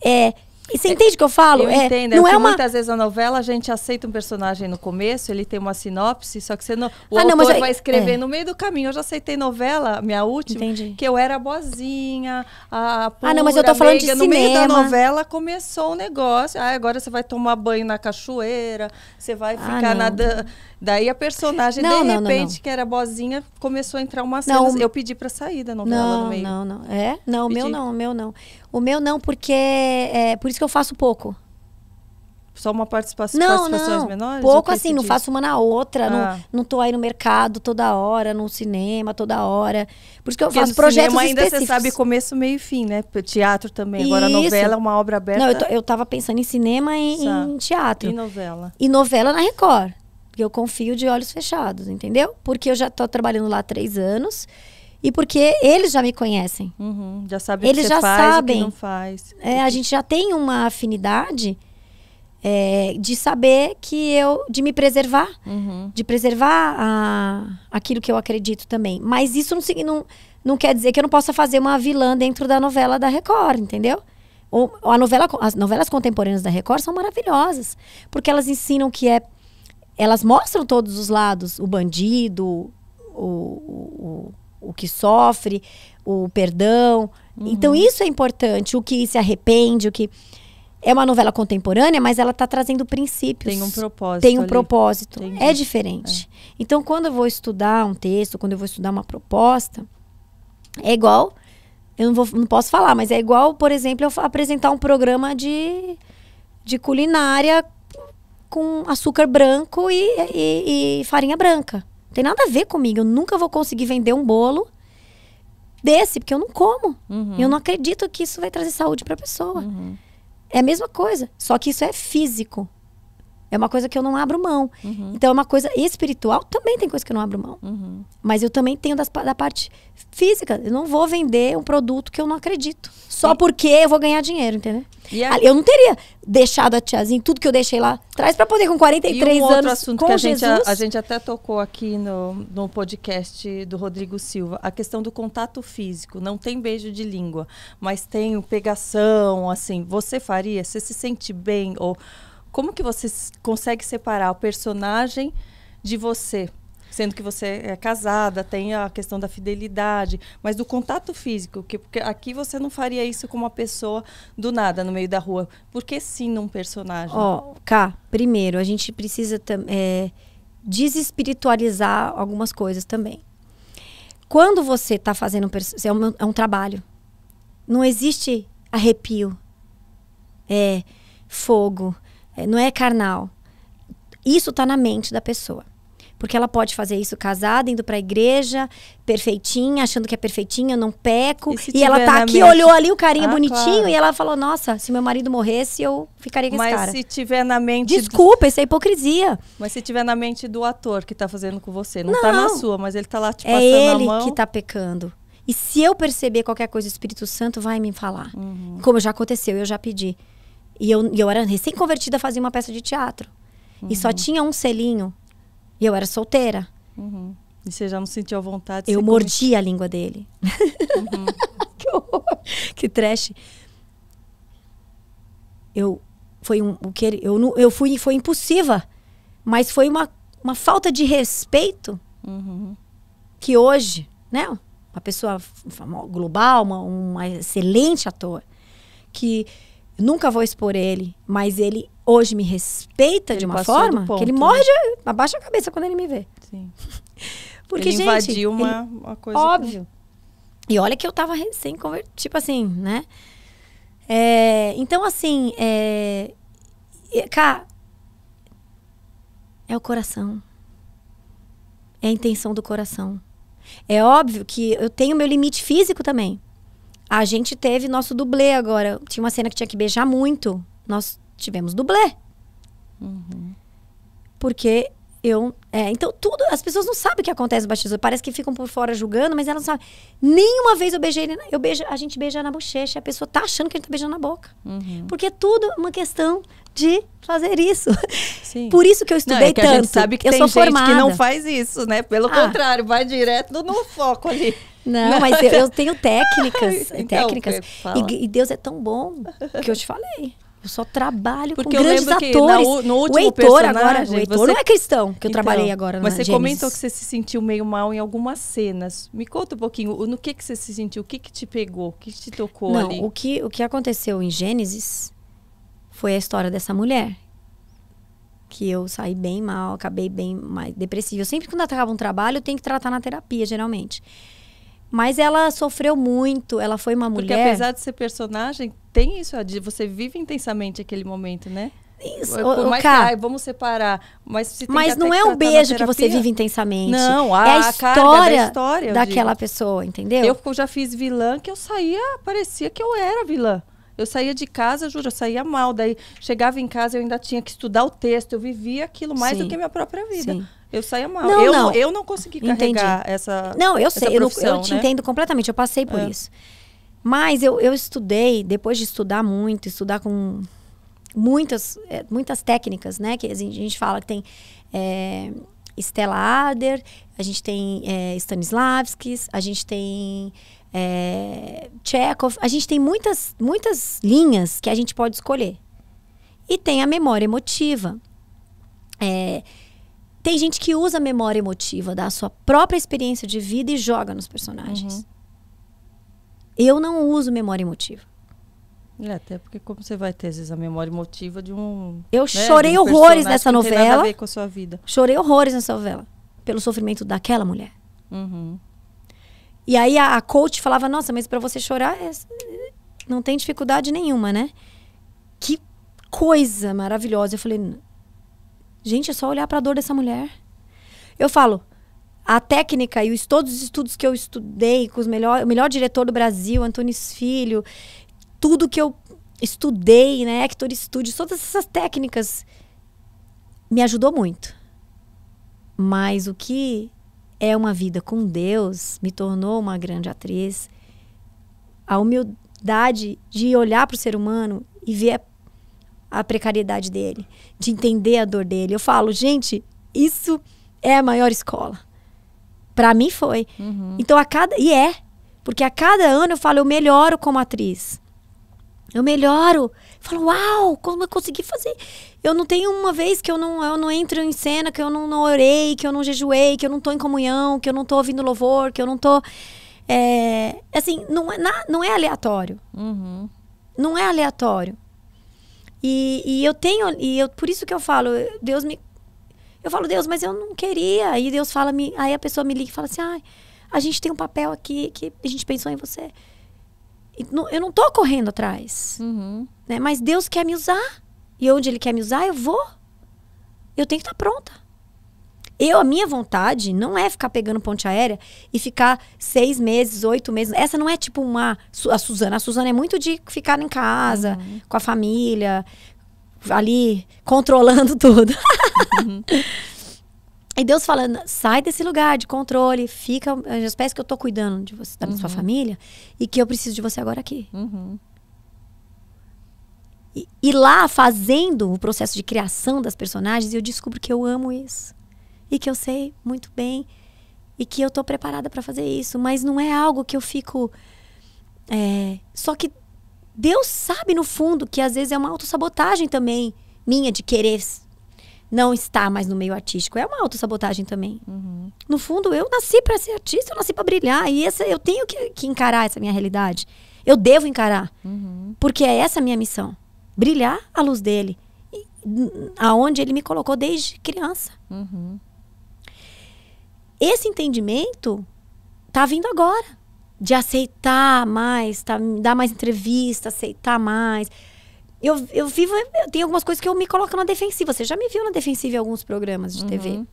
É, e você entende o é, que eu falo? Eu é, entendo. É não é, uma... Muitas vezes a novela a gente aceita um personagem no começo, ele tem uma sinopse, só que você não. O ah, não, autor eu... vai escrever é. no meio do caminho. Eu já aceitei novela, minha última, Entendi. que eu era boazinha, a pura, Ah, não, mas eu tô falando meiga. de no cinema. No meio da novela começou o um negócio. Ah, agora você vai tomar banho na cachoeira, você vai ah, ficar ah, nadando. Daí a personagem, não, de não, repente, não, que era bozinha, começou a entrar uma cenas. Eu pedi para sair da novela não, no meio. Não, não, É? Não, pedi. o meu não, o meu não. O meu não, porque. É, é, por isso que eu faço pouco. Só uma participação, não, participações não. menores? Pouco assim, não faço uma na outra, ah. não, não tô aí no mercado toda hora, no cinema toda hora. Por isso que eu Porque faço projetos cinema ainda específicos. você sabe começo, meio e fim, né? Teatro também, isso. agora novela, é uma obra aberta. Não, eu, tô, eu tava pensando em cinema e em teatro. E novela. E novela na Record. Porque eu confio de olhos fechados, entendeu? Porque eu já tô trabalhando lá há três anos e porque eles já me conhecem. Uhum, já sabem eles o que já faz, sabem. que não faz. É, a gente já tem uma afinidade é, de saber que eu. de me preservar. Uhum. De preservar a, aquilo que eu acredito também. Mas isso não, não, não quer dizer que eu não possa fazer uma vilã dentro da novela da Record, entendeu? Ou, a novela, as novelas contemporâneas da Record são maravilhosas. Porque elas ensinam que é elas mostram todos os lados: o bandido, o, o, o que sofre, o perdão. Uhum. Então, isso é importante. O que se arrepende, o que. É uma novela contemporânea, mas ela está trazendo princípios. Tem um propósito. Tem um ali. propósito. Entendi. É diferente. É. Então, quando eu vou estudar um texto, quando eu vou estudar uma proposta, é igual. Eu não, vou, não posso falar, mas é igual, por exemplo, eu apresentar um programa de, de culinária com açúcar branco e, e, e farinha branca. Não tem nada a ver comigo. Eu nunca vou conseguir vender um bolo desse, porque eu não como. Uhum. Eu não acredito que isso vai trazer saúde para a pessoa. Uhum. É a mesma coisa, só que isso é físico. É uma coisa que eu não abro mão. Uhum. Então, é uma coisa espiritual, também tem coisa que eu não abro mão. Uhum. Mas eu também tenho das, da parte física. Eu não vou vender um produto que eu não acredito só porque eu vou ganhar dinheiro, entendeu? Eu não teria deixado a tiazinha, tudo que eu deixei lá atrás, para poder com 43 e um outro assunto que a gente, a, a gente, até tocou aqui no, no podcast do Rodrigo Silva, a questão do contato físico. Não tem beijo de língua, mas tem o pegação, assim. Você faria? Você se sente bem? Ou como que você consegue separar o personagem de você? sendo que você é casada, tem a questão da fidelidade, mas do contato físico, que porque aqui você não faria isso com uma pessoa do nada no meio da rua. Por que sim num personagem? Ó, oh, Cá, primeiro, a gente precisa é, desespiritualizar algumas coisas também. Quando você está fazendo é um, é um trabalho, não existe arrepio, é fogo, é, não é carnal. Isso está na mente da pessoa. Porque ela pode fazer isso casada, indo pra igreja, perfeitinha, achando que é perfeitinha, eu não peco. E, e ela tá aqui, mente... olhou ali o carinha ah, bonitinho claro. e ela falou: Nossa, se meu marido morresse, eu ficaria com Mas esse cara. Mas se tiver na mente. Desculpa, essa isso é hipocrisia. Mas se tiver na mente do ator que tá fazendo com você, não, não. tá na sua, mas ele tá lá te é passando a mão. É ele que tá pecando. E se eu perceber qualquer coisa, o Espírito Santo vai me falar. Uhum. Como já aconteceu, eu já pedi. E eu, eu era recém-convertida a fazer uma peça de teatro. Uhum. E só uhum. tinha um selinho e eu era solteira. Uhum. E você já não sentiu vontade? Eu mordi a língua dele. Uhum. que horror! Que trash. Eu foi um o que eu eu fui foi impulsiva, mas foi uma, uma falta de respeito uhum. que hoje, né? Uma pessoa global, uma, uma excelente ator que nunca vou expor ele, mas ele hoje me respeita ele de uma forma ponto, que ele morde, né? abaixa a cabeça quando ele me vê. Sim. Porque, ele gente, invadiu uma, ele, uma coisa. Óbvio. Que... E olha que eu tava recém convertido. Tipo assim, né? É, então, assim, é, cara, é o coração. É a intenção do coração. É óbvio que eu tenho meu limite físico também. A gente teve nosso dublê agora. Tinha uma cena que tinha que beijar muito. Nós tivemos dublê. Uhum. Porque eu. É, então, tudo. As pessoas não sabem o que acontece no bastidor. Parece que ficam por fora julgando, mas elas não sabem. Nenhuma vez eu beijei Eu beijo, a gente beija na bochecha. A pessoa tá achando que a gente tá beijando na boca. Uhum. Porque é tudo uma questão de fazer isso. Sim. Por isso que eu estudei não, é que tanto. A gente sabe que eu tem sou gente formada. que não faz isso, né? Pelo ah. contrário, vai direto no foco ali. Não, não mas eu, eu, tenho técnicas. Ai, então, técnicas. Então, e, e Deus é tão bom que eu te falei. Eu só trabalho Porque com grandes atores. Na, no último o Heitor agora, o Heitor você... não é cristão, que eu então, trabalhei agora na Mas é você Gênesis. comentou que você se sentiu meio mal em algumas cenas. Me conta um pouquinho, no que, que você se sentiu? O que, que te pegou? O que, te tocou não, ali? O que, o que aconteceu em Gênesis foi a história dessa mulher. Que eu saí bem mal, acabei bem mais depressiva. Eu sempre quando acaba um trabalho, eu tenho que tratar na terapia, geralmente. Mas ela sofreu muito, ela foi uma Porque mulher. Porque apesar de ser personagem, tem isso, você vive intensamente aquele momento, né? Isso, Por mais que, ai, vamos separar. Mas, mas não é um beijo que você vive intensamente. Não, a, é a, história, da história daquela pessoa, entendeu? Eu já fiz vilã que eu saía, parecia que eu era vilã. Eu saía de casa, juro, eu saía mal. Daí chegava em casa, eu ainda tinha que estudar o texto. Eu vivia aquilo mais Sim. do que a minha própria vida. Sim. Eu saía mal. Não, eu, não. eu não consegui carregar Entendi. essa. Não, eu sei, eu, eu, te né? entendo completamente, eu passei por é. isso. Mas eu, eu estudei, depois de estudar muito, estudar com muitas, é, muitas técnicas, né? Que a gente fala que tem é, Stella Adler, a gente tem é, Stanislavski, a gente tem é, Chekhov, a gente tem muitas, muitas linhas que a gente pode escolher. E tem a memória emotiva. É, tem gente que usa a memória emotiva da sua própria experiência de vida e joga nos personagens. Uhum. Eu não uso memória emotiva. É, até porque como você vai ter, às vezes, a memória emotiva de um... Eu né, chorei um horrores nessa novela. Não tem nada a ver com a sua vida. Chorei horrores nessa novela. Pelo sofrimento daquela mulher. Uhum. E aí a, a coach falava, nossa, mas para você chorar é, não tem dificuldade nenhuma, né? Que coisa maravilhosa. Eu falei, Gente, é só olhar para a dor dessa mulher. Eu falo, a técnica e os, todos os estudos que eu estudei com os melhor, o melhor diretor do Brasil, Antônio Filho, tudo que eu estudei, né, Hector Studios, todas essas técnicas me ajudou muito. Mas o que é uma vida com Deus me tornou uma grande atriz. A humildade de olhar para o ser humano e ver a precariedade dele, de entender a dor dele. Eu falo, gente, isso é a maior escola. Para mim foi. Uhum. Então a cada e é, porque a cada ano eu falo, eu melhoro como atriz. Eu melhoro. Eu falo, uau, como eu consegui fazer? Eu não tenho uma vez que eu não, eu não entro em cena, que eu não, não orei, que eu não jejuei, que eu não tô em comunhão, que eu não tô ouvindo louvor, que eu não tô. É, assim, não é, na, não é aleatório. Uhum. Não é aleatório. E, e eu tenho, e eu, por isso que eu falo, Deus me. Eu falo, Deus, mas eu não queria. E Deus fala, me, aí a pessoa me liga e fala assim: ah, a gente tem um papel aqui que a gente pensou em você. E não, eu não tô correndo atrás. Uhum. Né? Mas Deus quer me usar. E onde Ele quer me usar, eu vou. Eu tenho que estar tá pronta. Eu, a minha vontade não é ficar pegando ponte aérea e ficar seis meses, oito meses. Essa não é tipo uma. A Suzana. A Suzana é muito de ficar em casa, uhum. com a família, ali, controlando tudo. Uhum. E Deus falando, sai desse lugar de controle, fica, as espero que eu tô cuidando de você, da uhum. sua família, e que eu preciso de você agora aqui. Uhum. E, e, lá, fazendo o processo de criação das personagens, eu descubro que eu amo isso e que eu sei muito bem e que eu estou preparada para fazer isso, mas não é algo que eu fico. É... Só que Deus sabe no fundo que às vezes é uma autossabotagem também minha de querer não estar mais no meio artístico. É uma autossabotagem também. Uhum. No fundo, eu nasci para ser artista, eu nasci para brilhar e essa, eu tenho que, que, encarar essa minha realidade. Eu devo encarar, uhum. porque é essa a minha missão: brilhar a luz dele, e, aonde ele me colocou desde criança. Uhum. Esse entendimento tá vindo agora. De aceitar mais, tá, dar mais entrevista, aceitar mais. Eu, eu vivo, eu tenho algumas coisas que eu me coloco na defensiva. Você já me viu na defensiva em alguns programas de uhum. TV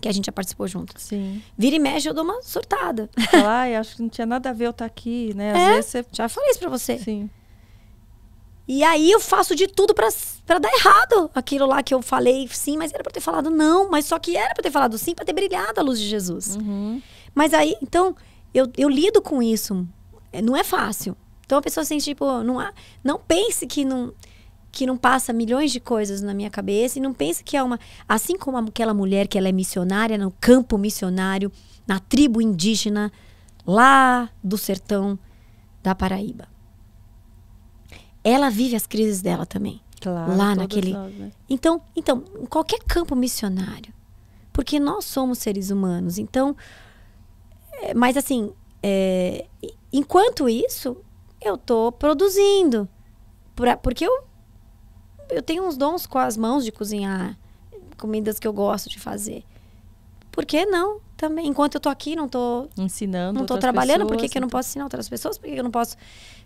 que a gente já participou junto. Sim. Vira e mexe, eu dou uma surtada. ah, acho que não tinha nada a ver eu estar tá aqui, né? Às é, vezes você... já falei isso pra você. Sim. E aí eu faço de tudo para dar errado aquilo lá que eu falei sim, mas era para ter falado não, mas só que era para ter falado sim, para ter brilhado a luz de Jesus. Uhum. Mas aí, então, eu, eu lido com isso. É, não é fácil. Então a pessoa sente, tipo, não, há, não pense que não que não passa milhões de coisas na minha cabeça e não pense que é uma. Assim como aquela mulher que ela é missionária no campo missionário, na tribo indígena, lá do sertão da Paraíba ela vive as crises dela também. Claro, lá naquele. Nós, né? Então, então, em qualquer campo missionário, porque nós somos seres humanos. Então, é, mas assim, é, enquanto isso, eu estou produzindo, pra, porque eu eu tenho uns dons com as mãos de cozinhar comidas que eu gosto de fazer. Por que não? Também, enquanto eu tô aqui, não tô ensinando, não tô trabalhando, pessoas, por que, que eu não né? posso ensinar outras pessoas? Por que, que eu não posso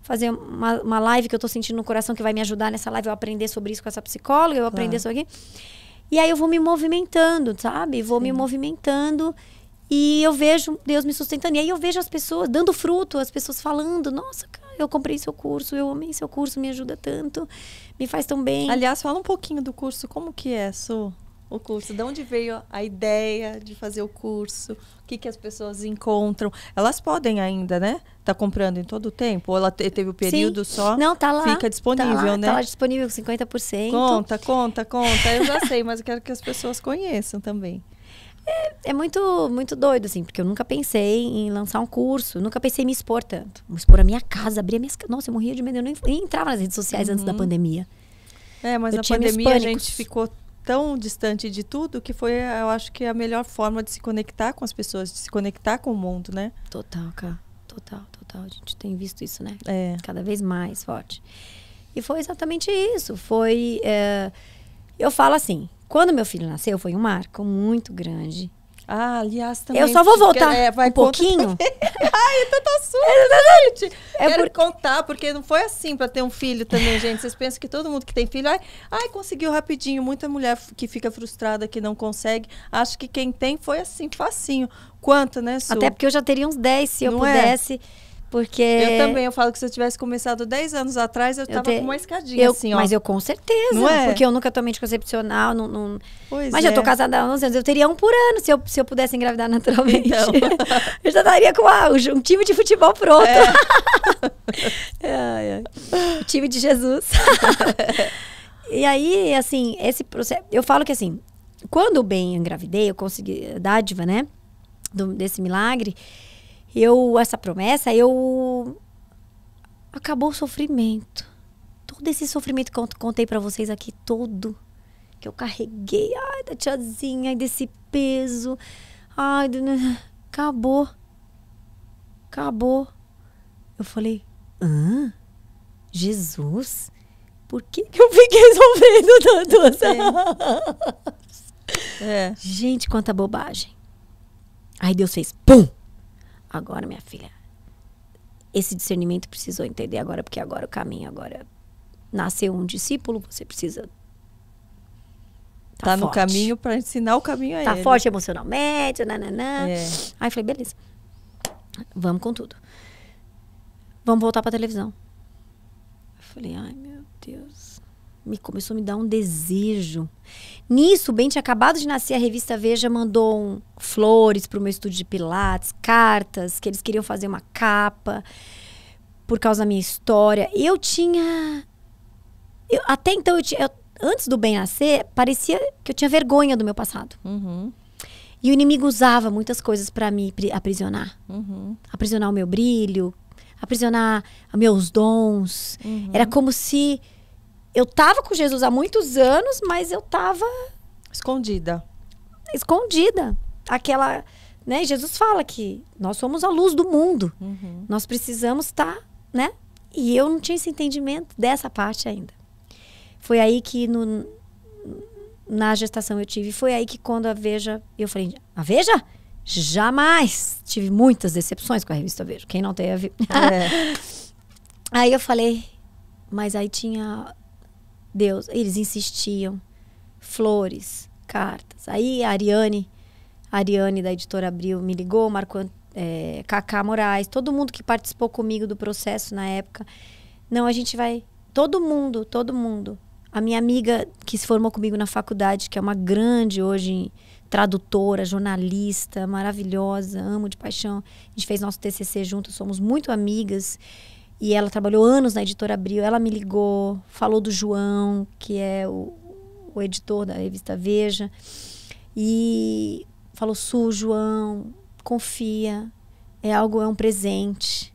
fazer uma, uma live que eu estou sentindo no coração que vai me ajudar nessa live, eu aprender sobre isso com essa psicóloga, eu aprender sobre isso aqui. E aí eu vou me movimentando, sabe? Vou Sim. me movimentando e eu vejo Deus me sustentando. E aí eu vejo as pessoas dando fruto, as pessoas falando, nossa, cara, eu comprei seu curso, eu amei seu curso, me ajuda tanto, me faz tão bem. Aliás, fala um pouquinho do curso, como que é, Su? o curso? De onde veio a ideia de fazer o curso? O que, que as pessoas encontram? Elas podem ainda, né? Tá comprando em todo o tempo? Ou ela te, teve o período Sim. só? Não, tá lá. Fica disponível, tá lá, né? Tá lá disponível com 50%. Conta, conta, conta. Eu já sei, mas eu quero que as pessoas conheçam também. É, é, muito, muito doido, assim, porque eu nunca pensei em lançar um curso, nunca pensei em me expor tanto. Me expor a minha casa, abrir a minha casa. Nossa, eu morria de medo, eu nem, nem entrava nas redes sociais uhum. antes da uhum. pandemia. É, mas eu a pandemia a gente ficou tão distante de tudo que foi, eu acho que a melhor forma de se conectar com as pessoas, de se conectar com o mundo, né? Total, cara. Total, total. A gente tem visto isso, né? É. Cada vez mais forte. E foi exatamente isso. Foi. É... Eu falo assim: quando meu filho nasceu, foi um marco muito grande ah, aliás, também. Eu só vou voltar é, um pouquinho. Ai, então tá é, gente. É Quero por... contar, porque não foi assim para ter um filho também, gente. Vocês pensam que todo mundo que tem filho, ai, ai, conseguiu rapidinho. Muita mulher que fica frustrada, que não consegue. Acho que quem tem foi assim, facinho. Quanto, né, Su? Até porque eu já teria uns 10 se não eu é? pudesse. É? Porque. Eu também, eu falo que se eu tivesse começado 10 anos atrás, eu, eu tava te... com uma escadinha, eu, assim, ó. Mas eu com certeza. Não é? Porque eu nunca tomei anticoncepcional. Não, não... Pois mas é. eu tô é. casada há 11 anos, eu teria um por ano se eu, se eu pudesse engravidar naturalmente. Então. eu já estaria com ah, um time de futebol pronto. É. é, o time de Jesus. e aí, assim, esse processo. Eu falo que assim, quando bem engravidei, eu consegui. Dádiva, né? Do, desse milagre eu essa promessa, eu acabou o sofrimento. Todo esse sofrimento que eu contei para vocês aqui todo que eu carreguei, ai da tiazinha, ai desse peso. Ai, do... acabou. Acabou. Eu falei: "Hã? Jesus? Por que, que eu fiquei resolvendo tanto?" É. é. Gente, quanta bobagem. Aí Deus fez pum Agora, minha filha, esse discernimento precisou entender agora, porque agora o caminho agora nasceu um discípulo, você precisa tá, tá no caminho para ensinar o caminho a tá ele. forte emocionalmente, nananã. É. Aí falei, beleza. Vamos com tudo. Vamos voltar para televisão. Eu falei, ai meu Deus me começou a me dar um desejo. Nisso, bem tinha acabado de nascer, a revista Veja mandou um, flores para o meu estúdio de pilates, cartas, que eles queriam fazer uma capa por causa da minha história. Eu tinha... Eu, até então, eu, eu, antes do bem nascer, parecia que eu tinha vergonha do meu passado. Uhum. E o inimigo usava muitas coisas para me aprisionar. Uhum. Aprisionar o meu brilho, aprisionar meus dons. Uhum. Era como se eu tava com Jesus há muitos anos, mas eu tava escondida. Escondida. Aquela, né? Jesus fala que nós somos a luz do mundo. Uhum. Nós precisamos estar, tá, né? E eu não tinha esse entendimento dessa parte ainda. Foi aí que no, na gestação eu tive, foi aí que quando a Veja, eu falei, a Veja? Jamais! Tive muitas decepções com a revista Veja. Quem não teve? É. aí eu falei, mas aí tinha Deus. Eles insistiam. Flores, cartas. Aí a Ariane, a Ariane da editora Abril, me ligou, marcou é, Cacá Moraes, todo mundo que participou comigo do processo na época. Não, a gente vai. Todo mundo, todo mundo. A minha amiga que se formou comigo na faculdade, que é uma grande hoje tradutora, jornalista, maravilhosa, amo de paixão. A gente fez nosso TCC juntos, somos muito amigas. E ela trabalhou anos na editora Abril. Ela me ligou, falou do João, que é o, o editor da revista Veja. E falou: Su, João, confia. É algo, é um presente.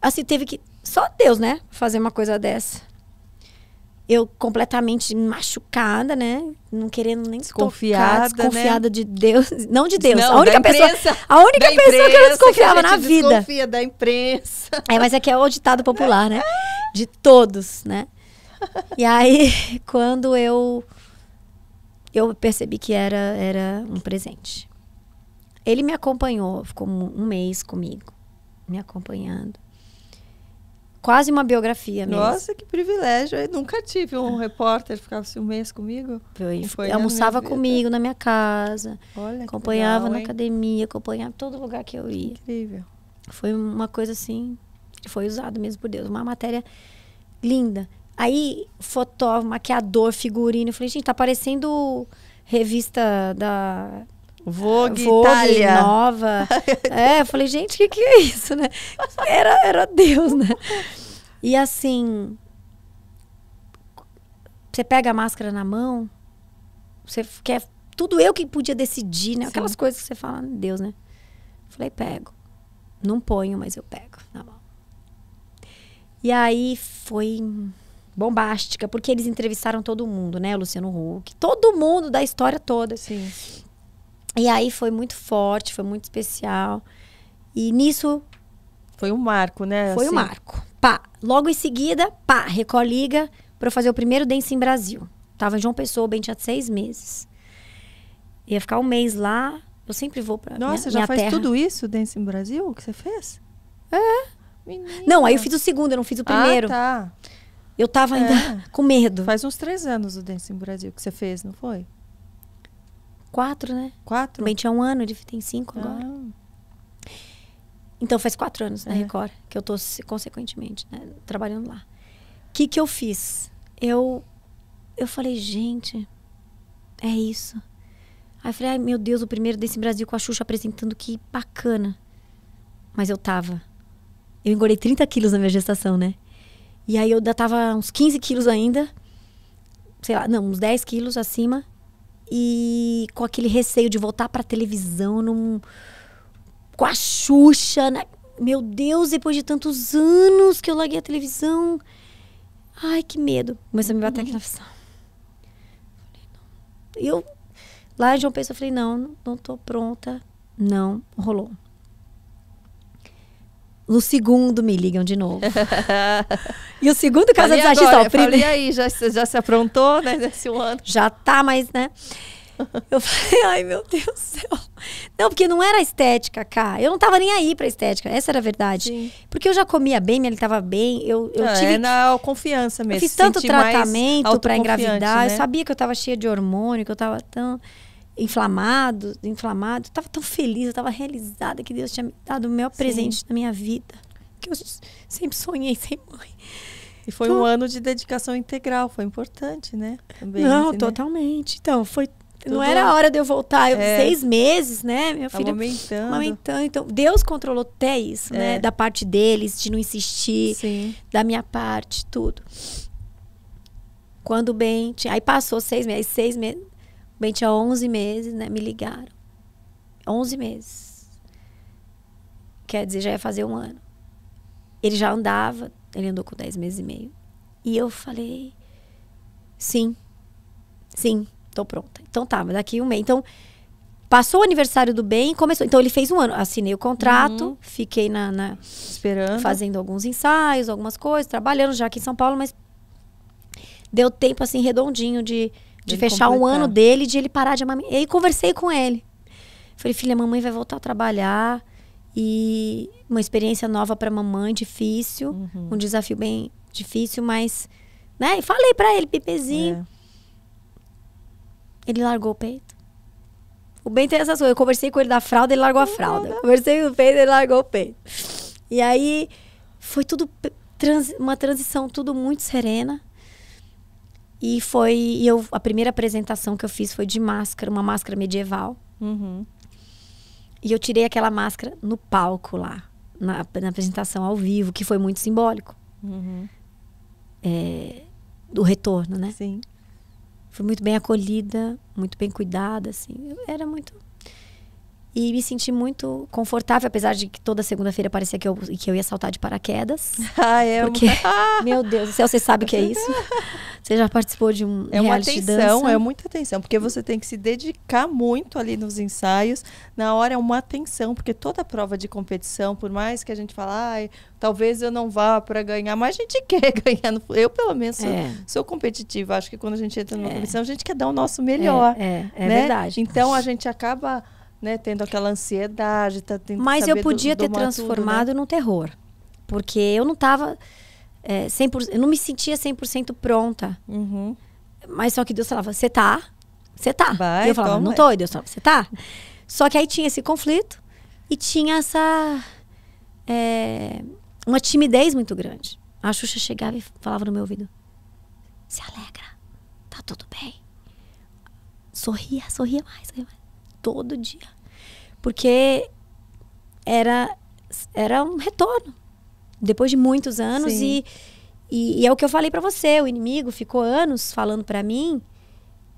Assim, teve que. Só Deus, né? Fazer uma coisa dessa eu completamente machucada, né? Não querendo nem desconfiada, tocar, desconfiada né? de Deus, não de Deus, não, a única pessoa, a única pessoa que eu desconfiava que na vida. Desconfia da imprensa. É, mas é que é o ditado popular, né? De todos, né? E aí quando eu eu percebi que era era um presente. Ele me acompanhou, ficou um mês comigo, me acompanhando quase uma biografia mesmo. Nossa, que privilégio. Eu nunca tive um repórter, ficava assim um mês comigo. Foi, foi almoçava na comigo na minha casa. Olha, acompanhava legal, na hein? academia, acompanhava todo lugar que eu ia. incrível. Foi uma coisa assim, foi usado mesmo por Deus. Uma matéria linda. Aí, fotógrafo, maquiador, figurino. Eu falei, gente, tá parecendo revista da Vogue, Vogue Itália. Nova. é, eu falei, gente, o que, que é isso, né? Era, era Deus, né? E assim, você pega a máscara na mão, você quer. Tudo eu que podia decidir, né? Aquelas Sim. coisas que você fala, Deus, né? falei, pego. Não ponho, mas eu pego na mão. E aí foi bombástica, porque eles entrevistaram todo mundo, né? O Luciano Huck, todo mundo da história toda. Sim. E aí foi muito forte, foi muito especial. E nisso. Foi um marco, né? Foi assim. um marco. Pá. Logo em seguida, pá, Record liga pra eu fazer o primeiro Dance em Brasil. Tava em João Pessoa, bem, tinha seis meses. Ia ficar um mês lá. Eu sempre vou pra. Nossa, minha, já minha faz terra. tudo isso, Dance em Brasil, que você fez? É. Menina. Não, aí eu fiz o segundo, eu não fiz o ah, primeiro. Ah, tá. Eu tava ainda é. com medo. Faz uns três anos o Dance em Brasil que você fez, não foi? Quatro, né? Quatro? Bem, tinha um ano, ele tem cinco ah. agora. Então faz quatro anos na né, é. Record, que eu tô consequentemente né, trabalhando lá. O que, que eu fiz? Eu, eu falei, gente, é isso. Aí eu falei, ai meu Deus, o primeiro desse Brasil com a Xuxa apresentando, que bacana. Mas eu tava. Eu engordei 30 quilos na minha gestação, né? E aí eu ainda tava uns 15 quilos ainda. Sei lá, não, uns 10 quilos acima e com aquele receio de voltar para televisão num, com a Xuxa. Né? Meu Deus, depois de tantos anos que eu larguei a televisão. Ai, que medo. Começou a me bater uhum. aquela aflição. Eu, lá em João Pessoa, falei, não, não tô pronta. Não, rolou. No segundo me ligam de novo. e o segundo caso falei é desastre agora, ó, primeiro... Falei aí, já, já se aprontou, né, nesse ano. Já tá, mas, né? Eu falei, ai meu Deus do céu. Não, porque não era estética, cara. Eu não tava nem aí pra estética, essa era a verdade. Sim. Porque eu já comia bem, me alimentava bem. Eu, eu ah, tive. É na confiança mesmo. Eu fiz tanto tratamento pra engravidar. Né? Eu sabia que eu tava cheia de hormônio, que eu tava tão inflamado, inflamado. Eu tava tão feliz, eu tava realizada que Deus tinha me dado o melhor presente da minha vida. Que eu sempre sonhei sem mãe. E foi então, um ano de dedicação integral, foi importante, né? Também, não, assim, né? totalmente. Né? Então, foi. Tudo não era a hora de eu voltar. Eu, é, seis meses, né? minha filha? Aumentando. Aumentando. Então, Deus controlou até isso, né? é. né? Da parte deles, de não insistir, Sim. da minha parte, tudo. Quando bem. Tinha, aí passou seis meses, seis meses Bem, tinha 11 meses, né? Me ligaram. 11 meses. Quer dizer, já ia fazer um ano. Ele já andava, ele andou com 10 meses e meio. E eu falei: sim, sim, tô pronta. Então tá, mas daqui um mês. Então, passou o aniversário do bem começou. Então ele fez um ano. Assinei o contrato, uhum. fiquei na, na, Esperando. Fazendo alguns ensaios, algumas coisas, trabalhando já aqui em São Paulo, mas deu tempo assim redondinho de de fechar completar. um ano dele, de ele parar de amamentar. E aí conversei com ele. Falei, filha, mamãe vai voltar a trabalhar e uma experiência nova para mamãe, difícil, uhum. um desafio bem difícil, mas, né? E falei para ele, bebezinho. É. Ele largou o peito. O bem tem essas coisas. Eu conversei com ele da fralda, ele largou a uhum. fralda. Conversei com o peito, ele largou o peito. E aí foi tudo trans, uma transição tudo muito serena. E foi. eu, a primeira apresentação que eu fiz foi de máscara, uma máscara medieval. Uhum. E eu tirei aquela máscara no palco lá, na, na apresentação ao vivo, que foi muito simbólico. Uhum. É, do retorno, né? Sim. Fui muito bem acolhida, muito bem cuidada, assim. Eu era muito e me senti muito confortável, apesar de que toda segunda-feira parecia que eu, que eu ia saltar de paraquedas. Ah, é. Porque, meu Deus do céu, você sabe o que é isso? Você já participou de um é uma atenção, É muita atenção, porque você tem que se dedicar muito ali nos ensaios. Na hora é uma atenção, porque toda prova de competição, por mais que a gente fale, ah, talvez eu não vá para ganhar, mas a gente quer ganhar. Eu, pelo menos, sou, é. sou competitiva. Acho que quando a gente entra numa é. competição, a gente quer dar o nosso melhor. É, é, é né? verdade. Então, a gente acaba né, tendo aquela ansiedade, tá Mas eu podia do, ter transformado tudo, né? num terror, porque eu não tava é, 100%, eu não me sentia 100% pronta. Uhum. Mas só que Deus falava, você tá? Você tá? Vai, e eu falava, toma. não tô, e Deus falava, você tá? Só que aí tinha esse conflito e tinha essa é, uma timidez muito grande. A Xuxa chegava e falava no meu ouvido: "Se alegra, tá tudo bem. Sorria, sorria mais, sorria mais. todo dia." porque era, era um retorno. Depois de muitos anos e, e, e, é o que eu falei para você, o inimigo ficou anos falando para mim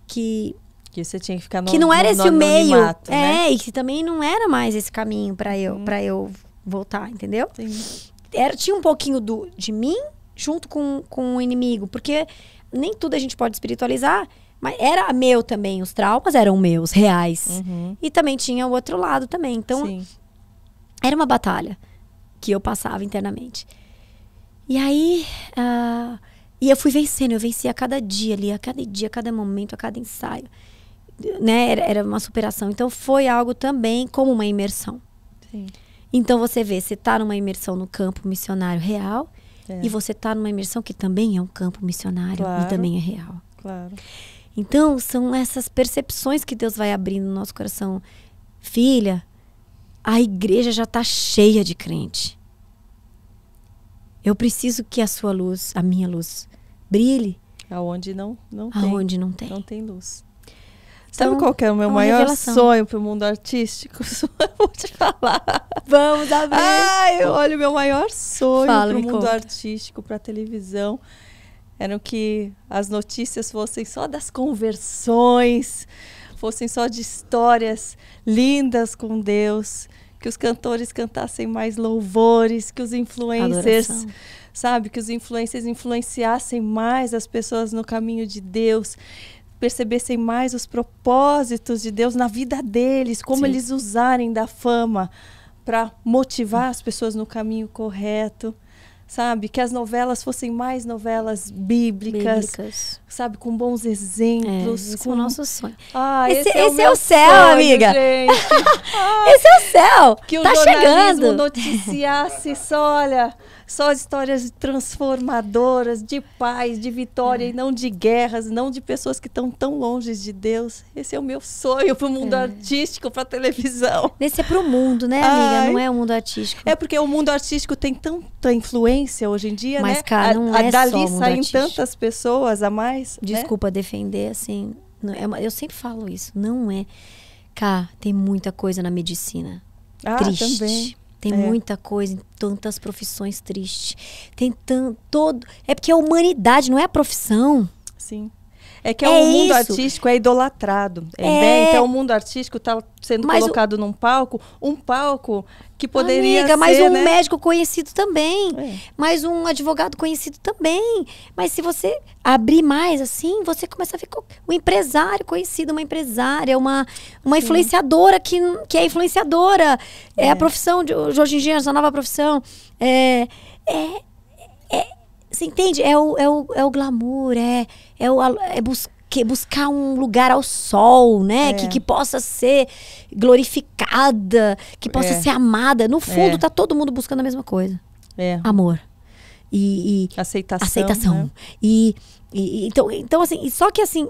que que você tinha que ficar no, que não era no, esse o meio, né? é, né? e que também não era mais esse caminho para eu, hum. para eu voltar, entendeu? Sim. Era tinha um pouquinho do de mim junto com, com o inimigo, porque nem tudo a gente pode espiritualizar, mas era meu também, os traumas eram meus, reais. Uhum. E também tinha o outro lado também. Então, Sim. era uma batalha que eu passava internamente. E aí, uh, e eu fui vencendo, eu vencia a cada dia ali, a cada dia, a cada momento, a cada ensaio. Né? Era, era uma superação. Então, foi algo também como uma imersão. Sim. Então, você vê, você está numa imersão no campo missionário real é. e você está numa imersão que também é um campo missionário claro. e também é real. Claro. Então, são essas percepções que Deus vai abrindo no nosso coração. Filha, a igreja já está cheia de crente. Eu preciso que a sua luz, a minha luz, brilhe. Aonde não, não Aonde tem. Aonde não tem. Não tem luz. Sabe então, qual é o meu é maior revelação. sonho o mundo artístico? Eu vou te falar. Vamos abrir. Ai, olha, o meu maior sonho para o mundo conta. artístico, a televisão, eram que as notícias fossem só das conversões, fossem só de histórias lindas com Deus, que os cantores cantassem mais louvores, que os influencers, Adoração. sabe, que os influencers influenciassem mais as pessoas no caminho de Deus percebessem mais os propósitos de Deus na vida deles, como Sim. eles usarem da fama para motivar as pessoas no caminho correto sabe? Que as novelas fossem mais novelas bíblicas, bíblicas. sabe? Com bons exemplos. É, com... é o nosso sonho. Ah, esse, esse, é, esse é, o céu, sonho, amiga. esse é o céu. Que tá o jornalismo chegando. noticiasse só, olha, só histórias transformadoras, de paz, de vitória, é. e hum. não de guerras, não de pessoas que estão tão longe de Deus. Esse é o meu sonho para o mundo é. artístico, para a televisão. Esse é para o mundo, né, amiga? Ai. Não é o mundo artístico. É porque o mundo artístico tem tanta influência hoje em dia, Mas, né? cara, não a, é a dali só saem tantas pessoas a mais. Né? Desculpa né? defender, assim. É, eu sempre falo isso, não é. Cá, tem muita coisa na medicina. Ah, triste. também. Tem é. muita coisa, tantas profissões tristes. Tem tanto. Todo... É porque a humanidade não é a profissão. Sim. É que é, é o mundo artístico é idolatrado. É... Né? Então o mundo artístico está sendo mas colocado o... num palco, um palco que poderia Amiga, ser, mas um né? médico conhecido também, é. mas um advogado conhecido também. Mas se você abrir mais assim, você começa a ficar um empresário conhecido, uma empresária, uma, uma influenciadora que, que é influenciadora. É, é a profissão de hoje em dia, essa nova profissão. É, é, é, você entende? É o, é o, é o glamour, é, é, o, é buscar que buscar um lugar ao sol, né? É. Que, que possa ser glorificada, que possa é. ser amada. No fundo, é. tá todo mundo buscando a mesma coisa. É. Amor. E, e aceitação. Aceitação. Né? E, e, então, então, assim, só que assim,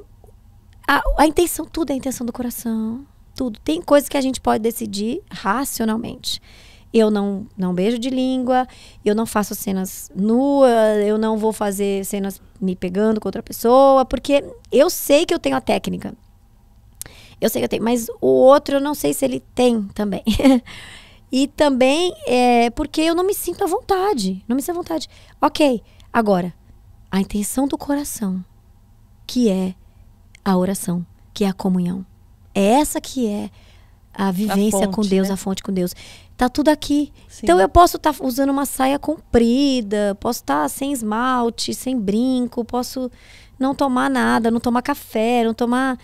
a, a intenção, tudo é a intenção do coração. Tudo. Tem coisas que a gente pode decidir racionalmente. Eu não, não beijo de língua, eu não faço cenas nuas, eu não vou fazer cenas me pegando com outra pessoa, porque eu sei que eu tenho a técnica. Eu sei que eu tenho, mas o outro eu não sei se ele tem também. e também é porque eu não me sinto à vontade. Não me sinto à vontade. Ok, agora, a intenção do coração, que é a oração, que é a comunhão. É essa que é a vivência a fonte, com Deus, né? a fonte com Deus. Tá tudo aqui. Sim. Então eu posso estar tá usando uma saia comprida, posso estar tá sem esmalte, sem brinco, posso não tomar nada, não tomar café, não tomar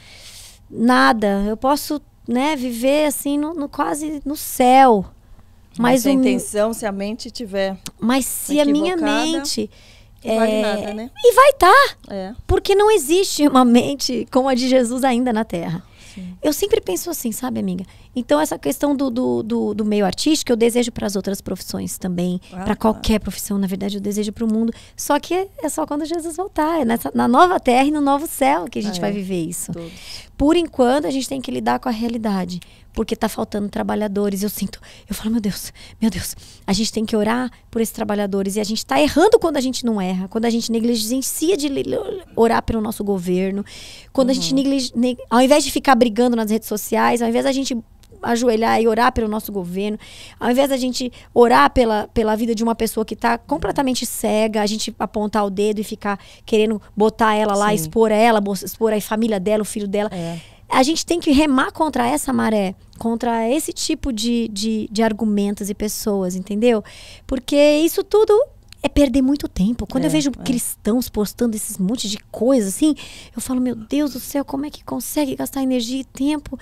nada. Eu posso, né, viver assim no, no quase no céu. Mas, mas a intenção, se a mente tiver. Mas se a minha mente é, vale nada, né? E vai estar. Tá, é. Porque não existe uma mente como a de Jesus ainda na Terra. Sim. Eu sempre penso assim, sabe, amiga? Então, essa questão do, do, do, do meio artístico, eu desejo para as outras profissões também. Ah, para tá. qualquer profissão, na verdade, eu desejo para o mundo. Só que é, só quando Jesus voltar. É nessa, na nova terra e no novo céu que a gente ah, vai viver isso. Todos. Por enquanto, a gente tem que lidar com a realidade. Porque está faltando trabalhadores. Eu sinto, eu falo, meu Deus, meu Deus. A gente tem que orar por esses trabalhadores. E a gente está errando quando a gente não erra. Quando a gente negligencia de orar pelo nosso governo. Quando uhum. a gente uhum. negligencia. Ao invés de ficar brigando nas redes sociais, ao invés a gente ajoelhar e orar pelo nosso governo, ao invés da gente orar pela, pela vida de uma pessoa que está completamente cega, a gente apontar o dedo e ficar querendo botar ela lá, Sim. expor ela, expor a família dela, o filho dela. É. A gente tem que remar contra essa maré, contra esse tipo de, de, de argumentos e pessoas, entendeu? Porque isso tudo é perder muito tempo. Quando é, eu vejo é. cristãos postando esses monte de coisas assim, eu falo, meu Deus do céu, como é que consegue gastar energia e tempo?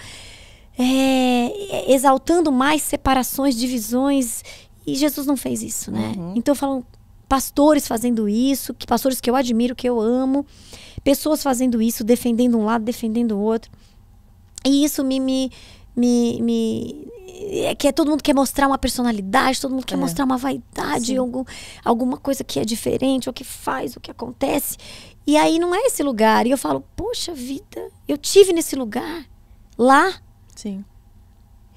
É, é, exaltando mais separações, divisões. E Jesus não fez isso, né? Uhum. Então falam pastores fazendo isso, que pastores que eu admiro, que eu amo, pessoas fazendo isso, defendendo um lado, defendendo o outro. E isso me, me, me, me é que é, todo mundo quer mostrar uma personalidade, todo mundo quer é. mostrar uma vaidade, algum, alguma coisa que é diferente, o que faz, o que acontece. E aí não é esse lugar. E eu falo, poxa vida, eu tive nesse lugar, lá, Sim.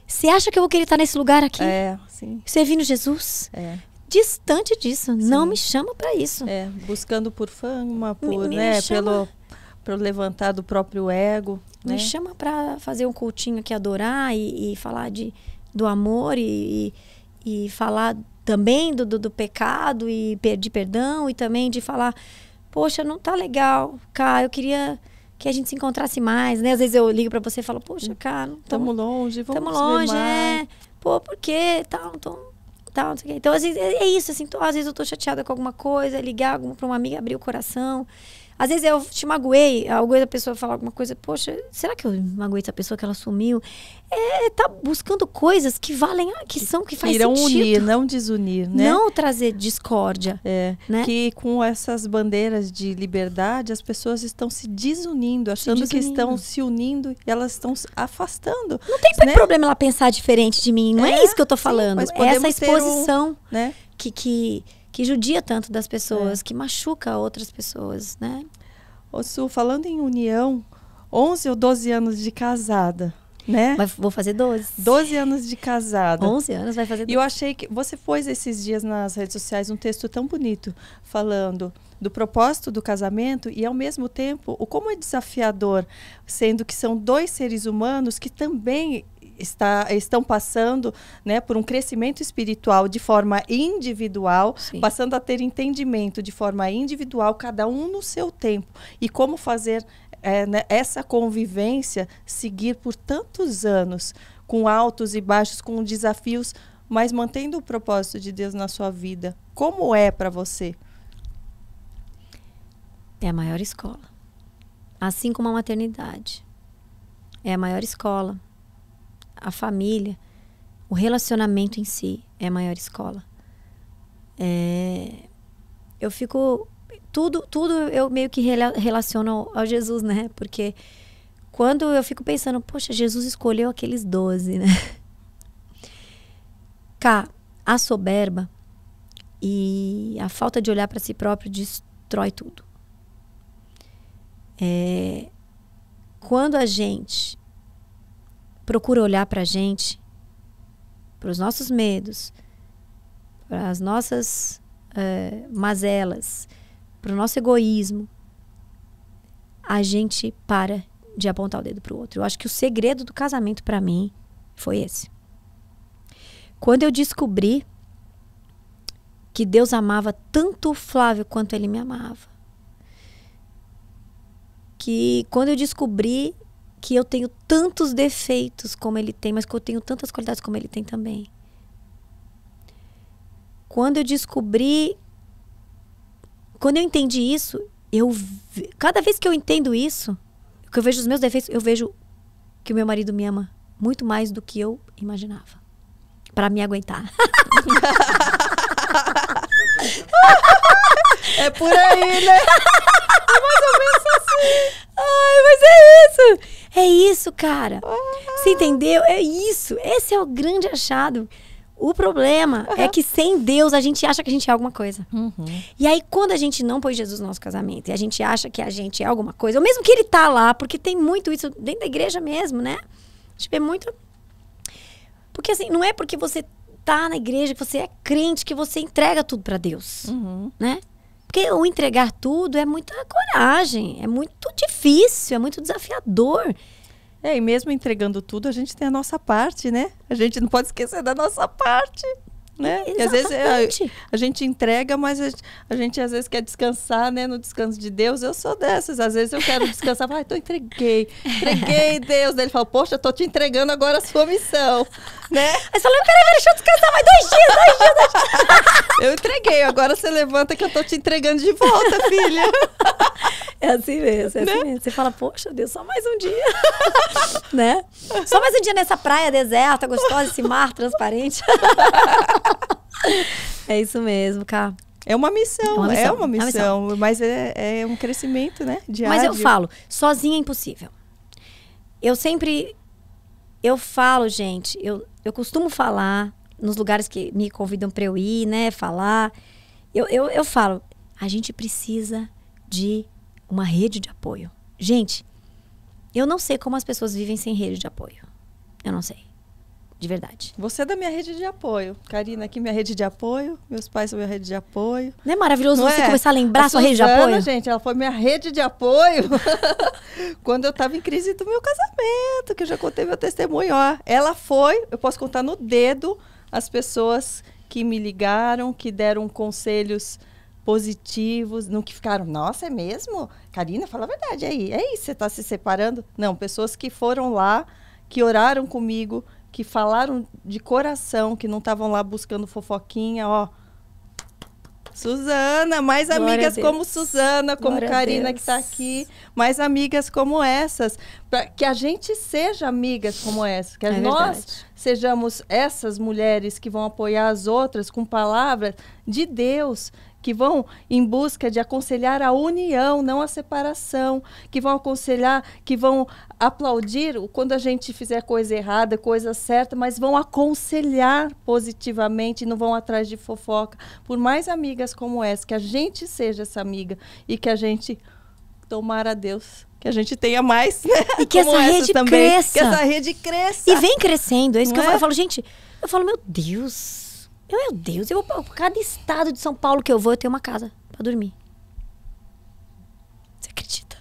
Você acha que eu vou querer estar nesse lugar aqui? É, sim. Servindo Jesus? É. Distante disso. Sim. Não me chama para isso. É, buscando por fama, por, me, me né, chama... pelo, pelo levantar do próprio ego. Me né? chama para fazer um cultinho aqui, adorar e, e falar de, do amor e, e, e falar também do, do, do, pecado e de perdão e também de falar, poxa, não tá legal, cara, eu queria que a gente se encontrasse mais, né? Às vezes eu ligo para você e falo, poxa, hum, cara, estamos longe, vamos Estamos longe, é. Pô, por quê? Tal, então, tal, não sei o quê. Então, às vezes, é, é isso, assim, tô, às vezes eu tô chateada com alguma coisa, ligar para uma amiga, abrir o coração. Às vezes eu te magoei, alguma da pessoa fala alguma coisa, poxa, será que eu magoei essa pessoa que ela sumiu? É, é tá buscando coisas que valem, ah, que, são, que faz irão unir, não desunir, né? Não trazer discórdia. É, né? que com essas bandeiras de liberdade, as pessoas estão se desunindo, achando se desunindo. que estão se unindo e elas estão se afastando. Não tem né? problema ela pensar diferente de mim, não é, é isso que eu tô falando. Sim, mas é essa exposição um, né? que, que que judia tanto das pessoas, é. que machuca outras pessoas, né? Ô Su, falando em união, 11 ou 12 anos de casada, né? Mas vou fazer 12. 12 anos de casada. 11 anos vai fazer 12. E eu achei que você pôs esses dias nas redes sociais um texto tão bonito falando do propósito do casamento e ao mesmo tempo o como é desafiador, sendo que são dois seres humanos que também está, estão passando né, por um crescimento espiritual de forma individual, Sim. passando a ter entendimento de forma individual, cada um no seu tempo. E como fazer é, né, essa convivência seguir por tantos anos, com altos e baixos, com desafios, mas mantendo o propósito de Deus na sua vida. Como é para você? É a maior escola. Assim como a maternidade. É a maior escola a família, o relacionamento em si é a maior escola. É, eu fico tudo tudo eu meio que relaciono ao Jesus, né? Porque quando eu fico pensando, poxa, Jesus escolheu aqueles doze, né? Cá, a soberba e a falta de olhar para si próprio destrói tudo. É, quando a gente procura olhar para a gente, para os nossos medos, para as nossas uh, mazelas, para o nosso egoísmo, a gente para de apontar o dedo para o outro. Eu acho que o segredo do casamento para mim foi esse. Quando eu descobri que Deus amava tanto o Flávio quanto ele me amava, que quando eu descobri que eu tenho tantos defeitos como ele tem, mas que eu tenho tantas qualidades como ele tem também. Quando eu descobri. Quando eu entendi isso, eu. Cada vez que eu entendo isso, que eu vejo os meus defeitos, eu vejo que o meu marido me ama muito mais do que eu imaginava. Para me aguentar. é por aí, né? É mais ou menos assim. Ai, mas é isso! É isso, cara! Ah. Você entendeu? É isso! Esse é o grande achado. O problema uhum. é que sem Deus a gente acha que a gente é alguma coisa. Uhum. E aí, quando a gente não põe Jesus no nosso casamento e a gente acha que a gente é alguma coisa, ou mesmo que ele tá lá, porque tem muito isso dentro da igreja mesmo, né? A gente vê muito. Porque assim, não é porque você tá na igreja, que você é crente, que você entrega tudo para Deus. Uhum. Né? Porque o entregar tudo é muita coragem, é muito difícil, é muito desafiador. É, e mesmo entregando tudo, a gente tem a nossa parte, né? A gente não pode esquecer da nossa parte né? E às vezes é, a, a, gente entrega, mas a, a, gente às vezes quer descansar, né? No descanso de Deus. Eu sou dessas. Às vezes eu quero descansar, mas ah, então entreguei. Entreguei, Deus. ele fala, poxa, eu tô te entregando agora a sua missão, né? Aí você fala, peraí, deixa eu descansar mais dois dias, dois dias, dois dias. eu entreguei, agora você levanta que eu tô te entregando de volta, filha. É assim mesmo, é assim né? mesmo. Você fala, poxa, Deus, só mais um dia, né? Só mais um dia nessa praia deserta, gostosa, esse mar transparente. é isso mesmo, Cá. É uma missão, é uma é missão, é uma missão, é uma missão. mas é, é, um crescimento, né? Diário. Mas eu falo, sozinha é impossível. Eu sempre, eu falo, gente, eu, eu costumo falar nos lugares que me convidam para eu ir, né? Falar, eu, eu, eu falo, a gente precisa de uma rede de apoio. Gente, eu não sei como as pessoas vivem sem rede de apoio. Eu não sei de verdade. Você é da minha rede de apoio. Karina aqui, minha rede de apoio. Meus pais são minha rede de apoio. Não é maravilhoso Não você é? começar a lembrar a sua Suzana, rede de apoio? gente, ela foi minha rede de apoio quando eu estava em crise do meu casamento, que eu já contei meu testemunho. Ó, ela foi, eu posso contar no dedo as pessoas que me ligaram, que deram conselhos positivos, no que ficaram, nossa, é mesmo? Karina, fala a verdade aí. É isso, você está se separando? Não, pessoas que foram lá, que oraram comigo, que falaram de coração, que não estavam lá buscando fofoquinha, ó. Suzana, mais Glória amigas como Suzana, como Glória Karina que está aqui, mais amigas como essas, para que a gente seja amigas como essas, que é nós verdade. sejamos essas mulheres que vão apoiar as outras com palavras de Deus, que vão em busca de aconselhar a união, não a separação, que vão aconselhar, que vão aplaudir quando a gente fizer coisa errada, coisa certa, mas vão aconselhar positivamente, não vão atrás de fofoca. Por mais amigas como essa, que a gente seja essa amiga e que a gente tomara a Deus que a gente tenha mais, né? E que Como essa rede também. cresça. Que essa rede cresça. E vem crescendo. É isso Não que é? eu falo, gente, eu falo, meu Deus, eu, meu Deus, eu vou pra cada estado de São Paulo que eu vou, eu tenho uma casa para dormir. Você acredita?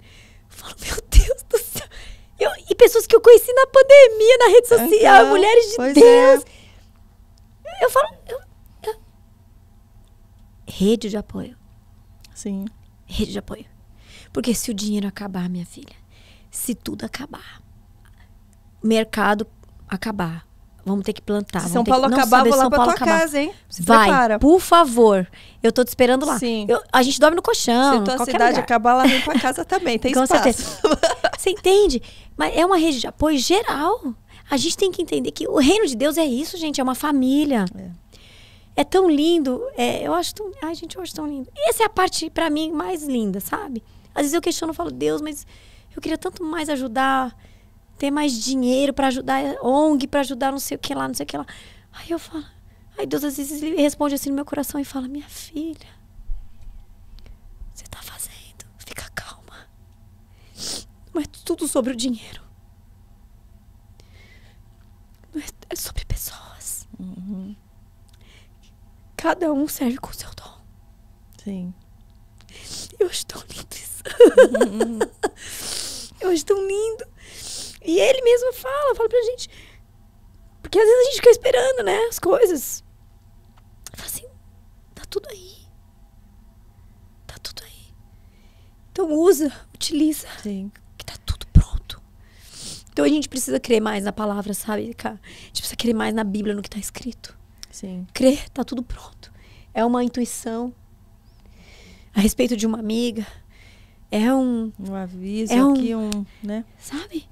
Eu falo, meu Deus do céu. Eu, e pessoas que eu conheci na pandemia, na rede social, mulheres de é. Deus. É. Eu falo. Eu, eu... Rede de apoio. Sim. Rede de apoio. Porque se o dinheiro acabar, minha filha, se tudo acabar, mercado acabar, Vamos ter que plantar. Se São Paulo que... acabar, vou lá São pra Paulo tua acabar. casa, hein? Se Vai, prepara. por favor. Eu tô te esperando lá. Sim. Eu, a gente dorme no colchão. Se tua cidade lugar. acabar, lá vem pra casa também. Tem Com espaço. certeza. Você entende? Mas é uma rede de apoio geral. A gente tem que entender que o reino de Deus é isso, gente. É uma família. É, é tão lindo. É, eu acho tão... Ai, gente, eu acho tão lindo. Essa é a parte, para mim, mais linda, sabe? Às vezes eu questiono, e falo, Deus, mas eu queria tanto mais ajudar ter mais dinheiro para ajudar ONG, para ajudar não sei o que lá, não sei o que lá. Aí eu falo, aí Deus às vezes responde assim no meu coração e fala: "Minha filha, você tá fazendo, fica calma. Não é tudo sobre o dinheiro. Não é, é sobre pessoas. Uhum. Cada um serve com o seu dom. Sim. Eu estou lindo isso. Uhum. Eu estou lindo. E ele mesmo fala, fala pra gente. Porque às vezes a gente fica esperando, né? As coisas. Fala assim, tá tudo aí. Tá tudo aí. Então usa, utiliza. Sim. Que tá tudo pronto. Então a gente precisa crer mais na palavra, sabe, cara? A gente precisa crer mais na Bíblia, no que tá escrito. Sim. Crer, tá tudo pronto. É uma intuição. A respeito de uma amiga. É um. Um aviso é aqui, um. Né? Sabe?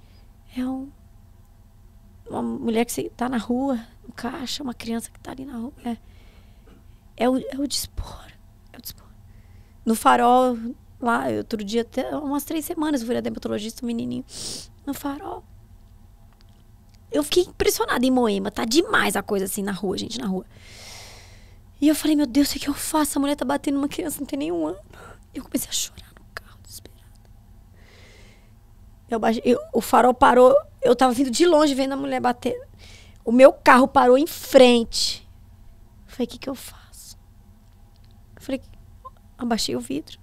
É um, uma mulher que está na rua, um caixa, uma criança que está ali na rua. É, é, o, é o dispor. É o dispor. No farol, lá, outro dia, até umas três semanas, eu fui a dermatologista, um menininho, no farol. Eu fiquei impressionada em Moema. Tá demais a coisa assim na rua, gente, na rua. E eu falei, meu Deus, o que eu faço? A mulher tá batendo uma criança, não tem nenhum ano. E eu comecei a chorar. Eu baixei, eu, o farol parou. Eu tava vindo de longe vendo a mulher bater. O meu carro parou em frente. Eu falei, o que, que eu faço? Eu falei, abaixei o vidro.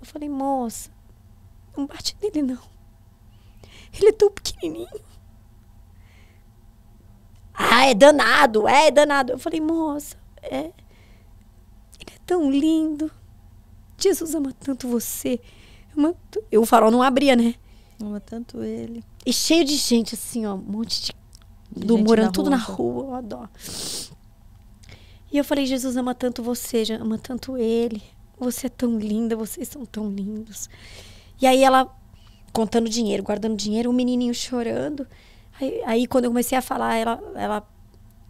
Eu falei, moça, não bate nele não. Ele é tão pequenininho. Ah, é danado, é, é danado. Eu falei, moça, é. Ele é tão lindo. Jesus ama tanto você. Eu E o farol não abria, né? Ama tanto ele. E cheio de gente, assim, ó. Um monte de. Do morando tudo na rua, ó, dó. E eu falei, Jesus ama tanto você, ama tanto ele. Você é tão linda, vocês são tão lindos. E aí ela contando dinheiro, guardando dinheiro, o um menininho chorando. Aí, aí, quando eu comecei a falar, ela, ela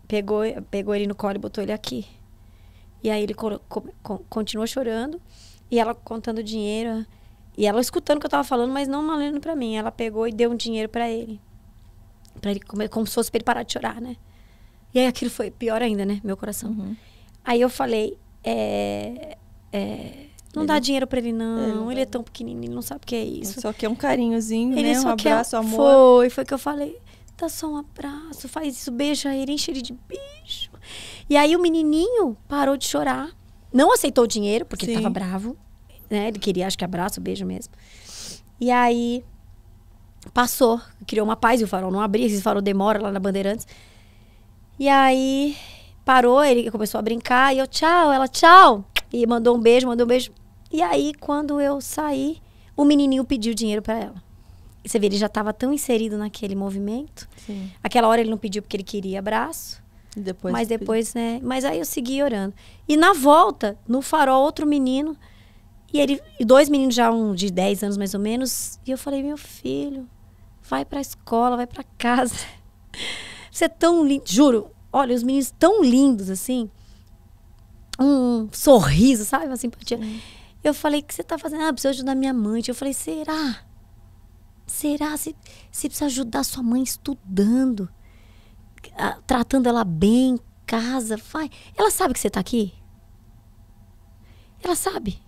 pegou, pegou ele no colo e botou ele aqui. E aí ele co co continuou chorando. E ela contando dinheiro. E ela escutando o que eu tava falando, mas não malhando para mim. Ela pegou e deu um dinheiro para ele. para ele comer, como se fosse pra ele parar de chorar, né? E aí aquilo foi pior ainda, né? Meu coração. Uhum. Aí eu falei, é, é, não ele... dá dinheiro para ele, não. Ele, ele é tão pequenininho, não sabe o que é isso. Só que é um carinhozinho, ele né? Só um abraço, quer... amor. Foi, foi que eu falei. Dá só um abraço, faz isso, beija ele, enche ele de bicho. E aí o menininho parou de chorar. Não aceitou o dinheiro, porque ele tava bravo né? Ele queria, acho que abraço, beijo mesmo. E aí passou, criou uma paz e o farol não abria, esse farol demora lá na Bandeirantes. E aí parou, ele começou a brincar e eu tchau, ela tchau. E mandou um beijo, mandou um beijo. E aí quando eu saí, o menininho pediu dinheiro para ela. você vê, ele já estava tão inserido naquele movimento. Sim. Aquela hora ele não pediu porque ele queria abraço. Depois mas depois, pediu. né? Mas aí eu segui orando. E na volta, no farol, outro menino e ele, e dois meninos já um de 10 anos mais ou menos, e eu falei: "Meu filho, vai para a escola, vai para casa. Você é tão lindo, juro. Olha, os meninos tão lindos assim, um sorriso, sabe, uma simpatia. Hum. Eu falei: "O que você tá fazendo? Ah, preciso ajudar minha mãe". Eu falei: "Será? Será se se precisa ajudar sua mãe estudando, ah, tratando ela bem, em casa, vai. Ela sabe que você tá aqui? Ela sabe?"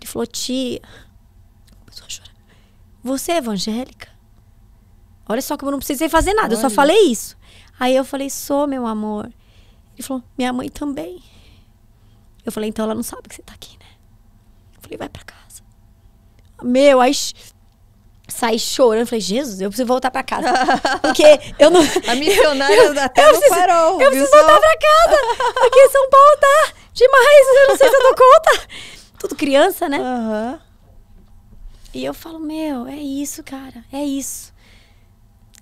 Ele falou, tia. Começou a chorar. Você é evangélica? Olha só como eu não precisei fazer nada, Olha. eu só falei isso. Aí eu falei, sou, meu amor. Ele falou, minha mãe também. Eu falei, então ela não sabe que você tá aqui, né? Eu falei, vai para casa. Meu, aí saí chorando. Falei, Jesus, eu preciso voltar pra casa. Porque eu não. A missionária eu, da Terra preciso, parou. Eu preciso voltar pra casa. Porque São Paulo tá demais. Eu não sei se eu dou conta tudo criança, né? Uhum. E eu falo, meu, é isso, cara, é isso.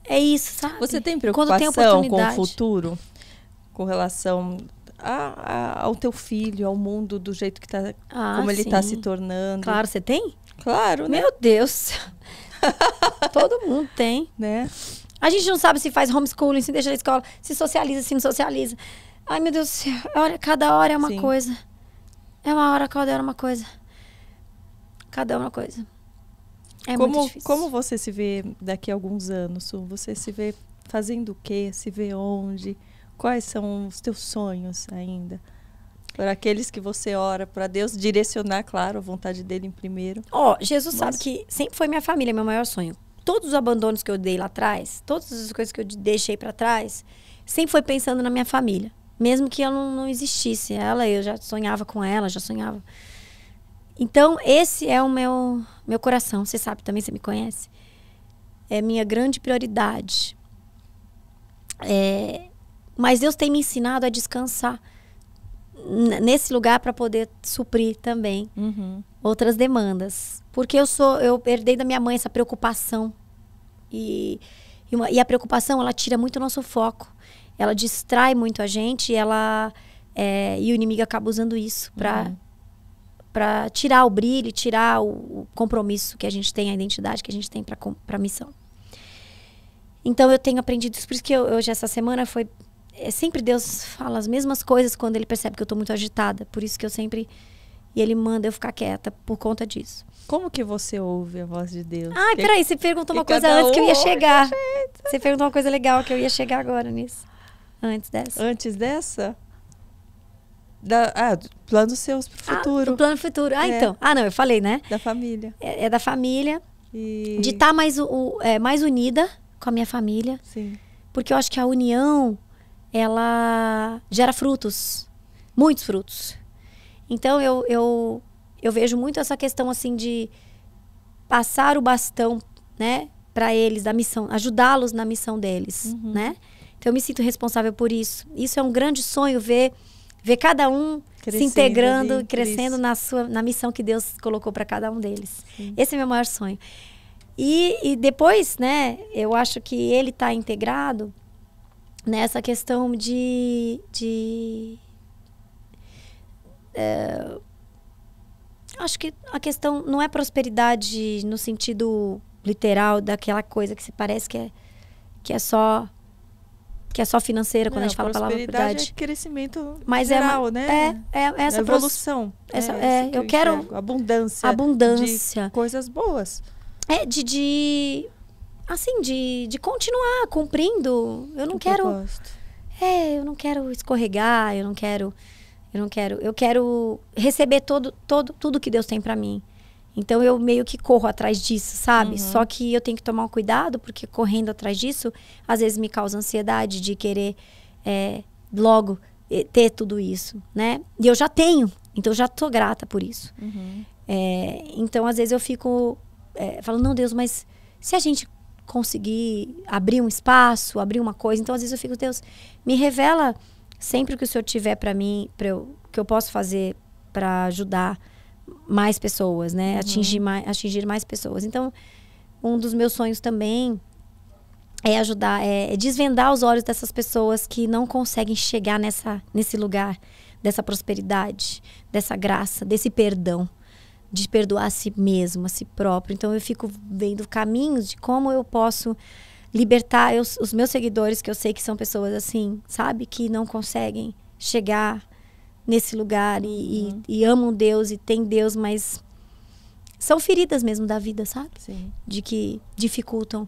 É isso, sabe? Você tem preocupação tem com o futuro? Com relação a, a, ao teu filho, ao mundo, do jeito que tá, ah, como ele está se tornando? Claro, você tem? Claro, né? Meu Deus! Todo mundo tem. Né? A gente não sabe se faz homeschooling, se deixa na escola, se socializa, se não socializa. Ai, meu Deus do céu. Olha, cada hora é uma Sim. coisa. É uma hora cada uma coisa. Cada uma coisa. É como, como você se vê daqui a alguns anos, Su? Você se vê fazendo o quê? Se vê onde? Quais são os teus sonhos ainda? Para aqueles que você ora, para Deus direcionar, claro, a vontade dele em primeiro. Ó, oh, Jesus Mas... sabe que sempre foi minha família, meu maior sonho. Todos os abandonos que eu dei lá atrás, todas as coisas que eu deixei para trás, sempre foi pensando na minha família mesmo que ela não, não existisse. Ela, eu já sonhava com ela, já sonhava. Então, esse é o meu, meu coração. Você sabe também, você me conhece. É minha grande prioridade. É, mas Deus tem me ensinado a descansar nesse lugar para poder suprir também uhum. outras demandas. Porque eu sou, eu herdei da minha mãe essa preocupação. E, e, uma, e a preocupação, ela tira muito o nosso foco ela distrai muito a gente e ela é, e o inimigo acaba usando isso para uhum. para tirar o brilho, tirar o, o, compromisso que a gente tem, a identidade que a gente tem para para missão. Então eu tenho aprendido isso, por isso que eu, hoje essa semana foi é, sempre Deus fala as mesmas coisas quando ele percebe que eu estou muito agitada, por isso que eu sempre e ele manda eu ficar quieta por conta disso. Como que você ouve a voz de Deus? Ai, ah, peraí, você perguntou uma coisa antes que eu ia chegar. Você perguntou uma coisa legal que eu ia chegar agora nisso. Antes dessa. Antes dessa? Da, ah, planos seus para o ah, futuro. Ah, do plano futuro. Ah, é. então. Ah, não, eu falei, né? Da família. É, é da família. E... De estar tá mais, o, é, mais unida com a minha família. Sim. Porque eu acho que a união, ela gera frutos. Muitos frutos. Então, eu, eu, eu vejo muito essa questão, assim, de passar o bastão, né? para eles, da missão. Ajudá-los na missão deles, uhum. né? Então eu me sinto responsável por isso. Isso é um grande sonho ver ver cada um crescendo, se integrando, ali, crescendo na sua na missão que Deus colocou para cada um deles. Sim. Esse é meu maior sonho. E, e depois, né, eu acho que ele está integrado nessa questão de, de é, acho que a questão não é prosperidade no sentido literal daquela coisa que se parece que é que é só que é só financeira quando não, a gente fala prosperidade palavra é crescimento mas é geral, é né? É, é, é essa é evolução. Né, essa, é, eu, eu quero abundância, abundância, coisas boas. É de, de assim de, de continuar cumprindo. Eu não o quero propósito. É, eu não quero escorregar, eu não quero eu não quero, eu quero receber todo todo tudo que Deus tem para mim. Então eu meio que corro atrás disso, sabe? Uhum. Só que eu tenho que tomar um cuidado, porque correndo atrás disso, às vezes me causa ansiedade de querer é, logo ter tudo isso, né? E eu já tenho, então eu já tô grata por isso. Uhum. É, então às vezes eu fico é, falando, não, Deus, mas se a gente conseguir abrir um espaço, abrir uma coisa, então às vezes eu fico, Deus, me revela sempre o que o Senhor tiver para mim, para eu, que eu posso fazer para ajudar mais pessoas, né? Uhum. Atingir, mais, atingir mais pessoas. Então, um dos meus sonhos também é ajudar, é, é desvendar os olhos dessas pessoas que não conseguem chegar nessa, nesse lugar dessa prosperidade, dessa graça, desse perdão, de perdoar a si mesmo, a si próprio. Então, eu fico vendo caminhos de como eu posso libertar os meus seguidores, que eu sei que são pessoas assim, sabe? Que não conseguem chegar nesse lugar e, uhum. e, e amam Deus e tem Deus, mas são feridas mesmo da vida, sabe? Sim. De que dificultam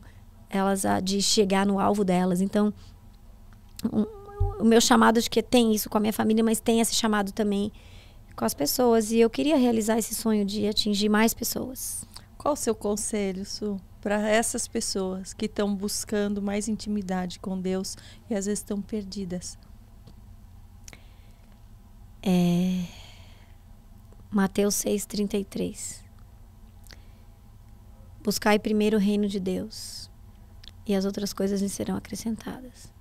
elas a, de chegar no alvo delas. Então, um, o meu chamado acho que tem isso com a minha família, mas tem esse chamado também com as pessoas. E eu queria realizar esse sonho de atingir mais pessoas. Qual o seu conselho, Su, para essas pessoas que estão buscando mais intimidade com Deus e às vezes estão perdidas? É... Mateus 6,33 Buscai primeiro o reino de Deus, e as outras coisas lhe serão acrescentadas.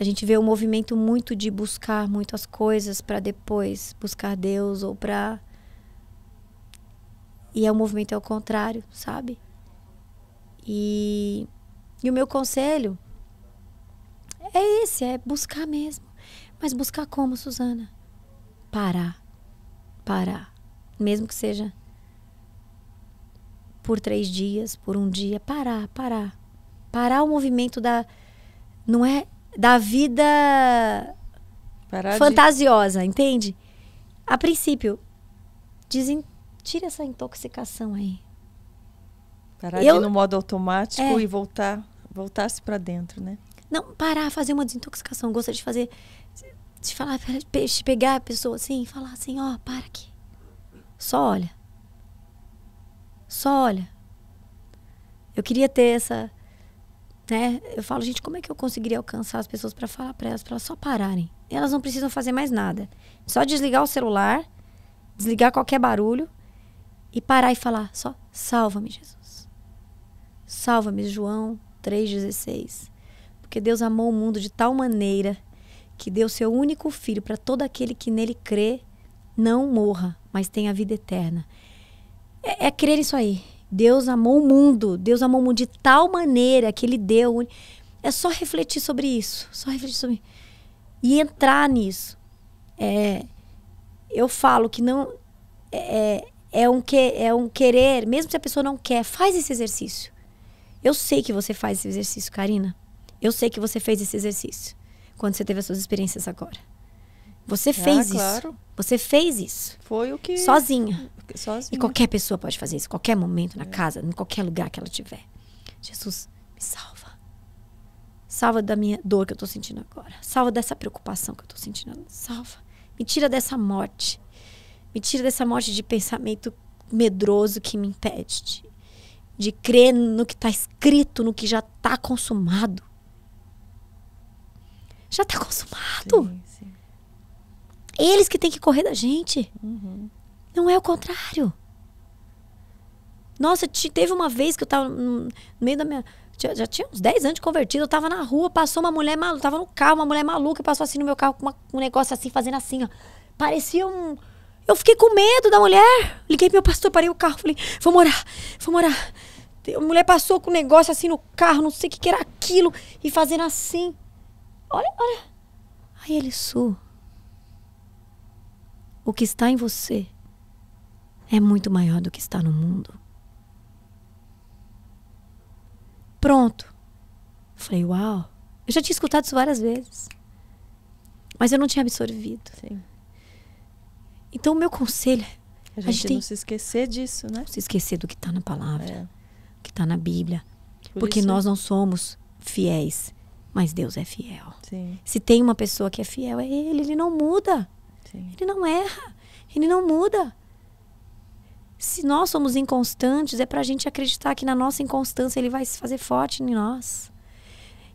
A gente vê um movimento muito de buscar muitas coisas para depois buscar Deus ou para e é o um movimento ao é contrário, sabe? E e o meu conselho é esse, é buscar mesmo. Mas buscar como, Suzana? Parar. Parar. Mesmo que seja por três dias, por um dia. Parar, parar. Parar o movimento da. Não é. Da vida. Parar fantasiosa, de... entende? A princípio, tira essa intoxicação aí. Parar eu... de ir no modo automático é. e voltar voltasse para dentro, né? Não, parar, fazer uma desintoxicação. Gosta de fazer. De falar, de pegar a pessoa assim, falar assim, ó, oh, para aqui. Só olha. Só olha. Eu queria ter essa. Né? Eu falo, gente, como é que eu conseguiria alcançar as pessoas para falar para elas, para elas só pararem? Elas não precisam fazer mais nada. Só desligar o celular, desligar qualquer barulho e parar e falar só: salva-me, Jesus. Salva-me, João 3,16. Porque Deus amou o mundo de tal maneira que deu seu único filho para todo aquele que nele crê, não morra, mas tenha vida eterna. É, é crer isso aí. Deus amou o mundo, Deus amou o mundo de tal maneira que ele deu. É só refletir sobre isso, só refletir sobre e entrar nisso. É, eu falo que não é, é, é um que é um querer, mesmo se a pessoa não quer, faz esse exercício. Eu sei que você faz esse exercício, Karina. Eu sei que você fez esse exercício quando você teve as suas experiências agora. Você ah, fez ah, claro. isso. Você fez isso. Foi o que. Sozinha. Sozinha. E qualquer pessoa pode fazer isso, qualquer momento, na é. casa, em qualquer lugar que ela tiver. Jesus, me salva. Salva da minha dor que eu estou sentindo agora. Salva dessa preocupação que eu estou sentindo. Salva. Me tira dessa morte. Me tira dessa morte de pensamento medroso que me impede de, de crer no que está escrito, no que já está consumado já está consumado. Sim, sim. Eles que têm que correr da gente. Uhum. Não é o contrário. Nossa, te, teve uma vez que eu estava no meio da minha. Já, já tinha uns 10 anos de convertido, eu estava na rua, passou uma mulher maluca, tava no carro, uma mulher maluca, passou assim no meu carro com uma, um negócio assim, fazendo assim, ó. Parecia um. Eu fiquei com medo da mulher. Liguei pro meu pastor, parei o carro, falei, vou morar, vou morar. A mulher passou com um negócio assim no carro, não sei o que, que era aquilo, e fazendo assim. Olha, olha. Aí ele Su. O que está em você é muito maior do que está no mundo. Pronto. Falei, uau. Eu já tinha escutado isso várias vezes. Mas eu não tinha absorvido. Sim. Então, o meu conselho é. A gente, a gente tem... não se esquecer disso, né? se esquecer do que está na palavra, é. que está na Bíblia. Por porque isso... nós não somos fiéis mas Deus é fiel. Sim. Se tem uma pessoa que é fiel, é Ele. Ele não muda. Sim. Ele não erra. Ele não muda. Se nós somos inconstantes, é para a gente acreditar que na nossa inconstância Ele vai se fazer forte em nós.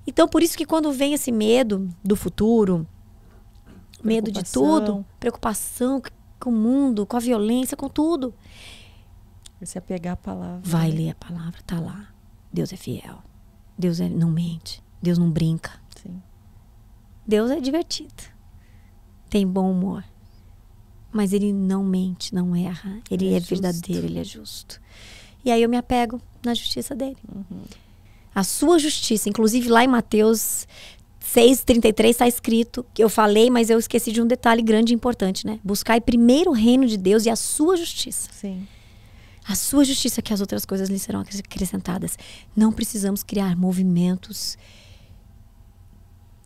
Então, por isso que quando vem esse medo do futuro, medo de tudo, preocupação com o mundo, com a violência, com tudo. você apegar à palavra. Vai né? ler a palavra, tá lá. Deus é fiel. Deus é, não mente. Deus não brinca. Sim. Deus é divertido. Tem bom humor. Mas ele não mente, não erra. Ele, ele é, é verdadeiro, ele é justo. E aí eu me apego na justiça dele. Uhum. A sua justiça, inclusive lá em Mateus 6:33 está escrito que eu falei, mas eu esqueci de um detalhe grande e importante, né? Buscai primeiro o reino de Deus e a sua justiça. Sim. A sua justiça que as outras coisas lhe serão acrescentadas. Não precisamos criar movimentos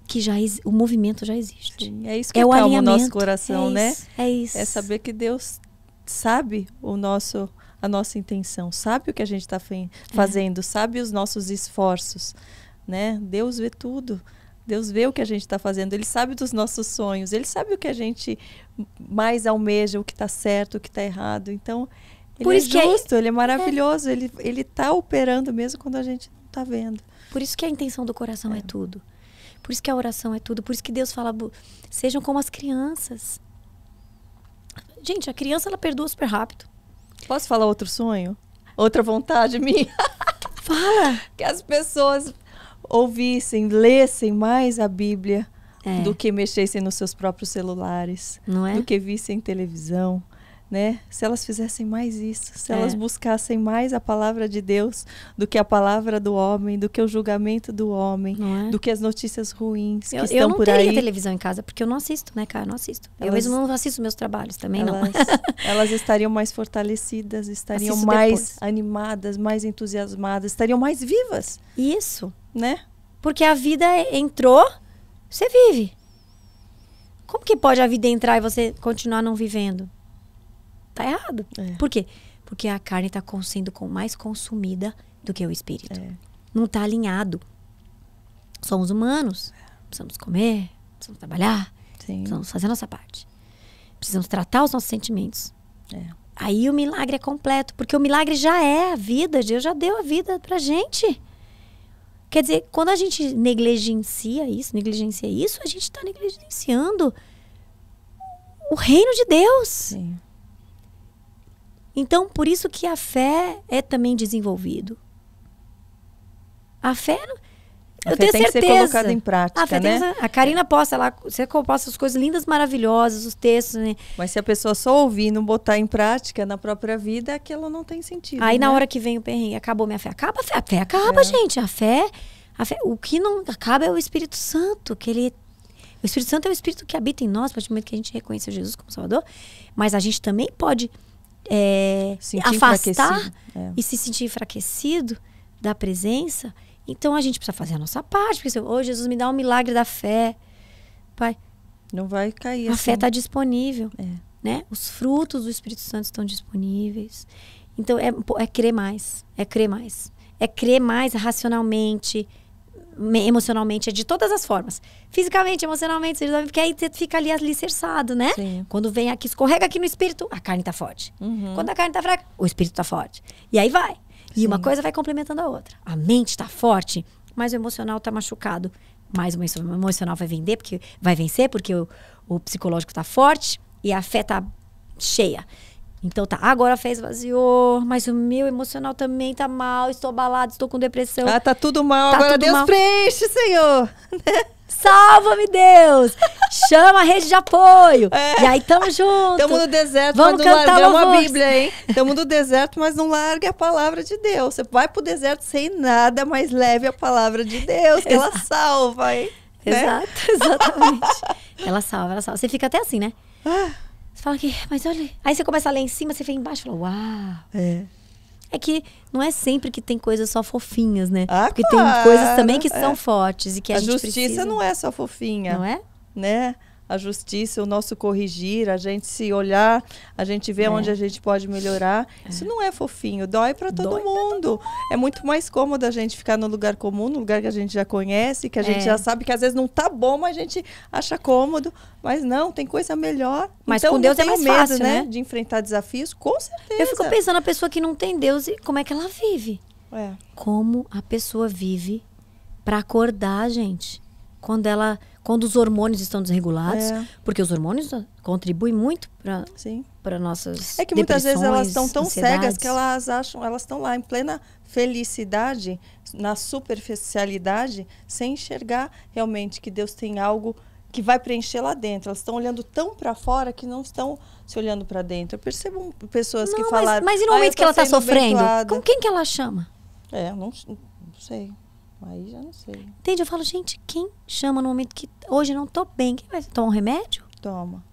que já o movimento já existe. Sim, é isso que é calma o, alinhamento. o nosso coração, é né? Isso, é isso. É saber que Deus sabe o nosso a nossa intenção, sabe o que a gente está é. fazendo, é. sabe os nossos esforços, né? Deus vê tudo. Deus vê o que a gente está fazendo, Ele sabe dos nossos sonhos, Ele sabe o que a gente mais almeja, o que está certo, o que está errado. Então, Ele Por é, é justo, é... Ele é maravilhoso, Ele está operando mesmo quando a gente não está vendo. Por isso que a intenção do coração é, é. tudo. Por isso que a oração é tudo. Por isso que Deus fala, sejam como as crianças. Gente, a criança ela perdoa super rápido. Posso falar outro sonho? Outra vontade minha? Fala! que as pessoas ouvissem, lessem mais a Bíblia é. do que mexessem nos seus próprios celulares, é? do que vissem televisão, né? Se elas fizessem mais isso, se é. elas buscassem mais a palavra de Deus do que a palavra do homem, do que o julgamento do homem, é? do que as notícias ruins eu, que estão por aí. Eu não teria televisão em casa, porque eu não assisto, né, cara? Eu não assisto. Elas, eu mesmo não assisto meus trabalhos também, elas, não. elas estariam mais fortalecidas, estariam assisto mais depois. animadas, mais entusiasmadas, estariam mais vivas. Isso. Né? Porque a vida entrou, você vive. Como que pode a vida entrar e você continuar não vivendo? Tá errado. É. Por quê? Porque a carne está sendo mais consumida do que o espírito. É. Não está alinhado. Somos humanos. Precisamos comer, precisamos trabalhar, Sim. precisamos fazer a nossa parte. Precisamos tratar os nossos sentimentos. É. Aí o milagre é completo, porque o milagre já é a vida, Deus já deu a vida pra gente. Quer dizer, quando a gente negligencia isso, negligencia isso, a gente está negligenciando o reino de Deus. Sim. Então, por isso que a fé é também desenvolvido. A fé, a fé tenho tem certeza. que ser colocada em prática, a fé né? Tem, a Karina posta lá, você posta as coisas lindas, maravilhosas, os textos, né? Mas se a pessoa só ouvir e não botar em prática na própria vida, aquilo é não tem sentido. Aí né? na hora que vem o perrengue, acabou minha fé. Acaba a fé, a fé acaba, é. gente. A fé, a fé, o que não acaba é o Espírito Santo, que ele o Espírito Santo é o Espírito que habita em nós, a partir do momento que a gente reconhece Jesus como Salvador, mas a gente também pode é, afastar é. e se sentir enfraquecido da presença, então a gente precisa fazer a nossa parte. Porque se oh, Jesus me dá um milagre da fé, Pai. Não vai cair. A assim. fé está disponível. É. Né? Os frutos do Espírito Santo estão disponíveis. Então é, é crer mais. É crer mais. É crer mais racionalmente, emocionalmente, é de todas as formas. Fisicamente, emocionalmente, espiritualmente, porque aí você fica ali alicerçado, né? Sim. Quando vem aqui, escorrega aqui no espírito, a carne tá forte. Uhum. Quando a carne tá fraca, o espírito tá forte. E aí vai. E Sim. uma coisa vai complementando a outra. A mente tá forte, mas o emocional tá machucado. Mas o emocional vai vender, porque vai vencer, porque o, o psicológico tá forte e a fé tá cheia. Então tá, agora fez esvaziou, mas o meu emocional também tá mal, estou abalado, estou com depressão. Ah, tá tudo mal, tá agora tudo Deus mal. preenche, Senhor. Salva-me, Deus! Chama a rede de apoio! É. E aí, tamo junto! Tamo no deserto, Vamos mas não largamos a Bíblia, hein? Tamo no deserto, mas não largue a palavra de Deus. Você vai pro deserto sem nada, mas leve a palavra de Deus, que Exato. ela salva, hein? Né? Exato, né? exatamente. ela salva, ela salva. Você fica até assim, né? Ah. Você fala que, mas olha. Aí você começa a ler em cima, você vê embaixo e fala, uau. É. É que não é sempre que tem coisas só fofinhas, né? Ah, Porque claro, tem coisas também que é. são fortes e que a, a gente justiça não é só fofinha. Não é? Né? a justiça, o nosso corrigir, a gente se olhar, a gente ver é. onde a gente pode melhorar. É. Isso não é fofinho, dói para todo, todo, mundo. É muito mais cômodo a gente ficar no lugar comum, no lugar que a gente já conhece, que a gente é. já sabe que às vezes não tá bom, mas a gente acha cômodo. Mas não, tem coisa melhor. Mas então, com Deus é mais medo, fácil, né? né? De enfrentar desafios, com certeza. Eu fico pensando, a pessoa que não tem Deus, e como é que ela vive? É. Como a pessoa vive para acordar, gente? Quando ela quando os hormônios estão desregulados, é. porque os hormônios ah, contribuem muito para nossas É que muitas vezes elas estão tão cegas que elas acham, elas estão lá em plena felicidade, na superficialidade, sem enxergar realmente que Deus tem algo que vai preencher lá dentro. Elas estão olhando tão para fora que não estão se olhando para dentro. Eu percebo pessoas não, que mas, Mas, e no ah, momento ah, que ela está sofrendo, com quem que ela chama? É, não, não sei. Aí já não sei. Entende? Eu falo, gente, quem chama no momento que hoje não tô bem, quem vai tomar um remédio? Toma.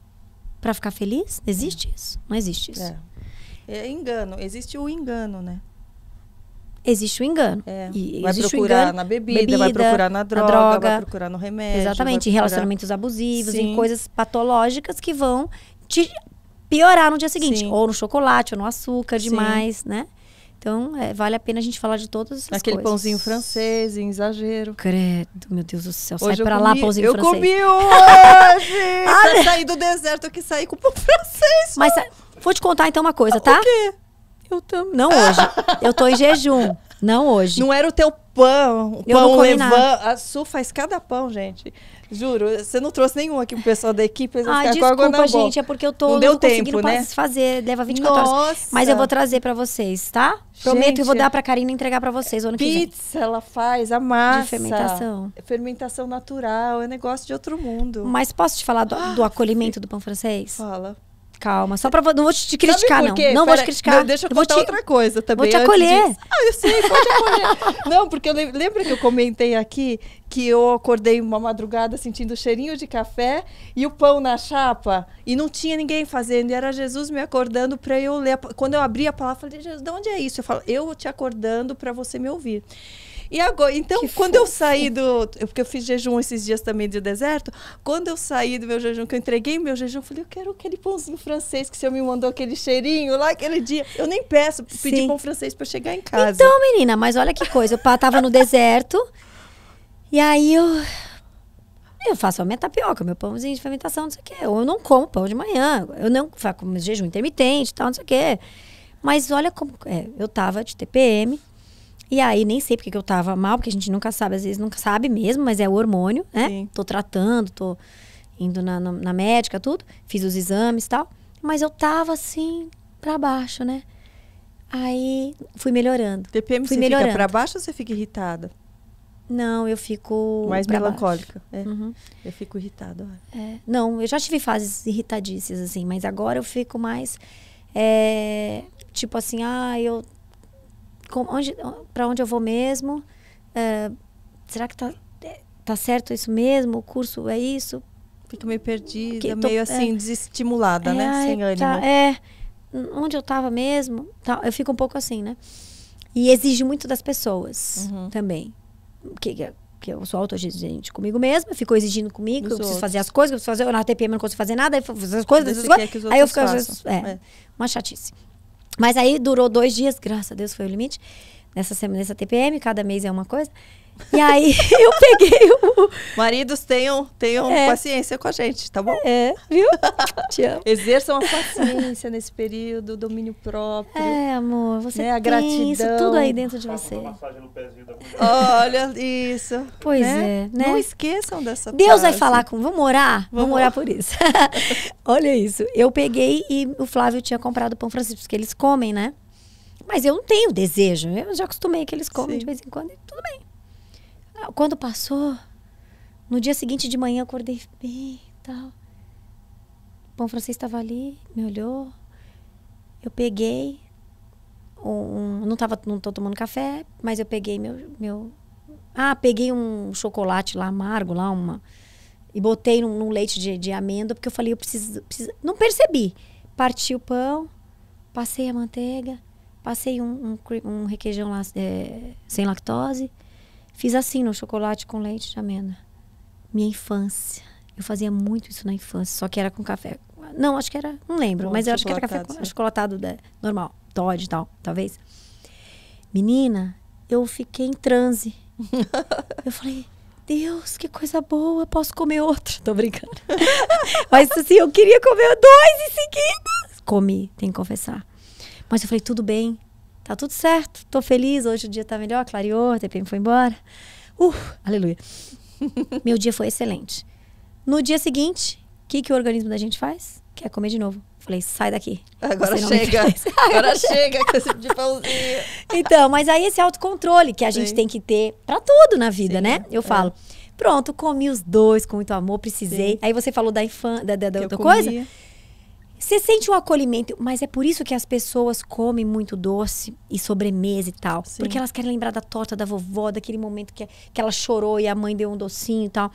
Para ficar feliz? Existe é. isso? Não existe isso. É. é. engano. Existe o engano, né? Existe o engano. É. E, vai procurar engano, na bebida, bebida, vai procurar na droga, na droga, vai procurar no remédio. Exatamente, em relacionamentos abusivos, Sim. em coisas patológicas que vão te piorar no dia seguinte. Sim. Ou no chocolate, ou no açúcar demais, Sim. né? Então, é, vale a pena a gente falar de todas essas Aquele coisas. pãozinho francês, em exagero. Credo, meu Deus do céu. Hoje Sai pra comi, lá, pãozinho eu francês. Eu comi hoje! Ah, né? saí do deserto que saí com pão francês. Mas vou te contar então uma coisa, tá? O quê? Eu também. Não hoje. eu tô em jejum. Não hoje. Não era o teu pão, o pão levando. A Su faz cada pão, gente. Juro, você não trouxe nenhum aqui pro pessoal da equipe. Ah, desculpa, gente, é porque eu tô não, deu conseguindo tempo, né? fazer. Leva 24 Nossa. horas. Mas eu vou trazer para vocês, tá? Prometo que vou dar pra Karina entregar para vocês o ano pizza, que vem. Pizza, ela faz, a massa. De fermentação. Fermentação natural, é negócio de outro mundo. Mas posso te falar do, do ah, acolhimento do pão francês? Fala calma. Só pra. Não vou te criticar, não. Não Pera, vou te criticar. Deixa eu contar eu vou te, outra coisa também. Vou te acolher. De... Ah, eu sei, te acolher. não, porque eu lembro que eu comentei aqui que eu acordei uma madrugada sentindo o cheirinho de café e o pão na chapa e não tinha ninguém fazendo. E era Jesus me acordando para eu ler. Quando eu abri a palavra, falei, Jesus, de onde é isso? Eu falo, eu te acordando para você me ouvir. E agora, então, que quando fofo. eu saí do. porque eu fiz jejum esses dias também de deserto. Quando eu saí do meu jejum, que eu entreguei meu jejum, eu falei, eu quero aquele pãozinho francês que o senhor me mandou aquele cheirinho lá aquele dia. Eu nem peço, pedi Sim. pão francês para chegar em casa. Então, menina, mas olha que coisa. Eu tava no deserto. E aí eu. Eu faço a minha tapioca, meu pãozinho de fermentação, não sei o quê. Ou eu não como pão de manhã. Eu não faço jejum intermitente e tal, não sei o quê. Mas olha como. É, eu tava de TPM. E aí nem sei porque que eu tava mal, porque a gente nunca sabe, às vezes nunca sabe mesmo, mas é o hormônio, né? Sim. Tô tratando, tô indo na, na, na médica, tudo, fiz os exames e tal. Mas eu tava assim, pra baixo, né? Aí fui melhorando. TPM fui você melhorando. fica pra baixo ou você fica irritada? Não, eu fico. Mais melancólica. É. Uhum. Eu fico irritada. É. Não, eu já tive fases irritadiças, assim, mas agora eu fico mais. É, tipo assim, ah, eu onde, para onde eu vou mesmo? Uh, será que tá, tá certo isso mesmo? O curso é isso? Fico meio perdida, que, tô, meio é. assim, é, desestimulada, é, né? Sem ânimo. Tá, é, onde eu estava mesmo? Tá, eu fico um pouco assim, né? E exige muito das pessoas uhum. também. Que, que eu sou autoexigente comigo mesma, ficou exigindo comigo, eu preciso fazer as coisas, eu preciso fazer, eu na TPM não consigo fazer nada, aí fazer as coisas, fazer as coisas. É aí eu fico, faço. é, é uma chatice. Mas aí durou dois dias, graças a Deus foi o limite nessa semana, nessa TPM, cada mês é uma coisa. E aí eu peguei o. Maridos, tenham, tenham é. paciência com a gente, tá bom? É, viu? Te amo. Exerçam a paciência nesse período, domínio próprio. É, amor, você né? a gratidão. isso tudo aí dentro de você. Olha isso. Pois né? é. Né? Não esqueçam dessa Deus vai falar com. Vamos orar? Vamos, Vamos orar por isso. Olha isso. Eu peguei e o Flávio tinha comprado pão francês, porque eles comem, né? Mas eu não tenho desejo. Eu já acostumei que eles comem Sim. de vez em quando e tudo bem. Ah, quando passou, no dia seguinte de manhã eu acordei bem tal. O pão francês estava ali, me olhou. Eu peguei. Um, não, estou não tomando café, mas eu peguei meu, meu. Ah, peguei um chocolate lá amargo, lá uma. E botei num, num leite de, de, amêndoa, porque eu falei, eu preciso, preciso. Não percebi. Parti o pão, passei a manteiga, Passei um, um, um requeijão lá, é, sem lactose. Fiz assim, no chocolate com leite de amêndoa. Minha infância. Eu fazia muito isso na infância, só que era com café. Não, acho que era, não lembro, mas eu acho que era café com, chocolatado da, né? normal, Todd e tal, talvez. Menina, eu fiquei em transe. eu falei, Deus, que coisa boa, posso comer outro. Tô brincando. mas assim, eu queria comer dois em seguida. Comi, tem que confessar. Mas eu falei, tudo bem, tá tudo certo, tô feliz, hoje o dia tá melhor, clareou, o TPM foi embora. Uh, aleluia. Meu dia foi excelente. No dia seguinte, o que, que o organismo da gente faz? Quer comer de novo. Falei, sai daqui. Agora chega. Agora chega com esse de pãozinho. Então, mas aí esse autocontrole que a Sim. gente tem que ter para tudo na vida, Sim, né? Eu é. falo, pronto, comi os dois com muito amor, precisei. Sim. Aí você falou da infância, da, da, da outra coisa. Comia. Você sente um acolhimento, mas é por isso que as pessoas comem muito doce e sobremesa e tal. Sim. Porque elas querem lembrar da torta da vovó, daquele momento que, que ela chorou e a mãe deu um docinho e tal.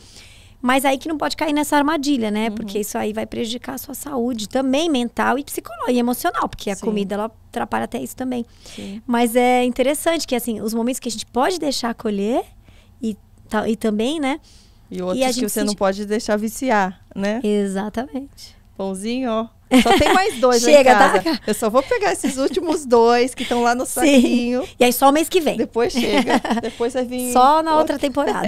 Mas aí que não pode cair nessa armadilha, né? Uhum. Porque isso aí vai prejudicar a sua saúde também mental e psicológica e emocional, porque a Sim. comida ela atrapalha até isso também. Sim. Mas é interessante que assim, os momentos que a gente pode deixar acolher e, e também, né? E outros e que você sente... não pode deixar viciar, né? Exatamente. Pãozinho, ó, só tem mais dois Chega, lá Tá? Eu só vou pegar esses últimos dois que estão lá no saquinho. Sim. E aí só o mês que vem. Depois chega. Depois vai vir. Só na outra, outra temporada.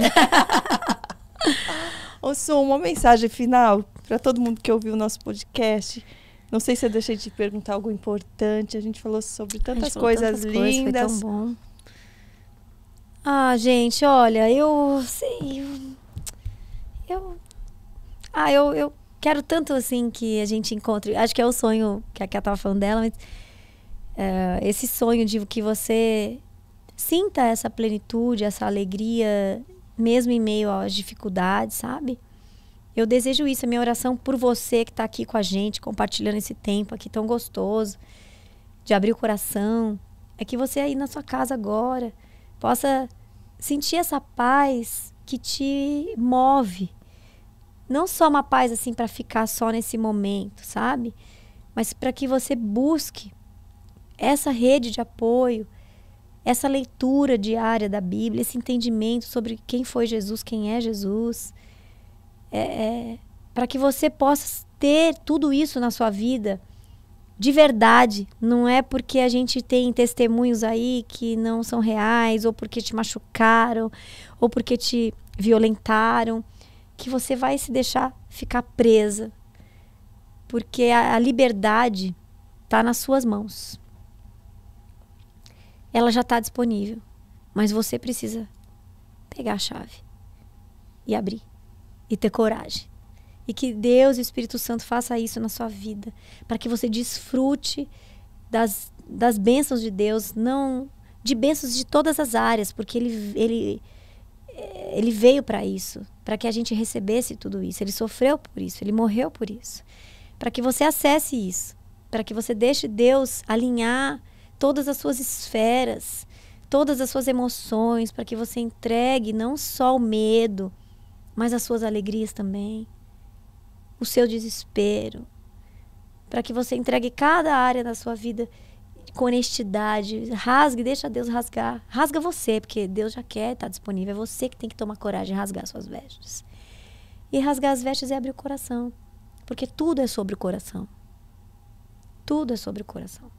Ô, Su, uma mensagem final para todo mundo que ouviu o nosso podcast. Não sei se eu deixei de perguntar algo importante. A gente falou sobre tantas coisas tantas lindas. Coisas, foi tão bom. Ah, gente, olha, eu sei. Eu. eu ah, eu, eu quero tanto, assim, que a gente encontre. Acho que é o sonho que a Kat tava falando dela, mas. Eh, esse sonho de que você sinta essa plenitude, essa alegria, mesmo em meio às dificuldades, sabe? Eu desejo isso, a minha oração por você que está aqui com a gente, compartilhando esse tempo aqui tão gostoso, de abrir o coração, é que você aí na sua casa agora possa sentir essa paz que te move, não só uma paz assim para ficar só nesse momento, sabe? Mas para que você busque essa rede de apoio, essa leitura diária da Bíblia, esse entendimento sobre quem foi Jesus, quem é Jesus, é, é, para que você possa ter tudo isso na sua vida de verdade. Não é porque a gente tem testemunhos aí que não são reais, ou porque te machucaram, ou porque te violentaram que você vai se deixar ficar presa. Porque a, a liberdade está nas suas mãos. Ela já está disponível, mas você precisa pegar a chave e abrir e ter coragem. E que Deus e o Espírito Santo faça isso na sua vida, para que você desfrute das, das bênçãos de Deus, não de bênçãos de todas as áreas, porque ele, ele, eh, ele veio para isso para que a gente recebesse tudo isso. Ele sofreu por isso, ele morreu por isso. Para que você acesse isso, para que você deixe Deus alinhar todas as suas esferas, todas as suas emoções, para que você entregue não só o medo, mas as suas alegrias também, o seu desespero, para que você entregue cada área da sua vida com honestidade, rasgue, deixa Deus rasgar. Rasga você, porque Deus já quer, está disponível. É você que tem que tomar coragem e rasgar suas vestes. E rasgar as vestes é abrir o coração. Porque tudo é sobre o coração. Tudo é sobre o coração.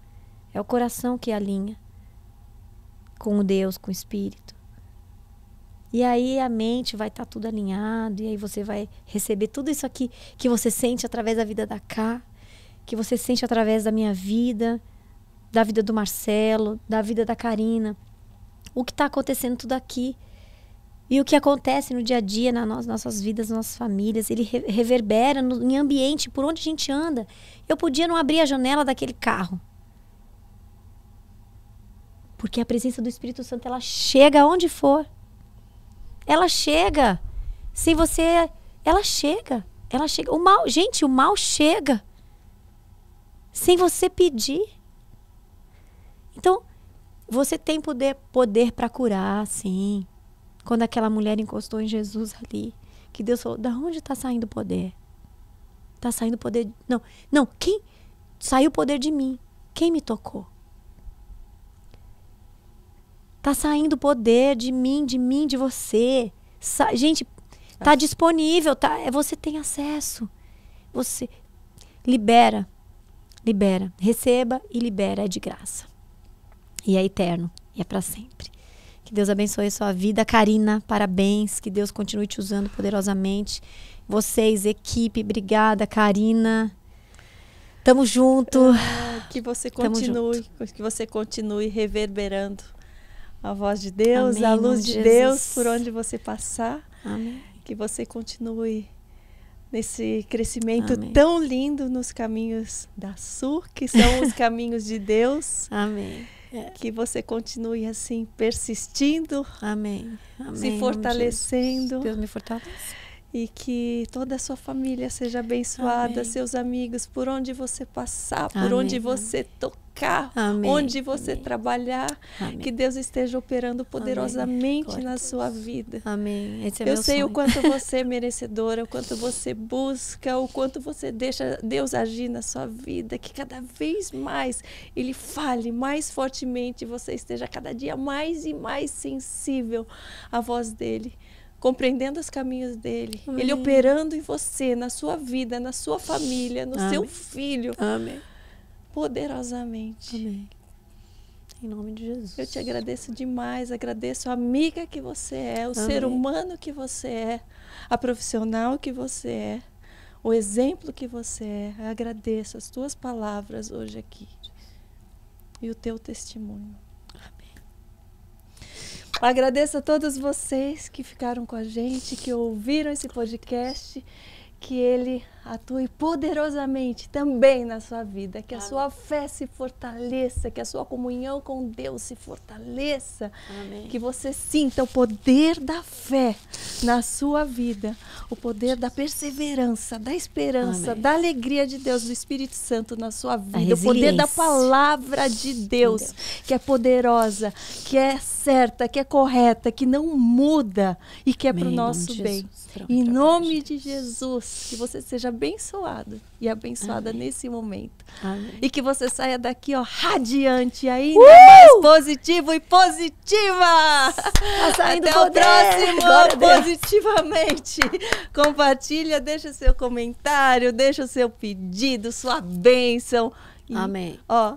É o coração que alinha com o Deus, com o Espírito. E aí a mente vai estar tá tudo alinhado, e aí você vai receber tudo isso aqui que você sente através da vida da Cá, que você sente através da minha vida da vida do Marcelo, da vida da Karina, o que está acontecendo tudo aqui e o que acontece no dia a dia, nas nossas vidas, nas nossas famílias, ele re reverbera no, em ambiente, por onde a gente anda. Eu podia não abrir a janela daquele carro. Porque a presença do Espírito Santo, ela chega aonde for. Ela chega. Se você. Ela chega. Ela chega. O mal, gente, o mal chega. Sem você pedir. Então, você tem poder, poder para curar, sim. Quando aquela mulher encostou em Jesus ali, que Deus falou: "Da onde está saindo o poder? Está saindo o poder? De... Não, não. Quem saiu o poder de mim? Quem me tocou? Tá saindo o poder de mim, de mim, de você. Sa... Gente, tá disponível, tá? É, você tem acesso. Você libera, libera, receba e libera é de graça. E é eterno, e é para sempre. Que Deus abençoe a sua vida. Karina, parabéns. Que Deus continue te usando poderosamente. Vocês, equipe, obrigada, Karina. Tamo junto. Ah, que você continue, que você continue reverberando a voz de Deus, Amém, a luz de Jesus. Deus por onde você passar. Amém. Que você continue nesse crescimento Amém. tão lindo nos caminhos da Sur, que são os caminhos de Deus. Amém. É. Que você continue assim, persistindo. Amém. Amém se fortalecendo. Deus me fortalece e que toda a sua família seja abençoada, Amém. seus amigos, por onde você passar, por Amém. onde você tocar, Amém. onde você trabalhar, que Deus esteja operando poderosamente na sua vida. Amém. Esse é Eu sei sonho. o quanto você é merecedora, o quanto você busca, o quanto você deixa Deus agir na sua vida, que cada vez mais Ele fale mais fortemente, você esteja cada dia mais e mais sensível à voz dele compreendendo os caminhos dele, Amém. ele operando em você, na sua vida, na sua família, no Amém. seu filho. Amém. Poderosamente. Amém. Em nome de Jesus. Eu te agradeço demais, agradeço a amiga que você é, o Amém. ser humano que você é, a profissional que você é, o exemplo que você é. Eu agradeço as tuas palavras hoje aqui e o teu testemunho. Agradeço a todos vocês que ficaram com a gente, que ouviram esse podcast, que ele atue poderosamente também na sua vida, que Amém. a sua fé se fortaleça, que a sua comunhão com Deus se fortaleça, Amém. que você sinta o poder da fé na sua vida, o poder da perseverança, da esperança, Amém. da alegria de Deus, do Espírito Santo na sua vida, o poder da palavra de Deus, Deus, que é poderosa, que é certa, que é correta, que não muda e que é para o nosso bem. Pronto, em nome de Jesus, que você seja abençoado e abençoada Amém. nesse momento. Amém. E que você saia daqui, ó, radiante, ainda uh! mais positivo e positiva. Tá Até o próximo, positivamente. Compartilha, deixa seu comentário, deixa o seu pedido, sua bênção. E, Amém. Ó,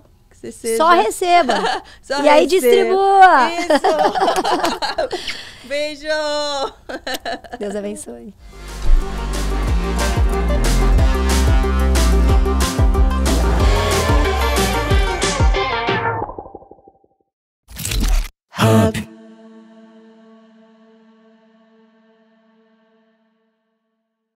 Seja... Só receba. Só e receba. aí distribua. Isso. Beijo. Deus abençoe. Hub.